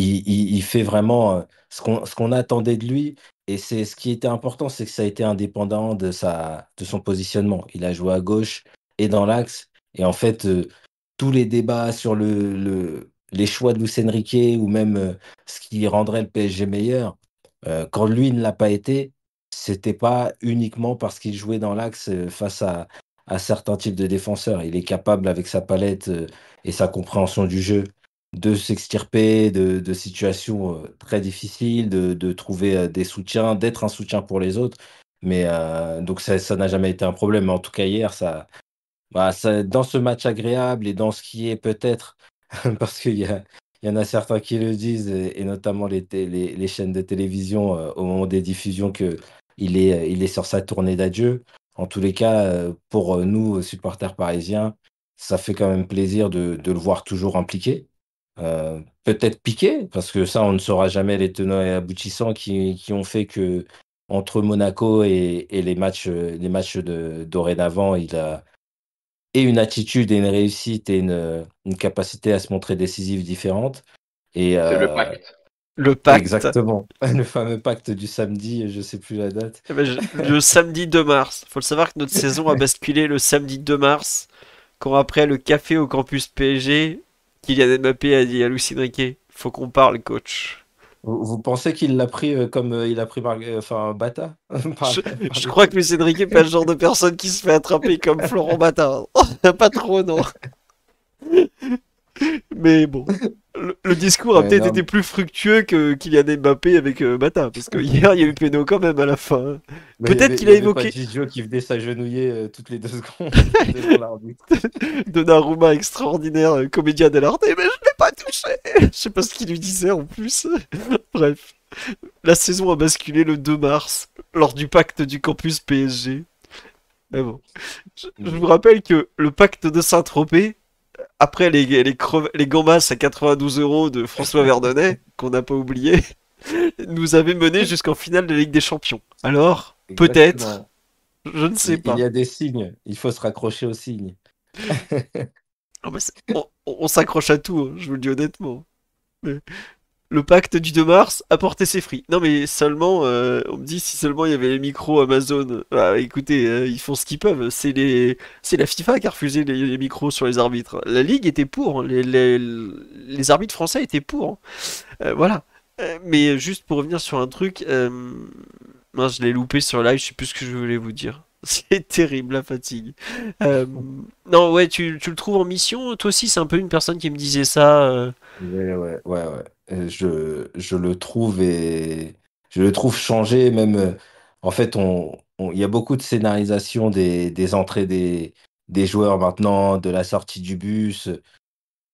il, fait vraiment euh, ce qu'on attendait de lui. Et c'est ce qui était important, c'est que ça a été indépendant de, son positionnement. Il a joué à gauche et dans l'axe. Et en fait, euh, tous les débats sur le, les choix de Moussa ou même euh, ce qui rendrait le PSG meilleur, quand lui ne l'a pas été, c'était pas uniquement parce qu'il jouait dans l'axe face à, à certains types de défenseurs. Il est capable, avec sa palette et sa compréhension du jeu, de s'extirper de, situations euh, très difficiles, de, trouver euh, des soutiens, d'être un soutien pour les autres. Mais euh, donc ça, n'a jamais été un problème. en tout cas hier, ça, bah, ça, dans ce match agréable et dans ce qui est peut-être, parce qu'il y, a, y en a certains qui le disent, et, notamment les, chaînes de télévision au moment des diffusions, que il est, il est sur sa tournée d'adieu. En tous les cas, pour nous, supporters parisiens, ça fait quand même plaisir de, de le voir toujours impliqué. Euh, peut-être piqué, parce que ça, on ne saura jamais les tenants et aboutissants qui, qui, ont fait que entre Monaco et, les matchs, euh, les matchs de, dorénavant, il a et une attitude et une réussite et une, capacité à se montrer décisive différente. Et, euh, le pacte. Le pacte. Exactement. Le fameux pacte du samedi, je sais plus la date. Eh ben, le samedi 2 mars. il Faut le savoir que notre saison a basculé le samedi 2 mars, quand après le café au campus PSG, Kylian Mbappé a dit à Lucien Riquet faut qu'on parle, coach. Vous, pensez qu'il l'a pris euh, comme euh, il a pris par euh, enfin, Bata je, crois que Lucien Riquet n'est pas le genre de personne qui se fait attraper comme Florent Bata. Oh, pas trop, non Mais bon, le, discours a peut-être été plus fructueux que Kylian Mbappé avec euh, Matin, parce que hier il y a eu péno quand même à la fin. Hein. Peut-être qu'il a évoqué. Gigio qui venait s'agenouiller euh, toutes les deux secondes Donnarumma extraordinaire, euh, comédien de mais je l'ai pas touché. je sais pas ce qu'il lui disait en plus. Bref, la saison a basculé le 2 mars lors du pacte du campus PSG. Mais bon, je, je vous rappelle que le pacte de Saint-Tropez après les, les, à 92 euros de François Verdonnet, qu'on n'a pas oublié, nous avait mené jusqu'en finale de la Ligue des Champions. Alors, peut-être, je ne sais pas. Il y a des signes, il faut se raccrocher aux signes. on, s'accroche à tout, hein, je vous le dis honnêtement le pacte du 2 mars a porté ses fruits. Non mais seulement, euh, on me dit si seulement il y avait les micros Amazon. Bah, écoutez, euh, ils font ce qu'ils peuvent. C'est c'est la FIFA qui a refusé les, micros sur les arbitres. La ligue était pour. Hein. Les, les, arbitres français étaient pour. Hein. Euh, voilà. mais juste pour revenir sur un truc, moi je l'ai loupé sur live. Je sais plus ce que je voulais vous dire. C'est terrible la fatigue. non, ouais, tu, le trouves en mission. Toi aussi, c'est un peu une personne qui me disait ça. ouais, ouais. ouais. Euh, je, je le trouve et je le trouve changé. Même, euh, en fait, on, il y a beaucoup de scénarisation des, des entrées des, des joueurs maintenant, de la sortie du bus.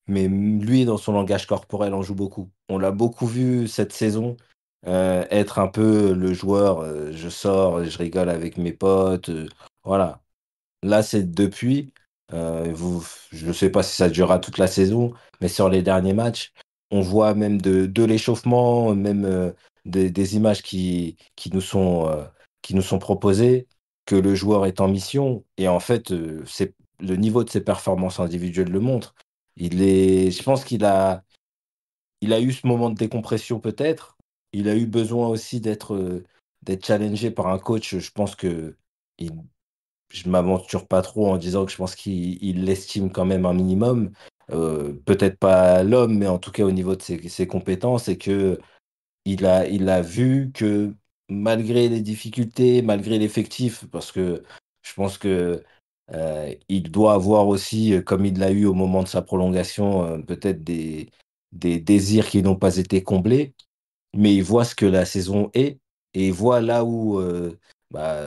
Mais lui, dans son langage corporel, en joue beaucoup. On l'a beaucoup vu cette saison euh, être un peu le joueur. je sors, je rigole avec mes potes. voilà. Là, c'est depuis. vous, je ne sais pas si ça durera toute la saison, mais sur les derniers matchs, on voit même de, l'échauffement, même euh, des, images qui, qui, nous sont, euh, qui nous sont proposées, que le joueur est en mission. Et en fait, euh, c'est, le niveau de ses performances individuelles le montre. Il est, je pense qu'il a, il a eu ce moment de décompression peut-être. Il a eu besoin aussi d'être, d'être challengé par un coach. Je pense que je m'aventure pas trop en disant que je pense qu'il l'estime quand même un minimum, euh, peut-être pas l'homme, mais en tout cas au niveau de ses, compétences, et que il a, il a vu que malgré les difficultés, malgré l'effectif, parce que je pense que euh, il doit avoir aussi, euh, comme il l'a eu au moment de sa prolongation, peut-être des, des désirs qui n'ont pas été comblés, mais il voit ce que la saison est et il voit là où bah,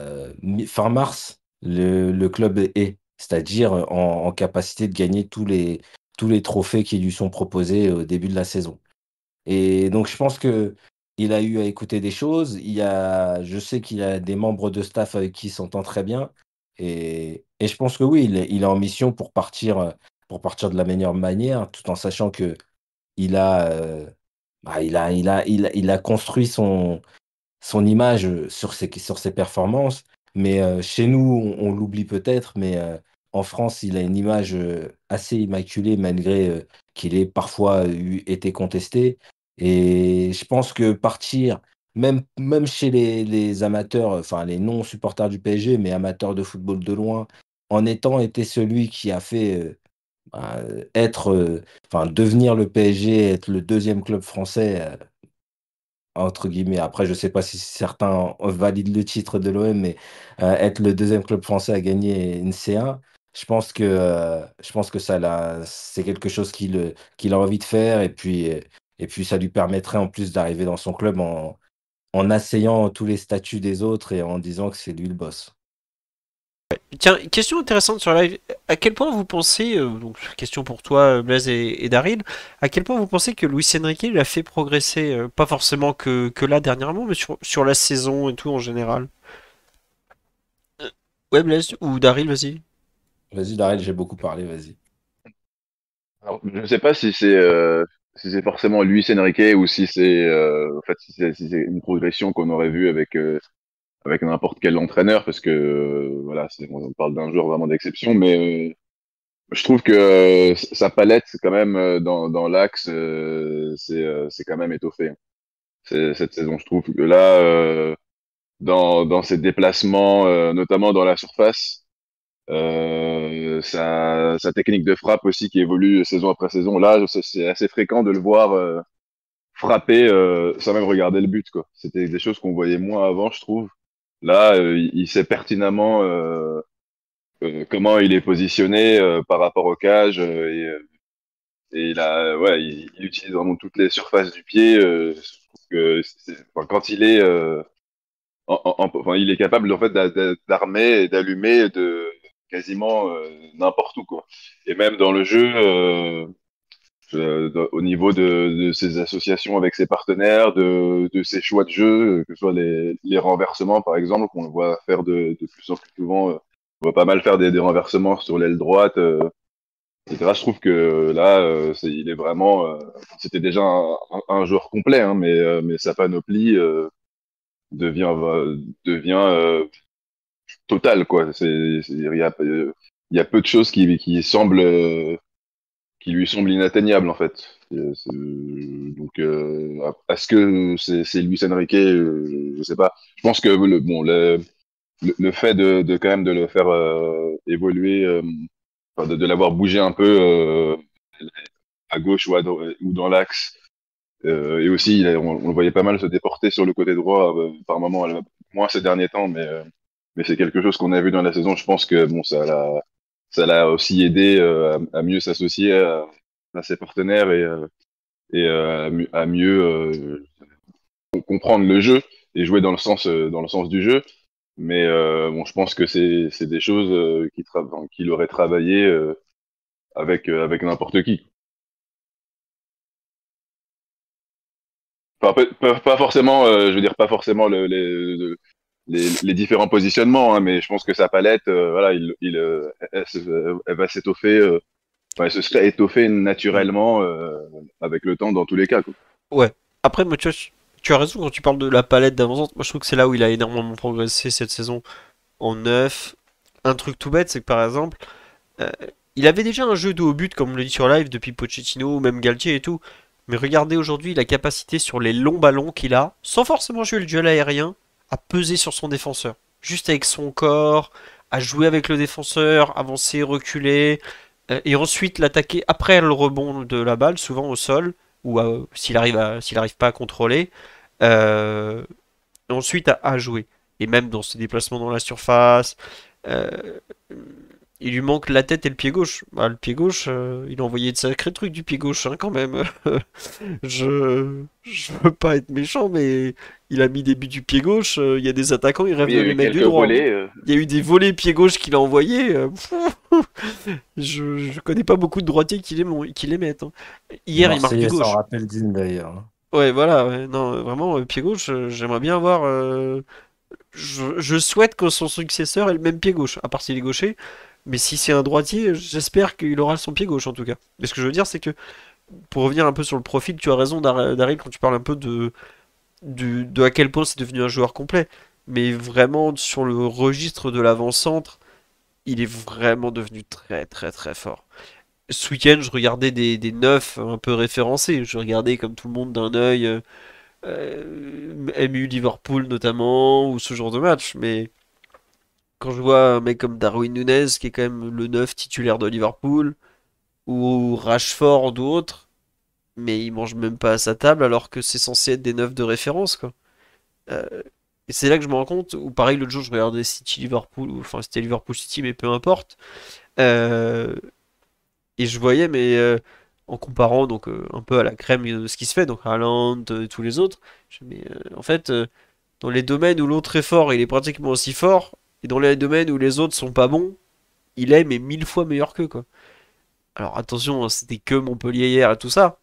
fin mars le, le club est, c'est-à-dire en, en, capacité de gagner tous les, tous les trophées qui lui sont proposés au euh, début de la saison. Et donc je pense que il a eu à écouter des choses. Il y a, je sais qu'il a des membres de staff avec qui s'entend très bien. Et, je pense que oui, il est, il en mission pour partir, euh, pour partir de la meilleure manière, tout en sachant que euh, bah, il a, il a, il a, il a, construit son, son image sur ses, sur ses performances. Mais chez nous, on, l'oublie peut-être, mais en France, il a une image euh, assez immaculée, malgré euh, qu'il ait parfois euh, été contesté. Et je pense que partir, même, même chez les, amateurs, enfin les non-supporters du PSG, mais amateurs de football de loin, en étant été celui qui a fait bah, être, enfin devenir le PSG, être le deuxième club français, entre guillemets. Après, je ne sais pas si certains valident le titre de l'OM, mais être le deuxième club français à gagner une C1, je pense que, euh, je pense que ça c'est quelque chose euh, qu'il a envie de faire et puis, et puis ça lui permettrait en plus d'arriver dans son club en, en assayant tous les statuts des autres et en disant que c'est lui le boss. Tiens, question intéressante sur live. À quel point vous pensez, euh, donc question pour toi Blaise et, Daryl, à quel point vous pensez que Luis Enrique l'a fait progresser, pas forcément que, que, là dernièrement, mais sur, la saison et tout en général Ouais Blaise ou Daryl, vas-y. Vas-y, Daryl, j'ai beaucoup parlé, vas-y. Je ne sais pas si c'est euh, si c'est forcément lui, Enrique ou si c'est euh, en fait si c'est une progression qu'on aurait vue avec euh, avec n'importe quel entraîneur parce que voilà on parle d'un joueur vraiment d'exception mais je trouve que sa palette quand même dans, dans l'axe c'est quand même étoffé cette saison je trouve que là dans dans ses déplacements notamment dans la surface euh, sa, sa, technique de frappe aussi qui évolue saison après saison. Là, c'est assez fréquent de le voir euh, frapper euh, sans même regarder le but. quoi. C'était des choses qu'on voyait moins avant, je trouve. Là, euh, il, sait pertinemment comment il est positionné par rapport au cage et, et il, a, ouais, il, utilise vraiment toutes les surfaces du pied. enfin, quand il est enfin, il est capable en fait d'armer, d'allumer, de quasiment euh, n'importe où. Quoi. Et même dans le jeu, euh, euh, au niveau de, ses associations avec ses partenaires, de, ses choix de jeu, que ce soit les, renversements par exemple, qu'on voit faire de, plus en plus souvent, on voit pas mal faire des, renversements sur l'aile droite, etc. Je trouve que là, il est vraiment, c'était déjà un, joueur complet, hein, mais, mais sa panoplie devient, devient total quoi. Il y a, peu de choses qui, qui semblent qui lui semble inatteignable en fait. donc, euh, est-ce que c'est Luis Enrique euh, Je sais pas. Je pense que le, bon, le, le, fait de, quand même de le faire euh, évoluer, de, l'avoir bougé un peu à gauche ou, dans l'axe, et aussi on, on, le voyait pas mal se déporter sur le côté droit par moment, moins ces derniers temps, mais mais c'est quelque chose qu'on a vu dans la saison. Je pense que bon, ça l'a, ça l'a aussi aidé euh, à, mieux s'associer à, ses partenaires et, euh, euh, à, mieux comprendre le jeu et jouer dans le sens, dans le sens du jeu. Mais bon, je pense que c'est, des choses qu'il, aurait travaillé avec, avec n'importe qui. pas, forcément, je veux dire, pas forcément le, les, différents positionnements, hein, mais je pense que sa palette, euh, voilà, il, euh, elle, va s'étoffer, euh, enfin, elle se serait étoffée naturellement avec le temps dans tous les cas. Quoi. Ouais. Après, moi, tu, as raison quand tu parles de la palette d'avancement. Moi, je trouve que c'est là où il a énormément progressé cette saison en neuf. Un truc tout bête, c'est que par exemple, il avait déjà un jeu de haut but, comme on le dit sur live, depuis Pochettino, même Galtier et tout. Mais regardez aujourd'hui la capacité sur les longs ballons qu'il a, sans forcément jouer le duel aérien, à peser sur son défenseur. Juste avec son corps, à jouer avec le défenseur, avancer, reculer, euh, et ensuite l'attaquer après le rebond de la balle, souvent au sol, ou s'il arrive n'arrive pas à contrôler, et euh, ensuite à, à, jouer. Et même dans ses déplacements dans la surface, euh, il lui manque la tête et le pied gauche. Bah, le pied gauche, euh, il a envoyé de sacrés trucs du pied gauche, hein, quand même. je... je veux pas être méchant, mais il a mis des buts du pied gauche. Euh, il y a des attaquants, il rêve de les mettre du droit. Euh. Il y a eu des volets pied gauche qu'il a envoyés. je... je... connais pas beaucoup de droitiers qui les, qui les mettent. Hein. Hier, il marque du gauche. Ça rappelle d'ailleurs. Hein. Ouais, voilà. Non, vraiment, pied gauche, j'aimerais bien avoir... Je... souhaite que son successeur ait le même pied gauche, à part s'il est gaucher. Mais si c'est un droitier, j'espère qu'il aura son pied gauche en tout cas. Mais ce que je veux dire, c'est que pour revenir un peu sur le profil, tu as raison, Daryl, quand tu parles un peu de, de, à quel point c'est devenu un joueur complet. Mais vraiment, sur le registre de l'avant-centre, il est vraiment devenu très très très fort. Ce week-end, je regardais des, des neufs un peu référencés. Je regardais comme tout le monde d'un œil euh, MU Liverpool notamment, ou ce genre de match. Mais quand je vois un mec comme Darwin Nunez, qui est quand même le neuf titulaire de Liverpool, ou Rashford ou autre, mais il mange même pas à sa table alors que c'est censé être des neufs de référence. Quoi. Euh, et c'est là que je me rends compte, ou pareil, l'autre jour je regardais City Liverpool, enfin c'était Liverpool City, mais peu importe. Euh, et je voyais, mais euh, en comparant donc un peu à la crème de ce qui se fait, donc Haaland et tous les autres, je, mais, en fait, dans les domaines où l'autre est fort, il est pratiquement aussi fort, et dans les domaines où les autres sont pas bons, il est mais mille fois meilleur qu'eux, quoi. Alors attention, hein, c'était que Montpellier hier et tout ça.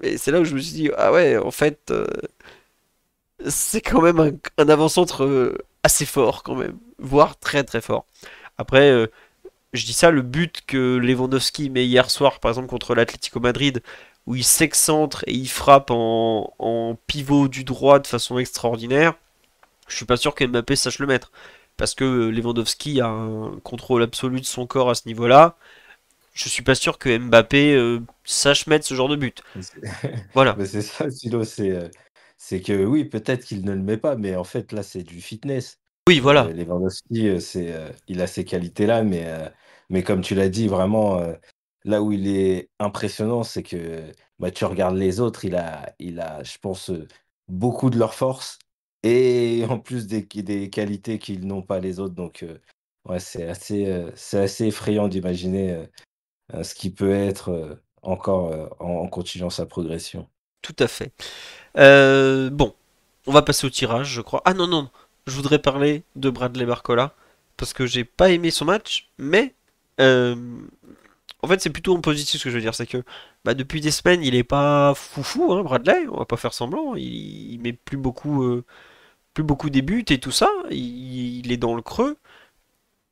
Mais c'est là où je me suis dit, ah ouais, en fait, euh, c'est quand même un, un avant-centre euh, assez fort, quand même. Voire très très fort. Après, euh, je dis ça, le but que Lewandowski met hier soir, par exemple, contre l'Atlético Madrid, où il s'excentre et il frappe en, pivot du droit de façon extraordinaire, je suis pas sûr que Mbappé sache le mettre parce que Lewandowski a un contrôle absolu de son corps à ce niveau-là. Je suis pas sûr que Mbappé euh, sache mettre ce genre de but. voilà. c'est ça, Silo, euh, c'est, que oui, peut-être qu'il ne le met pas, mais en fait, là, c'est du fitness. Oui, voilà. Euh, Lewandowski, il a ces qualités-là, mais, mais comme tu l'as dit, vraiment, là où il est impressionnant, c'est que bah, tu regardes les autres, il a, il a je pense, beaucoup de leur force et en plus des, des qualités qu'ils n'ont pas les autres. Donc, euh, ouais, c'est assez, euh, assez effrayant d'imaginer euh, ce qui peut être encore en, continuant sa progression. Tout à fait. bon, on va passer au tirage, je crois. Ah non, non, je voudrais parler de Bradley Barcola parce que j'ai pas aimé son match, mais. En fait, c'est plutôt en positif ce que je veux dire, c'est que bah, depuis des semaines, il est pas foufou, hein, Bradley. On va pas faire semblant, il, il met plus beaucoup, plus beaucoup des buts et tout ça. Il, est dans le creux.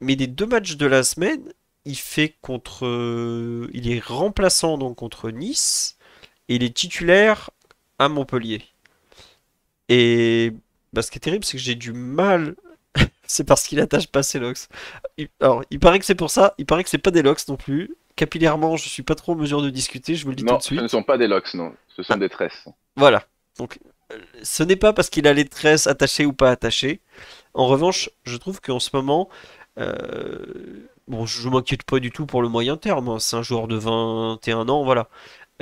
Mais des deux matchs de la semaine, il fait contre. Euh, il est remplaçant donc contre Nice et il est titulaire à Montpellier. Et bah, ce qui est terrible, c'est que j'ai du mal. c'est parce qu'il attache pas ses locks. Alors, il paraît que c'est pour ça. Il paraît que c'est pas des locks non plus. Capillairement, je suis pas trop en mesure de discuter. Je vous le dis tout de suite. Ce ne sont pas des locks, non. Ce sont ah. des tresses. Voilà. Donc, ce n'est pas parce qu'il a les tresses attachées ou pas attachées. En revanche, je trouve qu'en ce moment, euh, bon, je ne m'inquiète pas du tout pour le moyen terme. Hein. C'est un joueur de 21 ans, voilà.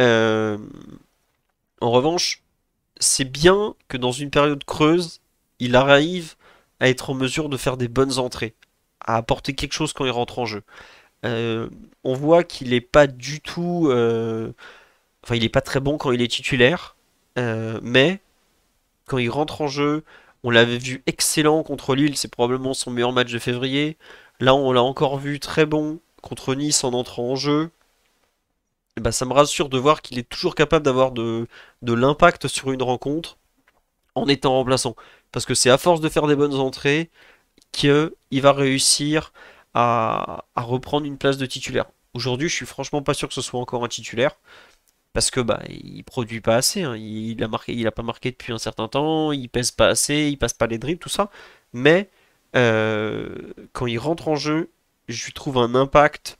Euh, en revanche, c'est bien que dans une période creuse, il arrive à être en mesure de faire des bonnes entrées, à apporter quelque chose quand il rentre en jeu. Euh, on voit qu'il n'est pas du tout. enfin, il n'est pas très bon quand il est titulaire, mais quand il rentre en jeu, on l'avait vu excellent contre Lille, c'est probablement son meilleur match de février. Là, on l'a encore vu très bon contre Nice en entrant en jeu. Eh ben, ça me rassure de voir qu'il est toujours capable d'avoir de, de l'impact sur une rencontre en étant remplaçant. Parce que c'est à force de faire des bonnes entrées qu'il va réussir à, à, reprendre une place de titulaire. Aujourd'hui, je suis franchement pas sûr que ce soit encore un titulaire parce que bah il produit pas assez, hein. il, a marqué, il a pas marqué depuis un certain temps, il pèse pas assez, il passe pas les dribbles, tout ça. Mais euh, quand il rentre en jeu, je lui trouve un impact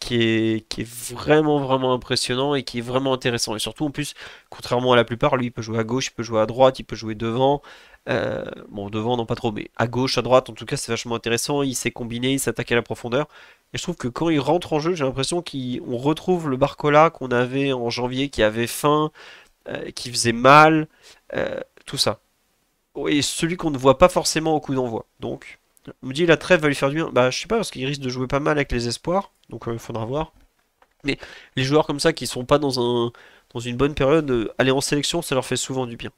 qui est, est vraiment vraiment impressionnant et qui est vraiment intéressant. Et surtout en plus, contrairement à la plupart, lui il peut jouer à gauche, il peut jouer à droite, il peut jouer devant. Euh, bon, devant, non pas trop, mais à gauche, à droite, en tout cas, c'est vachement intéressant. Il s'est combiné, il s'attaque à la profondeur. Et je trouve que quand il rentre en jeu, j'ai l'impression qu'on retrouve le Barcola qu'on avait en janvier, qui avait faim, euh, qui faisait mal, euh, tout ça. Et celui qu'on ne voit pas forcément au coup d'envoi. Donc, on me dit la trêve va lui faire du bien. Bah, je sais pas, parce qu'il risque de jouer pas mal avec les espoirs. Donc, il faudra voir. Mais les joueurs comme ça qui sont pas dans, un, dans une bonne période, aller en sélection, ça leur fait souvent du bien.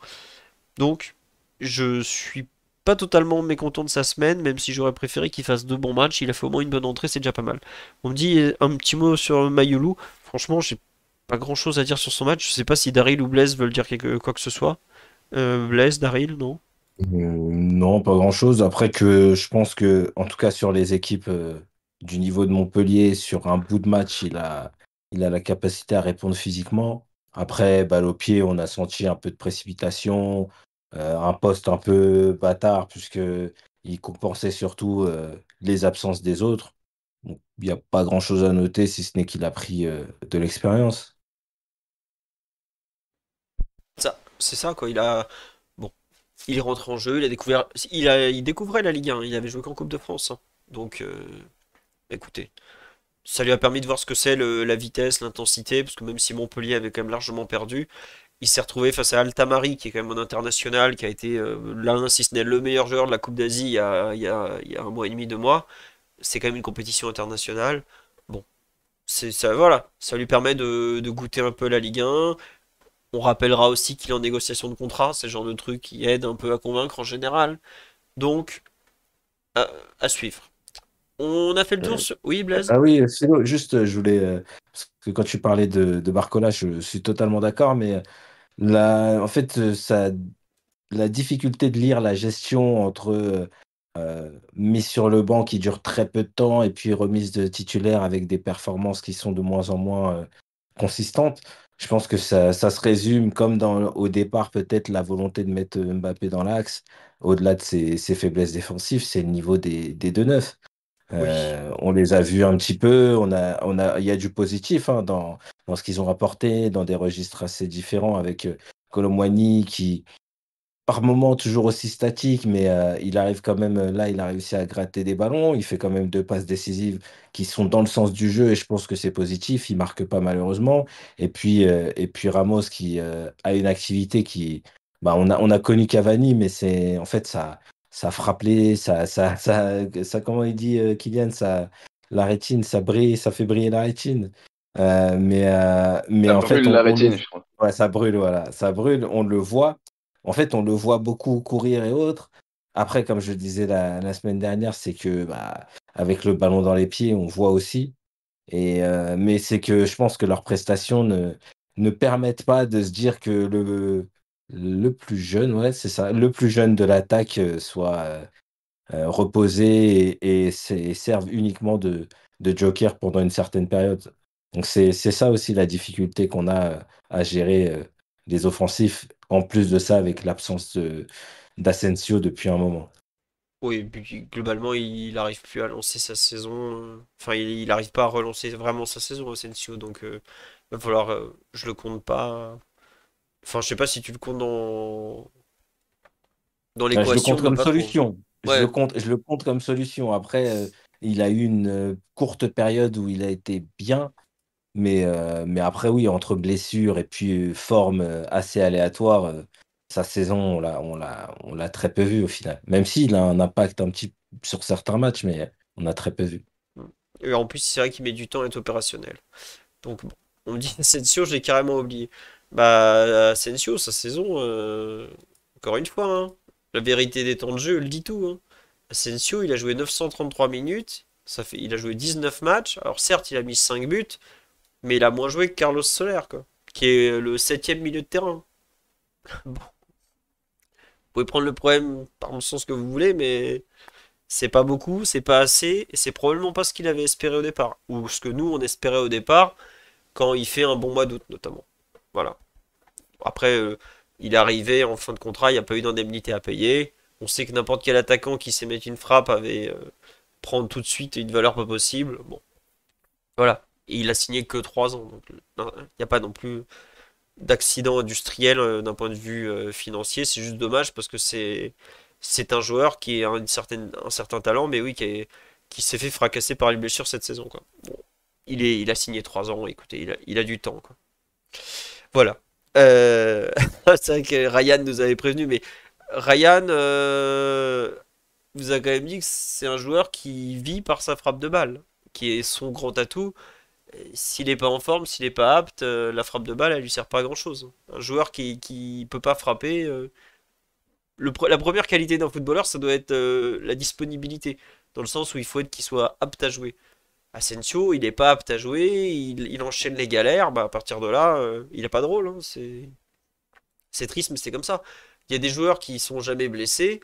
Donc, je suis pas totalement mécontent de sa semaine, même si j'aurais préféré qu'il fasse deux bons matchs. Il a fait au moins une bonne entrée, c'est déjà pas mal. On me dit un petit mot sur Mayoulou. Franchement, j'ai pas grand chose à dire sur son match. Je sais pas si Daryl ou Blaise veulent dire quoi que ce soit. Euh, Blaise, Daryl, non euh, Non, pas grand chose. Après que je pense que, en tout cas, sur les équipes euh, du niveau de Montpellier, sur un bout de match, il a, il a la capacité à répondre physiquement. Après, balle au pied, on a senti un peu de précipitation. Euh, un poste un peu bâtard, il compensait surtout euh, les absences des autres. Il n'y a pas grand-chose à noter, si ce n'est qu'il a pris euh, de l'expérience. Ça, c'est ça, quoi. Il a. Bon. Il est rentré en jeu, il a découvert. Il, a... il découvrait la Ligue 1, il avait joué qu'en Coupe de France. Hein. Donc, bah, écoutez. Ça lui a permis de voir ce que c'est la vitesse, l'intensité, parce que même si Montpellier avait quand même largement perdu, il s'est retrouvé face à Altamari, qui est quand même un international, qui a été euh, l'un, si ce n'est le meilleur joueur de la Coupe d'Asie il, y a, il, y a, un mois et demi, deux mois. C'est quand même une compétition internationale. Bon, ça, voilà, ça lui permet de, goûter un peu la Ligue 1. On rappellera aussi qu'il est en négociation de contrat, c'est genre de truc qui aide un peu à convaincre en général. Donc, à, suivre. On a fait le tour. Euh, oui, Blaise. Ah oui, juste, je voulais. Euh, parce que quand tu parlais de, de Barcola, je, je suis totalement d'accord, mais la, en fait, euh, ça, la difficulté de lire la gestion entre euh, euh, mise sur le banc qui dure très peu de temps et puis remise de titulaire avec des performances qui sont de moins en moins consistantes, je pense que ça, ça se résume comme dans, au départ peut-être la volonté de mettre Mbappé dans l'axe, au-delà de ses, ses, faiblesses défensives, c'est le niveau des, des deux neufs. Euh, on les a vus un petit peu. On a, il y a du positif hein, dans, dans, ce qu'ils ont rapporté, dans des registres assez différents avec euh, Colomwani qui, par moments toujours aussi statique, mais euh, il arrive quand même. Là, il a réussi à gratter des ballons. Il fait quand même deux passes décisives qui sont dans le sens du jeu et je pense que c'est positif. Il marque pas malheureusement. Et puis, et puis Ramos qui a une activité qui, bah, on a, on a connu Cavani, mais c'est en fait ça ça frappait, ça, ça, ça, ça, comment il dit euh, Kylian, ça, la rétine, ça brille, ça fait briller la rétine. Euh, mais euh, mais en fait, la rétine, ça brûle, voilà, ça brûle. On le voit. En fait, on le voit beaucoup courir et autres. Après, comme je disais la, semaine dernière, c'est que bah, avec le ballon dans les pieds, on voit aussi. Et mais c'est que je pense que leurs prestations ne ne permettent pas de se dire que le le plus jeune, ouais, c'est ça, le plus jeune de l'attaque euh, soit euh, euh, reposé et, et, serve uniquement de, de, joker pendant une certaine période. Donc c'est ça aussi la difficulté qu'on a à gérer des offensifs, en plus de ça avec l'absence d'Asensio depuis un moment. Oui, globalement, il n'arrive plus à lancer sa saison. Enfin, il n'arrive pas à relancer vraiment sa saison, Asensio. Donc, va falloir. je le compte pas Enfin, je sais pas si tu le comptes dans. Dans l'équation. Bah, je le compte comme solution. Je, le compte, je le compte comme solution. Après, euh, il a eu une euh, courte période où il a été bien. Mais, euh, mais après, oui, entre blessures et puis forme assez aléatoire, sa saison, on l'a, très peu vu au final. Même s'il a un impact un petit sur certains matchs, mais on a très peu vu. Mm. Et en plus, c'est vrai qu'il met du temps à être opérationnel. Donc, on me dit, cette sûr, j'ai carrément oublié. Bah, Asensio, sa saison, euh, encore une fois, hein. la vérité des temps de jeu, le dit tout. Hein. Asensio, il a joué 933 minutes, ça fait, il a joué 19 matchs. Alors certes, il a mis 5 buts, mais il a moins joué que Carlos Soler, quoi, qui est le septième milieu de terrain. bon. Vous pouvez prendre le problème par le sens que vous voulez, mais c'est pas beaucoup, c'est pas assez, et c'est probablement pas ce qu'il avait espéré au départ, ou ce que nous on espérait au départ quand il fait un bon mois d'août notamment. Voilà. Après, euh, il est arrivé en fin de contrat, il n'y a pas eu d'indemnité à payer. On sait que n'importe quel attaquant qui s'est mis une frappe avait euh, prendre tout de suite une valeur pas possible. Bon. Voilà. Et il a signé que 3 ans. Euh, il n'y a pas non plus d'accident industriel d'un point de vue financier. C'est juste dommage parce que c'est. C'est un joueur qui a une certaine, un certain talent, mais oui, qui est, qui s'est fait fracasser par les blessures cette saison. il, est, il a signé 3 ans, écoutez, il a, il a du temps. Quoi. Voilà. Euh, c'est vrai que Ryan nous avait prévenu, mais Ryan euh, nous a quand même dit que c'est un joueur qui vit par sa frappe de balle, qui est son grand atout. S'il n'est pas en forme, s'il n'est pas apte, euh, la frappe de balle, elle lui sert pas à grand chose. Un joueur qui qui peut pas frapper, la première qualité d'un footballeur, ça doit être la disponibilité, dans le sens où il faut être qu'il soit apte à jouer. Asensio, il n'est pas apte à jouer, il, enchaîne les galères, bah, à partir de là, euh, il a pas de rôle. Hein, c'est triste, mais c'est comme ça. Il y a des joueurs qui sont jamais blessés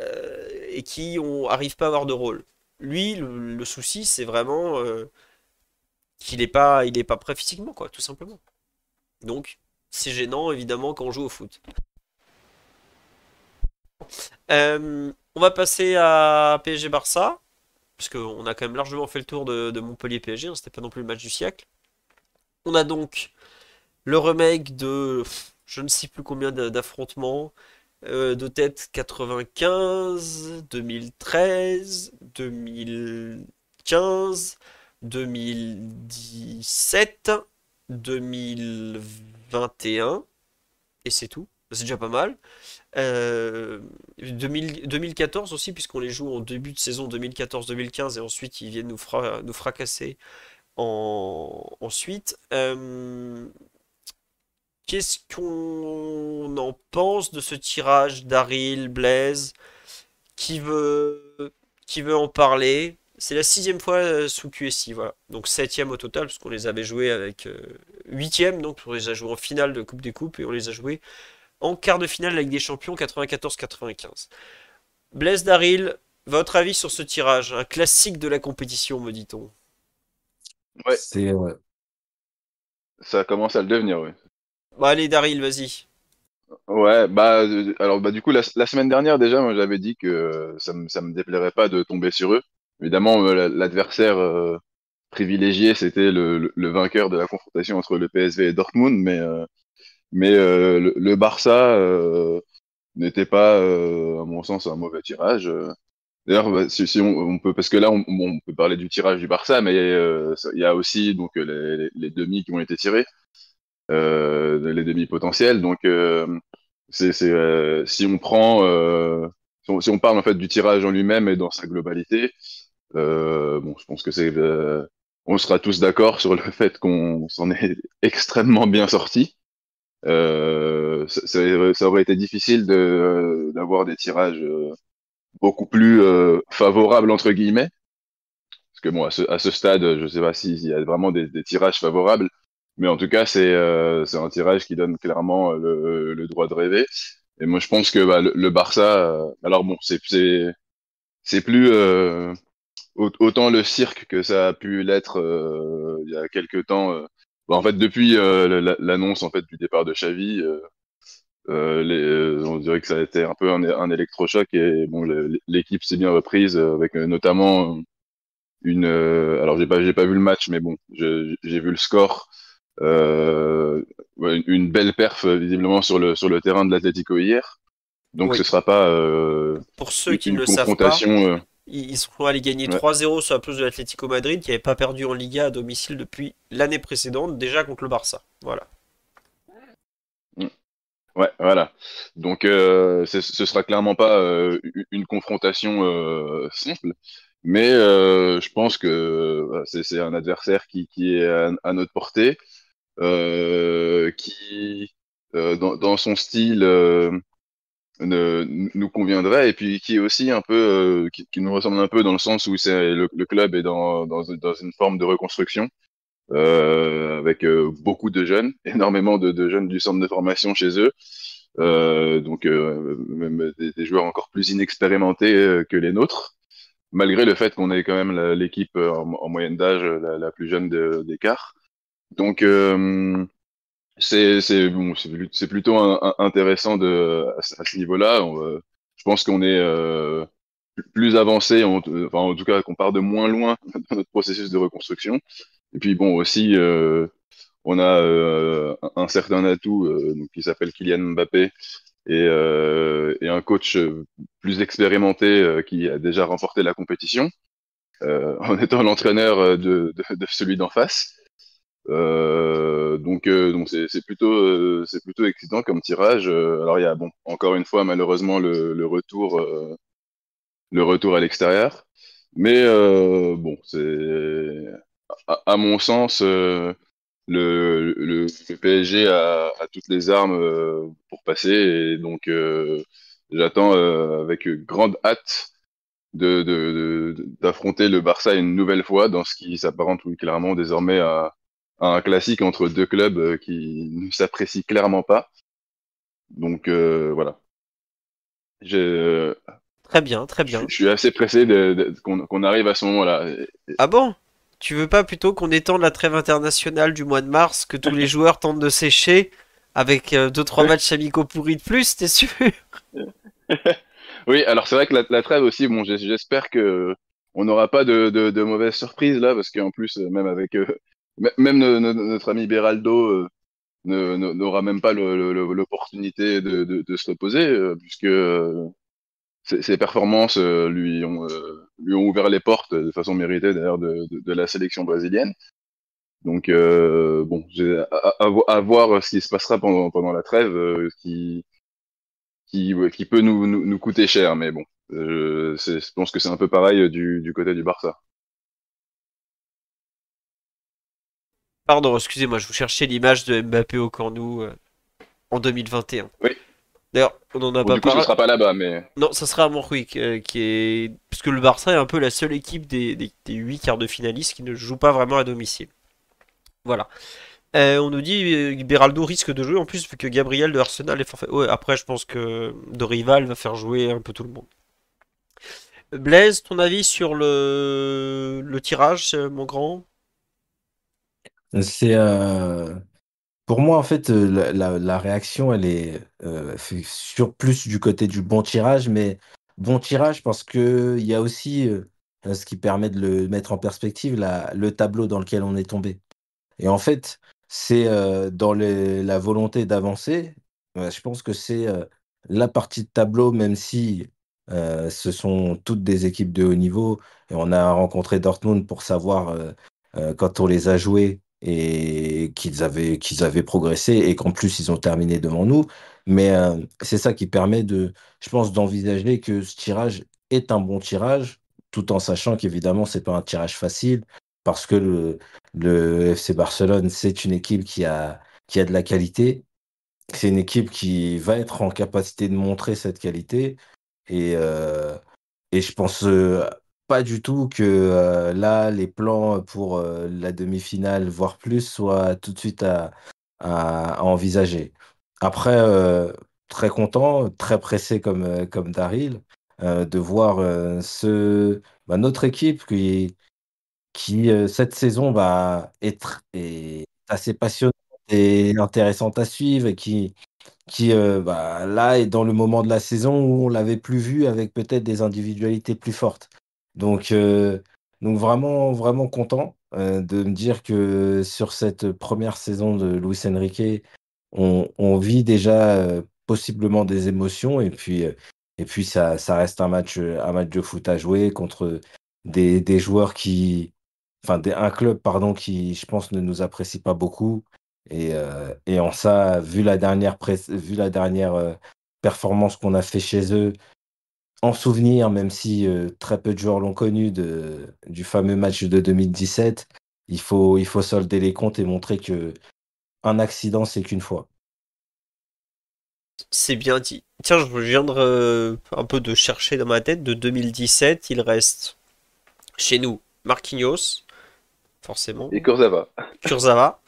euh, et qui n'arrivent pas à avoir de rôle. Lui, le, souci, c'est vraiment euh, qu'il n'est pas, est pas prêt physiquement, quoi, tout simplement. Donc, c'est gênant, évidemment, quand on joue au foot. on va passer à PSG Barça. Puisqu'on a quand même largement fait le tour de, Montpellier PSG, ce hein, c'était pas non plus le match du siècle. On a donc le remake de je ne sais plus combien d'affrontements, euh, de tête 95, 2013, 2015, 2017, 2021, et c'est tout. C'est déjà pas mal. 2014 euh, aussi, puisqu'on les joue en début de saison 2014-2015 et ensuite ils viennent nous, fracasser ensuite. Euh, qu'est-ce qu'on en pense de ce tirage d'Aril, Blaise qui veut, qui veut en parler C'est la sixième fois euh, sous QSI, voilà. Donc septième au total, puisqu'on les avait joués avec huitième, donc on les a joués en finale de Coupe des Coupes et on les a joués en quart de finale avec des champions 94-95. Blaise Daril, votre avis sur ce tirage Un classique de la compétition, me dit-on. Ouais. Ça commence à le devenir, oui. Bah allez, Daril, vas-y. Ouais, bah euh, alors bah du coup la, semaine dernière déjà, moi j'avais dit que euh, ça me me déplairait pas de tomber sur eux. Évidemment, euh, l'adversaire privilégié c'était le, le, vainqueur de la confrontation entre le PSV et Dortmund, mais mais euh, le, Barça euh, n'était pas, euh, à mon sens, un mauvais tirage. D'ailleurs, bah, si, on, peut, parce que là, on, on, peut parler du tirage du Barça, mais il y a aussi donc les, les, demi qui ont été tirés, euh, les demi potentiels. Donc, c'est, si on prend, si on, si, on, parle en fait du tirage en lui-même et dans sa globalité, bon, je pense que c'est, on sera tous d'accord sur le fait qu'on s'en est extrêmement bien sorti. Euh, ça, aurait été difficile euh, d'avoir des tirages euh, beaucoup plus favorables, entre guillemets. Parce que bon, à ce, stade, je ne sais pas s'il y a vraiment des, tirages favorables. Mais en tout cas, c'est un tirage qui donne clairement le, droit de rêver. Et moi, je pense que bah, le, le, Barça, alors bon, c'est plus autant le cirque que ça a pu l'être il y a quelques temps bah, en fait, depuis euh, l'annonce en fait du départ de Xavi, euh, euh les, euh, on dirait que ça a été un peu un, électrochoc et bon, l'équipe s'est bien reprise euh, avec notamment une. alors j'ai pas j'ai pas vu le match, mais bon, j'ai vu le score. une belle perf visiblement sur le sur le terrain de l'Atlético hier. Donc ce sera pas euh, pour ceux qui une confrontation, ils, sont allés gagner 3-0 sur la plus de l'Atlético Madrid qui n'avait pas perdu en Liga à domicile depuis l'année précédente, déjà contre le Barça. Voilà. Mm. Ouais, voilà. Donc, euh, ce sera clairement pas euh, une confrontation euh, simple, mais euh, je pense que c'est un adversaire qui, est à, notre portée, qui, dans, son style, ne, nous conviendrait et puis qui est aussi un peu euh, qui, nous ressemble un peu dans le sens où c'est le, club est dans, dans, dans, une forme de reconstruction euh, avec euh, beaucoup de jeunes, énormément de, de, jeunes du centre de formation chez eux, euh, donc même des, joueurs encore plus inexpérimentés que les nôtres, malgré le fait qu'on ait quand même l'équipe en, moyenne d'âge la, plus jeune d'écart. Donc c'est c'est bon, c'est plutôt intéressant de à, ce niveau-là. Euh, je pense qu'on est euh, plus avancé, euh, enfin en tout cas qu'on part de moins loin dans notre processus de reconstruction. Et puis bon aussi, on a un certain atout qui s'appelle Kylian Mbappé et, et, un coach plus expérimenté qui a déjà remporté la compétition en étant l'entraîneur de, de, de celui d'en face. Euh, donc euh, donc c'est plutôt euh, c'est plutôt excitant comme tirage. alors il y a bon encore une fois malheureusement le, le retour le retour à l'extérieur, mais bon c'est à, mon sens le, le, PSG a, toutes les armes pour passer et donc j'attends avec grande hâte de d'affronter le Barça une nouvelle fois dans ce qui s'apparente oui, clairement désormais à un classique entre deux clubs euh, qui ne s'apprécient clairement pas. Donc euh, voilà. Très bien, très bien. Je, suis assez pressé qu'on arrive à ce moment-là. Ah bon Tu veux pas plutôt qu'on étende la trêve internationale du mois de mars, que tous les joueurs tentent de sécher avec 2-3 euh, matchs amicaux pourris de plus, t'es sûr Oui, alors c'est vrai que la, trêve aussi, bon, j'espère que on n'aura pas de, de, de, mauvaises surprises là, parce qu'en plus, même avec même notre ami Beraldo euh, n'aura même pas l'opportunité de, se de euh, puisque euh, ses, performances lui, ont, ouvert les portes de façon méritée d'ailleurs de, la sélection brésilienne. Donc bon, à, voir ce qui se passera pendant, la trêve, qui, peut nous, coûter cher, mais bon, je pense que c'est un peu pareil du côté du Barça. Pardon, excusez-moi, je vous cherchais l'image de Mbappé au Cornou euh, en 2021. Oui. D'ailleurs, on en a pas parlé. sera pas là-bas, mais. Non, ça sera à Montrouic, euh, qui est. Parce que le Barça est un peu la seule équipe des, huit 8 quarts de finalistes qui ne joue pas vraiment à domicile. Voilà. Euh, on nous dit Beraldo risque de jouer en plus, vu que Gabriel de Arsenal est forfait. après, je pense que de rival va faire jouer un peu tout le monde. Blaise, ton avis sur le, le tirage, mon grand c'est euh, pour moi en fait euh, la, réaction elle est euh, sur plus du côté du bon tirage, mais bon tirage parce que il y a aussi ce qui permet de le mettre en perspective la- le tableau dans lequel on est tombé. Et en fait, c'est dans la volonté d'avancer. Bah, je pense que c'est la partie de tableau, même si ce sont toutes des équipes de haut niveau. Et on a rencontré Dortmund pour savoir quand on les a joués et qu'ils avaient, qu'ils avaient progressé et qu'en plus ils ont terminé devant nous. Mais euh, c'est ça qui permet de, je pense, d'envisager que ce tirage est un bon tirage, tout en sachant qu'évidemment ce c'est pas un tirage facile parce que le, le FC Barcelone c'est une équipe qui a, qui a de la qualité. C'est une équipe qui va être en capacité de montrer cette qualité et euh, et je pense euh, pas du tout que là, les plans pour la demi-finale, voire plus, soient tout de suite à, envisager. Après, très content, très pressé comme, comme Daryl, de voir ce, bah, notre équipe qui, qui cette saison va bah, est, assez passionnante et intéressante à suivre et qui, qui bah, là est dans le moment de la saison où on l'avait plus vu avec peut-être des individualités plus fortes. Donc, euh, donc vraiment, vraiment content euh, de me dire que sur cette première saison de Luis Enrique, on, vit déjà euh, possiblement des émotions et puis, ça, reste un match, un match de foot à jouer contre des, joueurs qui, enfin un club pardon qui, je pense, ne nous apprécie pas beaucoup. Et, en ça, vu la dernière, vu la dernière performance qu'on a fait chez eux, en souvenir, même si euh, très peu de joueurs l'ont connu, du fameux match de 2017, il faut, il faut solder les comptes et montrer que un accident, c'est qu'une fois. C'est bien dit. Tiens, je viens euh, un peu de chercher dans ma tête. De 2017, il reste chez nous Marquinhos, forcément. Et Kurzawa. Kurzawa.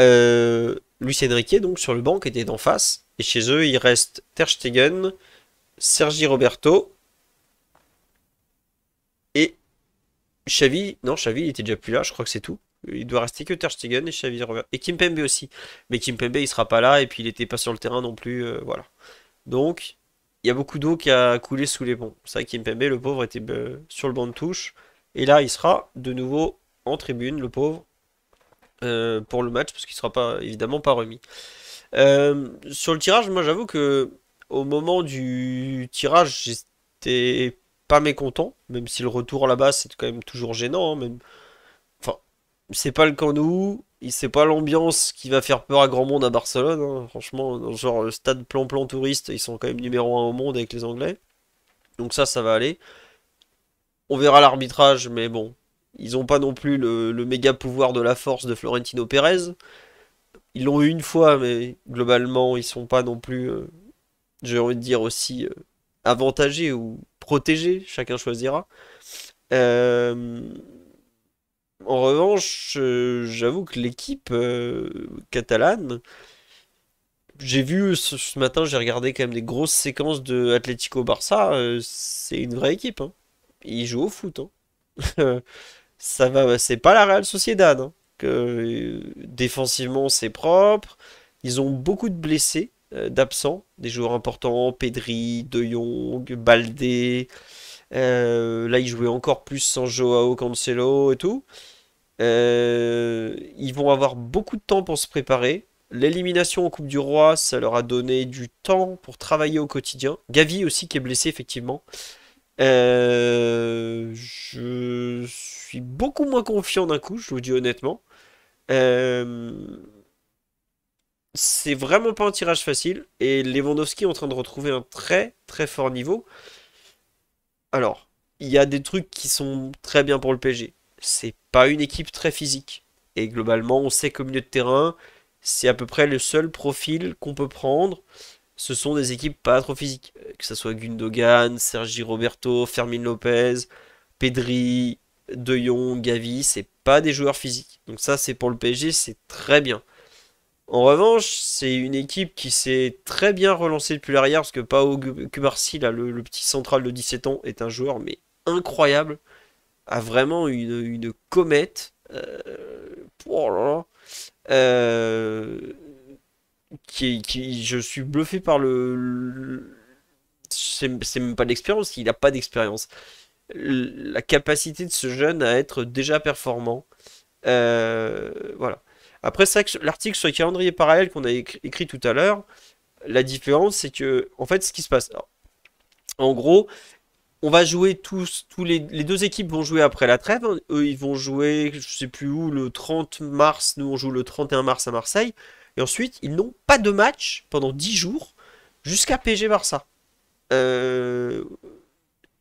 Euh, Lucien Riquet, donc, sur le banc, était d'en face. Et chez eux, il reste Ter Stegen, Sergi Roberto et Xavi. Non, Xavi, il était déjà plus là, je crois que c'est tout. Il doit rester que Ter et Xavi Roberto. Et Kimpembe aussi. Mais Kimpembe, il sera pas là et puis il était pas sur le terrain non plus. Euh, voilà. Donc, il y a beaucoup d'eau qui a coulé sous les ponts. ça, vrai que Kimpembe, le pauvre, était euh, sur le banc de touche. Et là, il sera de nouveau en tribune, le pauvre, euh, pour le match, parce qu'il ne sera pas, évidemment pas remis. sur le tirage, moi j'avoue que au moment du tirage, j'étais pas mécontent, même si le retour là-bas, c'est quand même toujours gênant. Hein, enfin, c'est pas le camp nous, c'est pas l'ambiance qui va faire peur à grand monde à Barcelone. Hein. Franchement, dans genre le euh, stade plan-plan touriste, ils sont quand même numéro un au monde avec les Anglais. Donc ça, ça va aller. On verra l'arbitrage, mais bon, ils ont pas non plus le, méga pouvoir de la force de Florentino Pérez. Ils l'ont eu une fois, mais globalement, ils sont pas non plus... Euh, j'ai envie de dire aussi euh, avantagé ou protégé, chacun choisira. Euh, en revanche, j'avoue que l'équipe euh, catalane, j'ai vu ce, matin, j'ai regardé quand même des grosses séquences de Atlético Barça. c'est une vraie équipe. Hein. Ils jouent au foot. Hein. Ça va, c'est pas la Real Sociedad. Hein, défensivement, c'est propre. Ils ont beaucoup de blessés. Euh, d'absents, des joueurs importants, Pedri, De Jong, Baldé. Euh, là, ils jouaient encore plus sans Joao Cancelo et tout. Euh, ils vont avoir beaucoup de temps pour se préparer. L'élimination en Coupe du Roi, ça leur a donné du temps pour travailler au quotidien. Gavi aussi qui est blessé, effectivement. je suis beaucoup moins confiant d'un coup, je vous dis honnêtement. Euh, c'est vraiment pas un tirage facile. Et Lewandowski est en train de retrouver un très très fort niveau. Alors, il y a des trucs qui sont très bien pour le PSG. C'est pas une équipe très physique. Et globalement, on sait qu'au milieu de terrain, c'est à peu près le seul profil qu'on peut prendre. Ce sont des équipes pas trop physiques. Euh, que ce soit Gundogan, Sergi Roberto, Fermin Lopez, Pedri, De Jong, Gavi, c'est pas des joueurs physiques. Donc ça, c'est pour le PSG, c'est très bien. En revanche, c'est une équipe qui s'est très bien relancée depuis l'arrière, parce que Pao Kubarsi, là, le, petit central de 17 ans, est un joueur mais incroyable, a vraiment une, comète. Pour euh, oh euh, qui, je suis bluffé par le, c'est même pas l'expérience, il n'a pas d'expérience. La capacité de ce jeune à être déjà performant. Euh, voilà. Après ça, l'article sur le calendrier parallèle qu'on a écrit tout à l'heure, la différence, c'est que, en fait, ce qui se passe. en gros, on va jouer tous, tous les, les, deux équipes vont jouer après la trêve. Hein. Eux, ils vont jouer, je sais plus où, le 30 mars. Nous, on joue le 31 mars à Marseille. Et ensuite, ils n'ont pas de match pendant 10 jours jusqu'à PG Barça. Euh...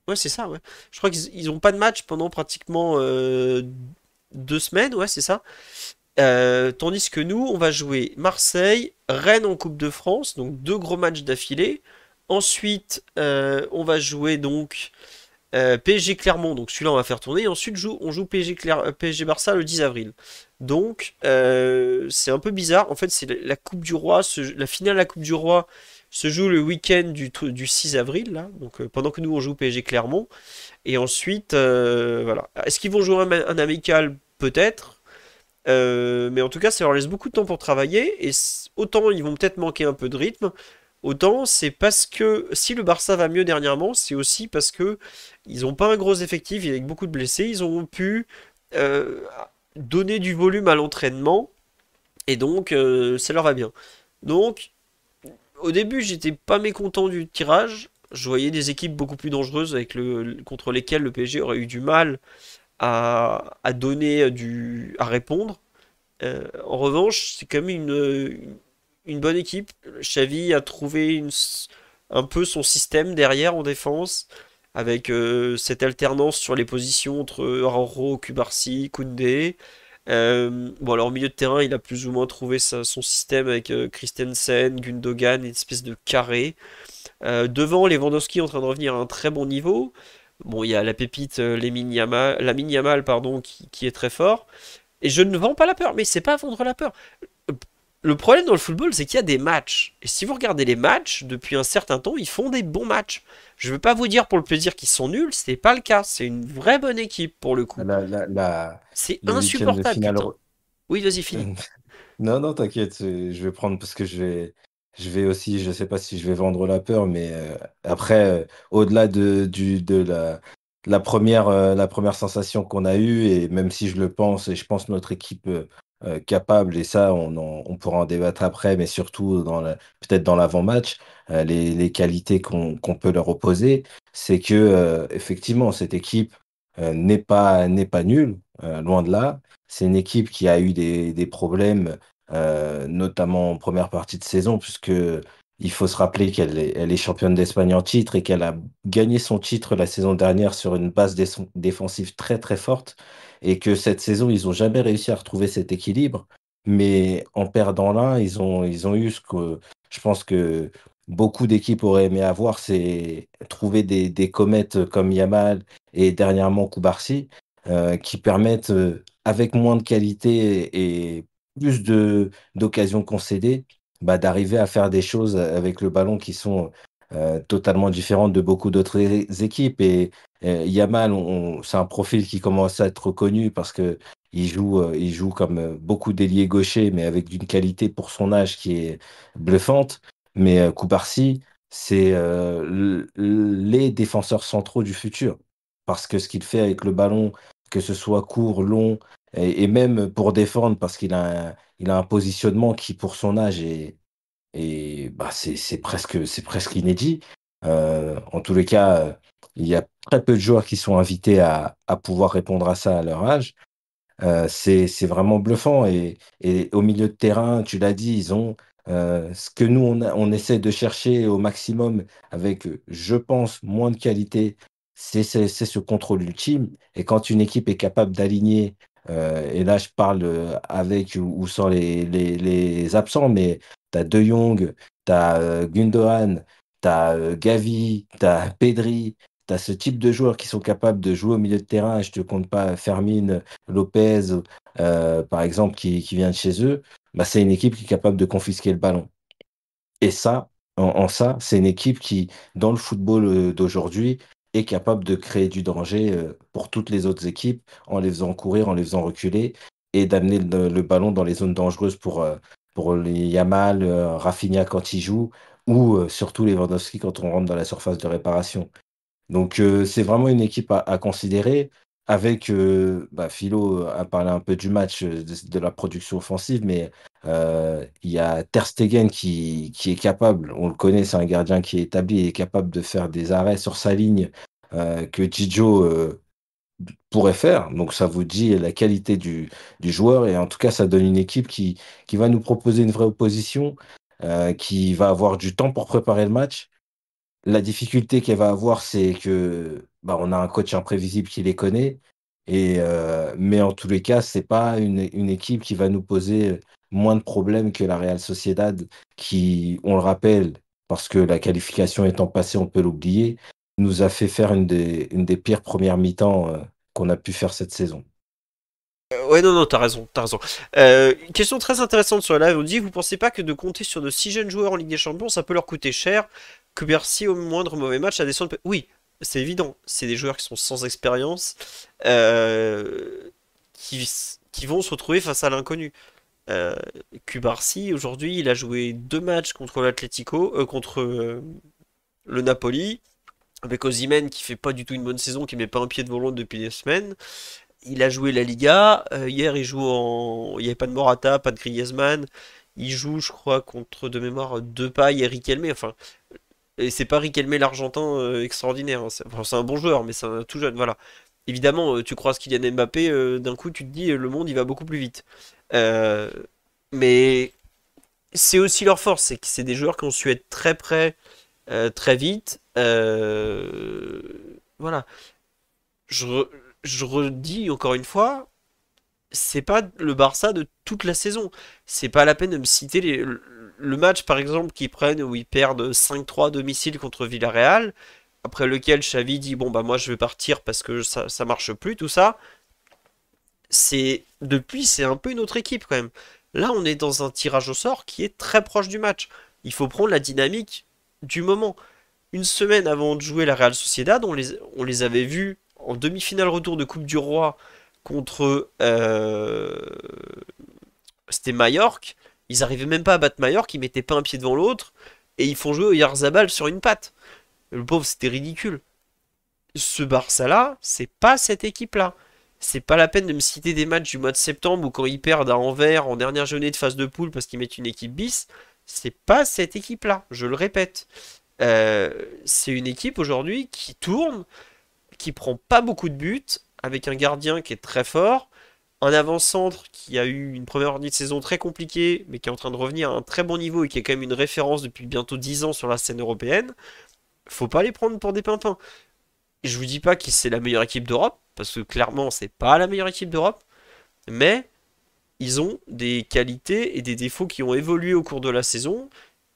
Ouais, c'est ça, ouais. Je crois qu'ils n'ont pas de match pendant pratiquement euh, deux semaines, ouais, c'est ça. Euh, tandis que nous, on va jouer Marseille, Rennes en Coupe de France, donc deux gros matchs d'affilée. Ensuite, euh, on va jouer donc euh, PSG Clermont, donc celui-là on va faire tourner. Et ensuite, joue, on joue PSG, PSG Barça le 10 avril. Donc, c'est un peu bizarre. En fait, c'est la, Coupe du Roi, la finale de la Coupe du Roi se joue le week-end du, 6 avril, donc pendant que nous on joue PSG Clermont. Et ensuite, voilà. Est-ce qu'ils vont jouer un amical Peut-être. Euh, mais en tout cas, ça leur laisse beaucoup de temps pour travailler. Et autant ils vont peut-être manquer un peu de rythme, autant c'est parce que si le Barça va mieux dernièrement, c'est aussi parce que ils n'ont pas un gros effectif avec beaucoup de blessés. Ils ont pu euh, donner du volume à l'entraînement. Et donc, euh, ça leur va bien. Donc, au début, j'étais pas mécontent du tirage. Je voyais des équipes beaucoup plus dangereuses avec le, contre lesquelles le PSG aurait eu du mal à, donner du, à répondre. Euh, en revanche, c'est quand même une, une, bonne équipe. Xavi a trouvé un peu son système derrière en défense, avec euh, cette alternance sur les positions entre Roro, Kubarsi, Koundé. Euh, bon, alors au milieu de terrain, il a plus ou moins trouvé son système avec euh, Christensen, Gundogan, une espèce de carré. devant, Lewandowski est en train de revenir à un très bon niveau. Bon, il y a la pépite euh, Yamal, la pardon, qui, est très fort. Et je ne vends pas la peur, mais c'est pas vendre la peur. Le problème dans le football, c'est qu'il y a des matchs. Et si vous regardez les matchs, depuis un certain temps, ils font des bons matchs. Je ne veux pas vous dire pour le plaisir qu'ils sont nuls, c'est pas le cas. C'est une vraie bonne équipe pour le coup. C'est insupportable. Oui, vas-y, finis. non, non, t'inquiète, je vais prendre parce que je vais, je vais aussi, je sais pas si je vais vendre la peur, mais euh, après, euh, au-delà de, du, de la, la première, euh, la première sensation qu'on a eue, et même si je le pense, et je pense notre équipe capable, et ça, on, pourra en débattre après, mais surtout peut-être dans l'avant-match, les, qualités qu'on peut leur opposer, c'est que, effectivement, cette équipe n'est pas, pas nulle, loin de là. C'est une équipe qui a eu des problèmes euh, notamment en première partie de saison, puisque il faut se rappeler qu'elle est, championne d'Espagne en titre et qu'elle a gagné son titre la saison dernière sur une base défensive très très forte et que cette saison, ils n'ont jamais réussi à retrouver cet équilibre. Mais en perdant l'un, ils ont, ils ont eu ce que je pense que beaucoup d'équipes auraient aimé avoir, c'est trouver des, comètes comme Yamal et dernièrement Koubarsi, euh, qui permettent, euh, avec moins de qualité et plus de, d'occasions concédées, bah, d'arriver à faire des choses avec le ballon qui sont euh, totalement différentes de beaucoup d'autres équipes. Et, euh, Yamal, c'est un profil qui commence à être connu parce que il joue, euh, il joue comme beaucoup d'ailiers gauchers, mais avec une qualité pour son âge qui est bluffante. Mais euh, Koubarsi, c'est les défenseurs centraux du futur. Parce que ce qu'il fait avec le ballon, que ce soit court, long, et, même pour défendre, parce qu'il a, un, a un positionnement qui, pour son âge, est, bah, c'est presque, presque inédit. Euh, en tous les cas, euh, il y a très peu de joueurs qui sont invités à, pouvoir répondre à ça à leur âge. Euh, c'est vraiment bluffant. Et, au milieu de terrain, tu l'as dit, ils ont ce que nous, on, on, essaie de chercher au maximum avec, je pense, moins de qualité, c'est ce contrôle ultime. Et quand une équipe est capable d'aligner euh, et là, je parle euh, avec ou sans les, absents, mais tu as De Jong, tu as euh, Gundogan, tu Gavi, tu as Pedri, tu as ce type de joueurs qui sont capables de jouer au milieu de terrain. Je ne te compte pas Fermin, Lopez, par exemple, qui, vient de chez eux. Bah, c'est une équipe qui est capable de confisquer le ballon. Et ça, en ça, c'est une équipe qui, dans le football d'aujourd'hui, est capable de créer du danger euh, pour toutes les autres équipes en les faisant courir, en les faisant reculer et d'amener le, ballon dans les zones dangereuses pour, euh, pour les Yamal, euh, Rafinha quand il jouent ou surtout les quand on rentre dans la surface de réparation. Donc c'est vraiment une équipe à, considérer. Avec Philo bah, a parlé un peu du match, de, de la production offensive, mais euh, il y a Ter Stegen qui, qui, est capable, on le connaît, c'est un gardien qui est établi et capable de faire des arrêts sur sa ligne euh, que Gigio euh, pourrait faire. Donc ça vous dit la qualité du, du, joueur et en tout cas ça donne une équipe qui, qui va nous proposer une vraie opposition, qui va avoir du temps pour préparer le match. La difficulté qu'elle va avoir, c'est que bah, on a un coach imprévisible qui les connaît. Et, mais en tous les cas, c'est pas une, une équipe qui va nous poser moins de problèmes que la Real Sociedad, qui, on le rappelle, parce que la qualification étant passée, on peut l'oublier, nous a fait faire une des, une des pires premières mi-temps euh, qu'on a pu faire cette saison. Euh, ouais, non, non, t'as raison, t'as raison. une euh, question très intéressante sur la live, on dit, vous pensez pas que de compter sur de si jeunes joueurs en Ligue des Champions, ça peut leur coûter cher, que bercy au moindre mauvais match à descendre... Oui, c'est évident, c'est des joueurs qui sont sans expérience, qui vont se retrouver face à l'inconnu. Euh, Cubarsi, aujourd'hui, il a joué deux matchs contre l'Atlético, euh, contre euh, le Napoli, avec Ozymen qui fait pas du tout une bonne saison, qui met pas un pied de volant depuis des semaines. Il a joué la Liga. hier, il joue en. Il n'y avait pas de Morata, pas de Griezmann. Il joue, je crois, contre de mémoire Depay et Riquelme. Enfin, et c'est pas Riquelme l'Argentin extraordinaire. Hein. C'est un bon joueur, mais c'est un tout jeune. Voilà. Évidemment, tu crois ce qu'il y Kylian Mbappé, d'un coup, tu te dis le monde, il va beaucoup plus vite. Euh, mais c'est aussi leur force, c'est que c'est des joueurs qui ont su être très près, euh, très vite. Euh, voilà. Je, redis encore une fois, c'est pas le Barça de toute la saison. C'est pas la peine de me citer les, le match, par exemple, qu'ils prennent où ils perdent 5-3 domicile contre Villarreal, après lequel Xavi dit Bon, bah, moi, je vais partir parce que ça, ça marche plus, tout ça c'est depuis, c'est un peu une autre équipe quand même. Là, on est dans un tirage au sort qui est très proche du match. Il faut prendre la dynamique du moment. Une semaine avant de jouer la Real Sociedad, on les, on les avait vus en demi-finale retour de Coupe du Roi contre euh, c'était Mallorca. Ils arrivaient même pas à battre Mallorca, ils mettaient pas un pied devant l'autre et ils font jouer au Yarzabal sur une patte. Le pauvre, c'était ridicule. Ce Barça là, c'est pas cette équipe là c'est pas la peine de me citer des matchs du mois de septembre ou quand ils perdent à Anvers en dernière journée de phase de poule parce qu'ils mettent une équipe bis, c'est pas cette équipe-là, je le répète. Euh, c'est une équipe aujourd'hui qui tourne, qui prend pas beaucoup de buts, avec un gardien qui est très fort, un avant-centre qui a eu une première année de saison très compliquée, mais qui est en train de revenir à un très bon niveau et qui est quand même une référence depuis bientôt 10 ans sur la scène européenne. Faut pas les prendre pour des pimpins je vous dis pas que c'est la meilleure équipe d'Europe, parce que clairement, c'est pas la meilleure équipe d'Europe, mais ils ont des qualités et des défauts qui ont évolué au cours de la saison,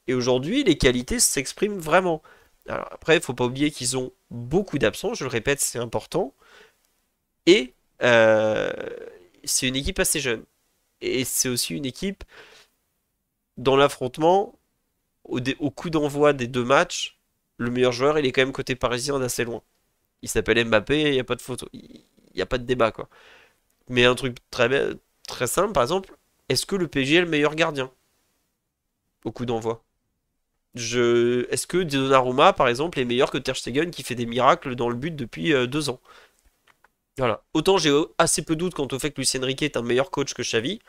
et aujourd'hui, les qualités s'expriment vraiment. Alors après, il faut pas oublier qu'ils ont beaucoup d'absents, je le répète, c'est important, et euh, c'est une équipe assez jeune. Et c'est aussi une équipe, dans l'affrontement, au, au coup d'envoi des deux matchs, le meilleur joueur, il est quand même côté parisien d'assez loin. Il s'appelle Mbappé, il n'y a pas de photo. Il n'y a pas de débat, quoi. Mais un truc très, très simple, par exemple, est-ce que le PSG est le meilleur gardien Au coup d'envoi. Je... Est-ce que Donnarumma, par exemple, est meilleur que Ter Stegen qui fait des miracles dans le but depuis euh, deux ans Voilà. Autant j'ai assez peu de doutes quant au fait que Lucien Riquet est un meilleur coach que Xavi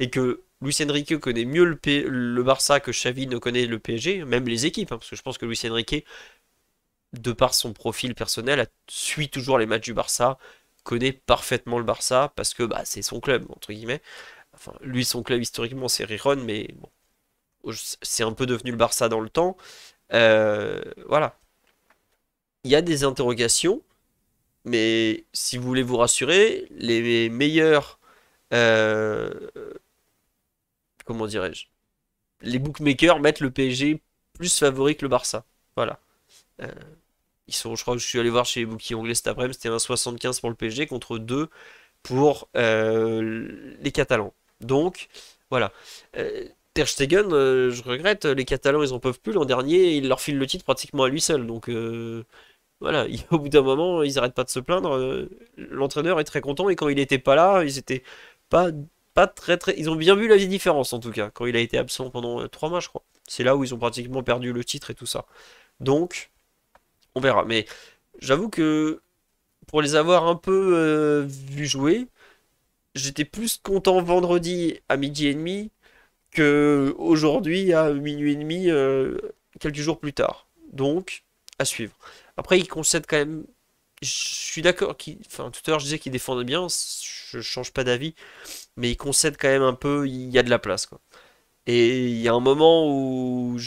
et que Lucien Riquet connaît mieux le, le Barça que Xavi ne connaît le PSG, même les équipes, hein, parce que je pense que Lucien Riquet de par son profil personnel, suit toujours les matchs du Barça, connaît parfaitement le Barça, parce que bah, c'est son club, entre guillemets. lui, son club historiquement, c'est Riron, mais bon, c'est un peu devenu le Barça dans le temps. Euh, voilà. Il y a des interrogations, mais si vous voulez vous rassurer, les meilleurs. Euh, comment dirais-je Les bookmakers mettent le PSG plus favori que le Barça. Voilà. Euh, ils sont, je crois que je suis allé voir chez les bookies anglais cet après-midi, c'était 75 pour le PSG contre 2 pour euh, les Catalans. Donc, voilà. Euh, Ter Stegen, euh, je regrette, les Catalans, ils en peuvent plus. L'an dernier, il leur file le titre pratiquement à lui seul. Donc, voilà, au bout d'un moment, ils n'arrêtent pas de se plaindre. L'entraîneur est très content, et quand il n'était pas là, ils étaient pas, pas très, très... Ils ont bien vu la différence, en tout cas, quand il a été absent pendant 3 mois, je crois. C'est là où ils ont pratiquement perdu le titre et tout ça. Donc, on verra. Mais j'avoue que pour les avoir un peu euh, vu jouer, j'étais plus content vendredi à midi et demi que aujourd'hui à minuit et demi euh, quelques jours plus tard. Donc, à suivre. Après, ils concèdent quand même. Je suis d'accord. enfin, tout à l'heure, je disais qu'ils défendaient bien. Je change pas d'avis. Mais ils concèdent quand même un peu. Il y a de la place. Quoi. Et il y a un moment où.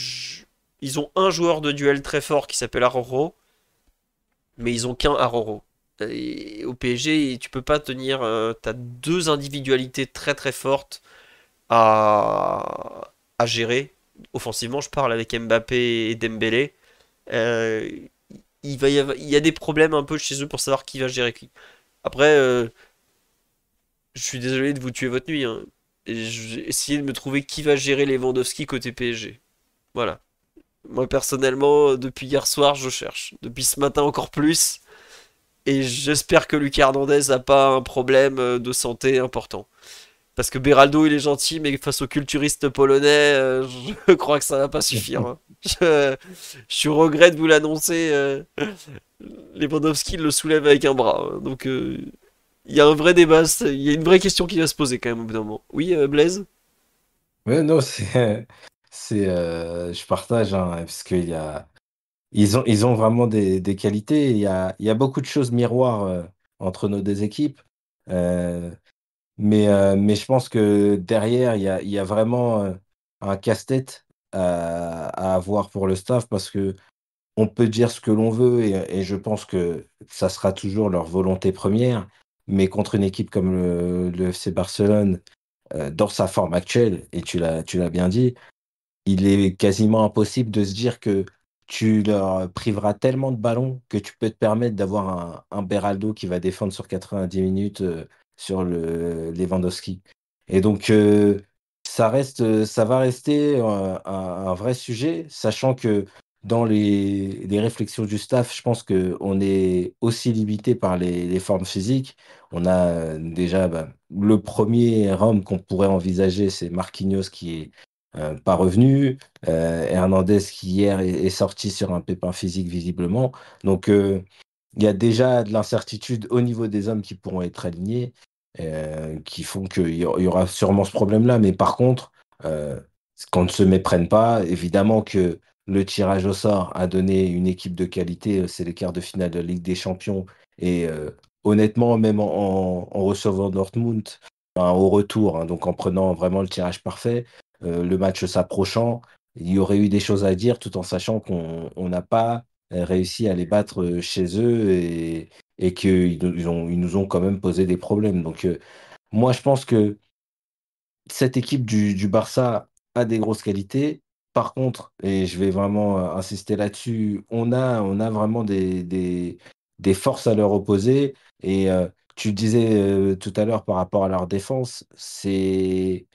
Ils ont un joueur de duel très fort qui s'appelle Aroro, mais ils ont qu'un Aroro. au PSG, tu peux pas tenir. Euh, tu as deux individualités très très fortes à, gérer. Offensivement, je parle avec Mbappé et Dembélé. Euh, il, va y a des problèmes un peu chez eux pour savoir qui va gérer qui. Après, euh, je suis désolé de vous tuer votre nuit. Hein. J'ai de me trouver qui va gérer Lewandowski côté PSG. Voilà. Moi personnellement, depuis hier soir, je cherche. Depuis ce matin encore plus. Et j'espère que Lucas Hernandez n'a pas un problème euh, de santé important. Parce que Beraldo, il est gentil, mais face au culturiste polonais, euh, je crois que ça va pas suffire. Hein. Je, je, suis de vous l'annoncer. Les euh, Lewandowski le soulève avec un bras. Hein. Donc, il y a un vrai débat. Il y a une vraie question qui va se poser quand même au bout d'un moment. Oui, Blaise Oui, non, c'est c'est, euh, je partage, hein, parce qu'il y a, ils ont, ils ont vraiment des, des qualités. Il y a, il y a beaucoup de choses miroirs euh, entre nos deux équipes. Euh, mais, mais je pense que derrière, il y a, il y a vraiment un casse-tête à, à, avoir pour le staff parce que on peut dire ce que l'on veut et, je pense que ça sera toujours leur volonté première. Mais contre une équipe comme le, le FC Barcelone, dans sa forme actuelle, et tu l'as, tu l'as bien dit, il est quasiment impossible de se dire que tu leur priveras tellement de ballons que tu peux te permettre d'avoir un, Beraldo qui va défendre sur 90 minutes euh, sur le Lewandowski. Et donc, euh, ça, reste, ça va rester euh, un, vrai sujet, sachant que dans les, réflexions du staff, je pense que on est aussi limité par les, formes physiques. On a déjà bah, le premier homme qu'on pourrait envisager, c'est Marquinhos qui est euh, pas revenu. Euh, Hernandez qui hier est, sorti sur un pépin physique visiblement. Donc euh, il y a déjà de l'incertitude au niveau des hommes qui pourront être alignés, qui font qu'il y aura sûrement ce problème-là. Mais par contre, qu'on ne se méprenne pas, évidemment que le tirage au sort a donné une équipe de qualité. C'est les quarts de finale de la Ligue des Champions. Et honnêtement, même en, recevant Dortmund, ben, au retour, hein, donc en prenant vraiment le tirage parfait, euh, le match s'approchant, il y aurait eu des choses à dire tout en sachant qu'on n'a pas euh, réussi à les battre euh, chez eux et, et qu'ils ils nous ont quand même posé des problèmes. Donc moi je pense que cette équipe du, Barça a des grosses qualités. Par contre, et je vais vraiment insister là-dessus, on a, on a vraiment des, des, forces à leur opposer. Et tu disais tout à l'heure par rapport à leur défense, c'est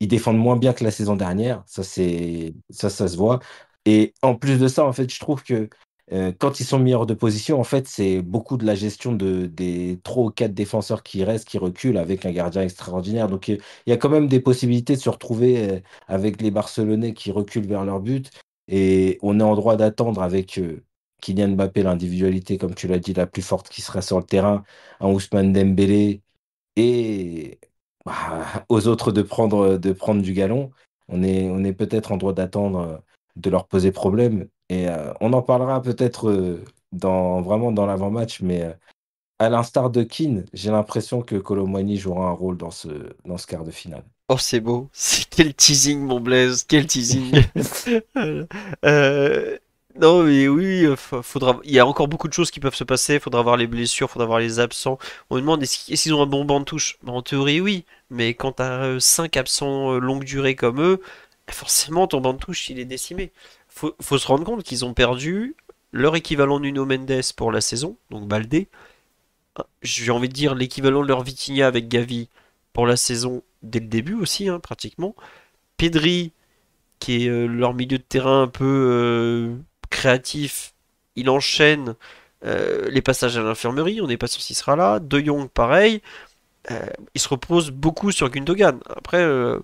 ils défendent moins bien que la saison dernière. Ça, c'est ça, ça se voit. Et en plus de ça, en fait, je trouve que euh, quand ils sont mis hors de position, en fait, c'est beaucoup de la gestion de, des trois ou quatre défenseurs qui restent, qui reculent avec un gardien extraordinaire. Donc, euh, il y a quand même des possibilités de se retrouver euh, avec les Barcelonais qui reculent vers leur but. Et on est en droit d'attendre avec Kylian Mbappé l'individualité, comme tu l'as dit, la plus forte qui sera sur le terrain, un Ousmane Dembélé et bah, aux autres de prendre, de prendre du galon. On est, on est peut-être en droit d'attendre de leur poser problème. Et euh, on en parlera peut-être euh, dans, vraiment dans l'avant-match, mais euh, à l'instar de Keane, j'ai l'impression que Colomwani jouera un rôle dans ce, dans ce quart de finale. Oh, c'est beau. Quel teasing, mon Blaise. Quel teasing. euh, non, mais oui, euh, faudra... il y a encore beaucoup de choses qui peuvent se passer. Il faudra voir les blessures, il faudra voir les absents. On demande est-ce qu'ils ont un bon banc de touche bah, En théorie, oui. Mais quand tu as 5 absents euh, longue durée comme eux, bah, forcément, ton banc de touche, il est décimé. Faut, faut se rendre compte qu'ils ont perdu leur équivalent Nuno Mendes pour la saison, donc Baldé. Ah, j'ai envie de dire l'équivalent de leur Vitinha avec Gavi pour la saison dès le début aussi, hein, pratiquement. Pedri, qui est euh, leur milieu de terrain un peu créatif, il enchaîne euh, les passages à l'infirmerie, on n'est pas sûr s'il sera là. De Jong, pareil. Euh, il se repose beaucoup sur Gundogan. Après, euh,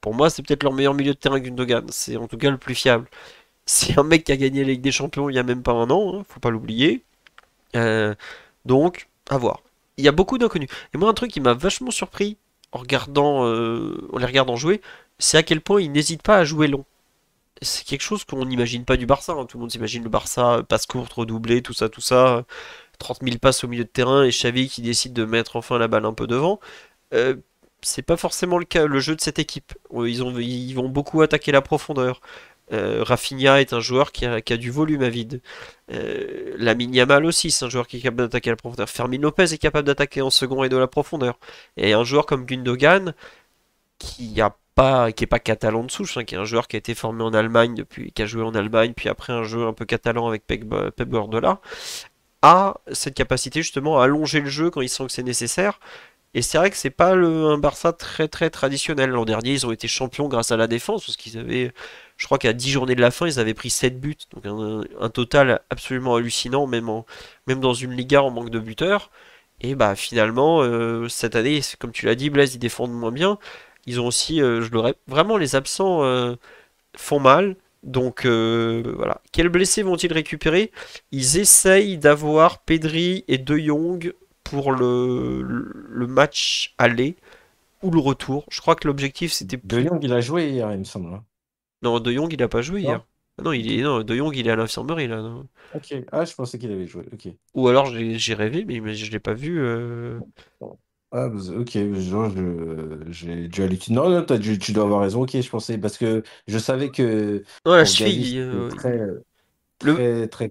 pour moi, c'est peut-être leur meilleur milieu de terrain, Gundogan. C'est en tout cas le plus fiable. C'est un mec qui a gagné la Ligue des Champions il y a même pas un an, hein, faut pas l'oublier. donc, à voir. Il y a beaucoup d'inconnus. Et moi, un truc qui m'a vachement surpris en regardant, en les regardant jouer, c'est à quel point ils n'hésitent pas à jouer long c'est quelque chose qu'on n'imagine pas du Barça. Hein. Tout le monde s'imagine le Barça, euh, passe courte, redoublé, tout ça, tout ça. 30 000 passes au milieu de terrain et Xavi qui décide de mettre enfin la balle un peu devant. Euh, c'est pas forcément le cas, le jeu de cette équipe. Euh, ils, ont, ils vont beaucoup attaquer la profondeur. Rafinha est un joueur qui a, a du volume à vide. Euh, Lamine Yamal aussi, c'est un joueur qui est capable d'attaquer la profondeur. Fermin Lopez est capable d'attaquer en second et de la profondeur. Et un joueur comme Gundogan, qui a qui est pas catalan de souche, hein, qui est un joueur qui a été formé en Allemagne, depuis, qui a joué en Allemagne, puis après un jeu un peu catalan avec Pep Guardiola, a cette capacité justement à allonger le jeu quand il sent que c'est nécessaire. Et c'est vrai que c'est pas un Barça très très traditionnel. L'an dernier, ils ont été champions grâce à la défense, parce qu'ils avaient, je crois qu'à 10 journées de la fin, ils avaient pris 7 buts. Donc un, total absolument hallucinant, même, dans une Liga en manque de buteurs. Et bah finalement, euh, cette année, comme tu l'as dit, Blaise, ils défendent moins bien. Ils ont aussi, euh, je vraiment les absents euh, font mal. Donc euh, voilà. Quels blessés vont-ils récupérer Ils essayent d'avoir Pedri et De Jong pour le, match aller ou le retour. Je crois que l'objectif c'était. De Jong il a joué hier, il me semble. Hein. Non, De Jong il a pas joué hier. Ah non, il De Jong il est à l'infirmerie là. Ok, ah je pensais qu'il avait joué. Ok. Ou alors j'ai rêvé, mais je ne l'ai pas vu. Ah, ok, je, j'ai dû Non, non, tu dois avoir raison, ok, je pensais, parce que je savais que Non, la cheville. Euh, très, très,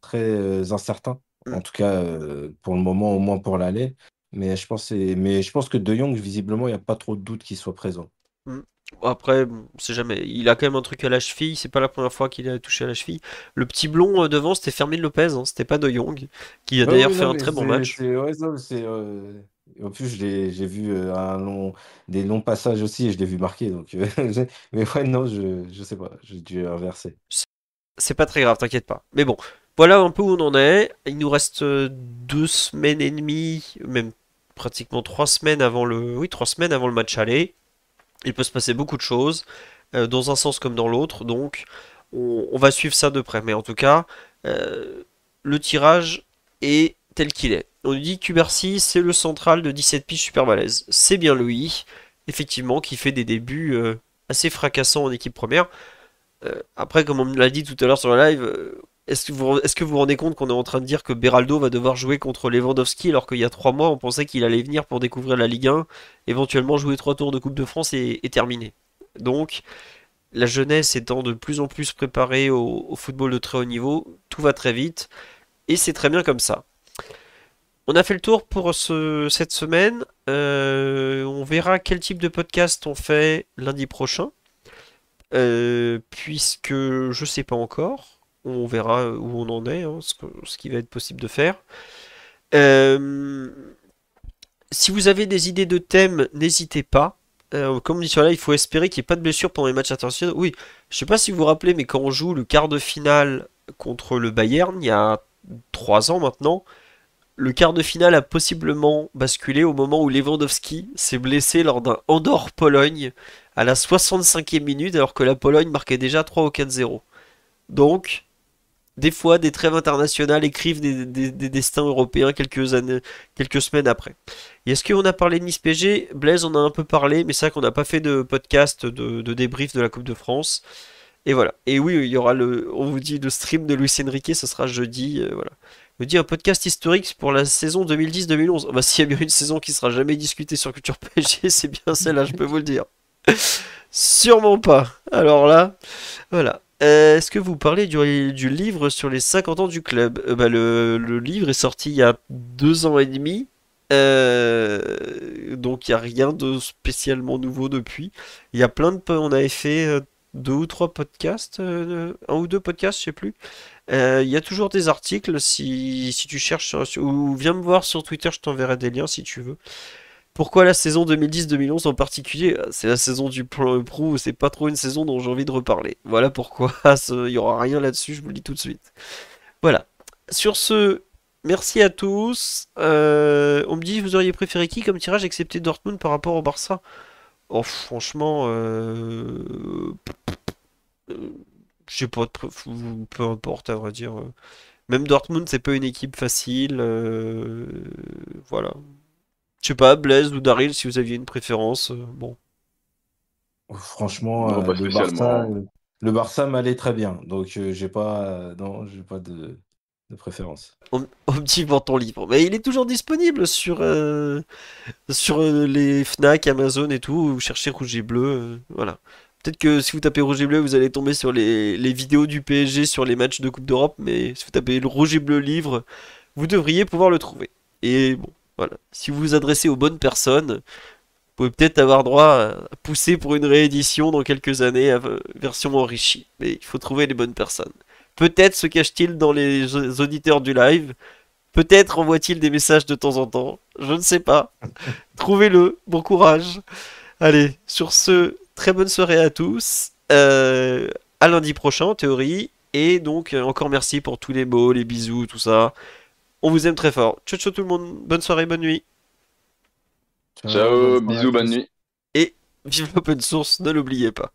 très, euh, incertain, mm. en tout cas, euh, pour le moment, au moins pour l'aller. Mais je pensais, mais je pense que De Jong, visiblement, il n'y a pas trop de doute qu'il soit présent. Mm. Après, c'est jamais. Il a quand même un truc à la cheville. C'est pas la première fois qu'il a touché à la cheville. Le petit blond devant, c'était Fermil Lopez. hein, c'était pas De Jong, qui a ah d'ailleurs fait un très bon match. c'est, c'est, en plus, j'ai vu euh, un long, des longs passages aussi et je l'ai vu marquer. Donc, euh, mais ouais, non, je, sais pas, j'ai dû inverser. C'est pas très grave, t'inquiète pas. Mais bon, voilà un peu où on en est. Il nous reste euh, deux semaines et demie, même pratiquement trois semaines avant le, oui, trois semaines avant le match aller. Il peut se passer beaucoup de choses, dans un sens comme dans l'autre, donc on, va suivre ça de près. Mais en tout cas, le tirage est tel qu'il est. On nous dit Cubercy, c'est le central de 17 piges super malaise. C'est bien Louis, effectivement, qui fait des débuts euh, assez fracassants en équipe première. Euh, après, comme on l'a dit tout à l'heure sur la live, euh, est-ce que, vous, vous rendez compte qu'on est en train de dire que Beraldo va devoir jouer contre Lewandowski alors qu'il y a trois mois on pensait qu'il allait venir pour découvrir la Ligue 1, éventuellement jouer trois tours de Coupe de France et, terminer. Donc la jeunesse étant de plus en plus préparée au, football de très haut niveau, tout va très vite et c'est très bien comme ça. On a fait le tour pour cette semaine. Euh, on verra quel type de podcast on fait lundi prochain. Euh, puisque je ne sais pas encore. On verra où on en est, hein, ce, qui va être possible de faire. Euh, si vous avez des idées de thèmes, n'hésitez pas. comme on dit sur là, il faut espérer qu'il n'y ait pas de blessure pendant les matchs internationaux. Oui, je ne sais pas si vous vous rappelez, mais quand on joue le quart de finale contre le Bayern, il y a 3 ans maintenant, le quart de finale a possiblement basculé au moment où Lewandowski s'est blessé lors d'un Andorre-Pologne à la 65e minute alors que la Pologne marquait déjà 3 ou 4-0. Donc, des fois, des trêves internationales écrivent des, destins européens quelques, années, quelques semaines après. Est-ce qu'on a parlé de Nice PG Blaise, on a un peu parlé, mais c'est vrai qu'on n'a pas fait de podcast de, débrief de la Coupe de France. Et voilà. Et oui, il y aura le, on vous dit, le stream de Luis Enrique, ce sera jeudi. Euh, voilà. Vous dit un podcast historique pour la saison 2010-2011. Bah, s'il y a bien une saison qui sera jamais discutée sur Culture PSG, c'est bien celle-là, je peux vous le dire. Sûrement pas. Alors là, voilà. Euh, est-ce que vous parlez du, livre sur les 50 ans du club euh, bah, le, livre est sorti il y a deux ans et demi. Euh, donc il n'y a rien de spécialement nouveau depuis. Il y a plein de... On avait fait deux ou trois podcasts, un ou deux podcasts, je sais plus, il euh, y a toujours des articles si, tu cherches ou viens me voir sur Twitter, je t'enverrai des liens si tu veux. Pourquoi la saison 2010-2011 en particulier ah, C'est la saison du Prou, c'est pas trop une saison dont j'ai envie de reparler. Voilà pourquoi il ah, y aura rien là-dessus, je vous le dis tout de suite. Voilà. Sur ce, merci à tous. Euh, on me dit, vous auriez préféré qui comme tirage excepté Dortmund par rapport au Barça Oh, franchement. Euh... euh je sais pas, peu importe à vrai dire. Euh. Même Dortmund, c'est pas une équipe facile. Euh, voilà. Je sais pas, Blaise ou Daryl, si vous aviez une préférence, euh, bon. Franchement, le, Barça, m'allait très bien. Donc, j'ai pas, non, j'ai pas de, préférence. Au, petit ton livre, Mais il est toujours disponible sur, sur les Fnac, Amazon et tout. Vous cherchez Rouge et Bleu. voilà. Peut-être que si vous tapez Rouge et Bleu, vous allez tomber sur les, vidéos du PSG sur les matchs de Coupe d'Europe, mais si vous tapez le Rouge et Bleu livre, vous devriez pouvoir le trouver. Et bon, voilà. Si vous vous adressez aux bonnes personnes, vous pouvez peut-être avoir droit à pousser pour une réédition dans quelques années, version enrichie. Mais il faut trouver les bonnes personnes. Peut-être se cache-t-il dans les auditeurs du live. Peut-être envoie-t-il des messages de temps en temps. Je ne sais pas. Trouvez-le. Bon courage. Allez, sur ce, Très bonne soirée à tous. Euh, à lundi prochain, en théorie. Et donc, euh, encore merci pour tous les mots, les bisous, tout ça. On vous aime très fort. Ciao, ciao tout le monde. Bonne soirée, bonne nuit. Ciao, bisous, bonne nuit. Et vive l'open source, ne l'oubliez pas.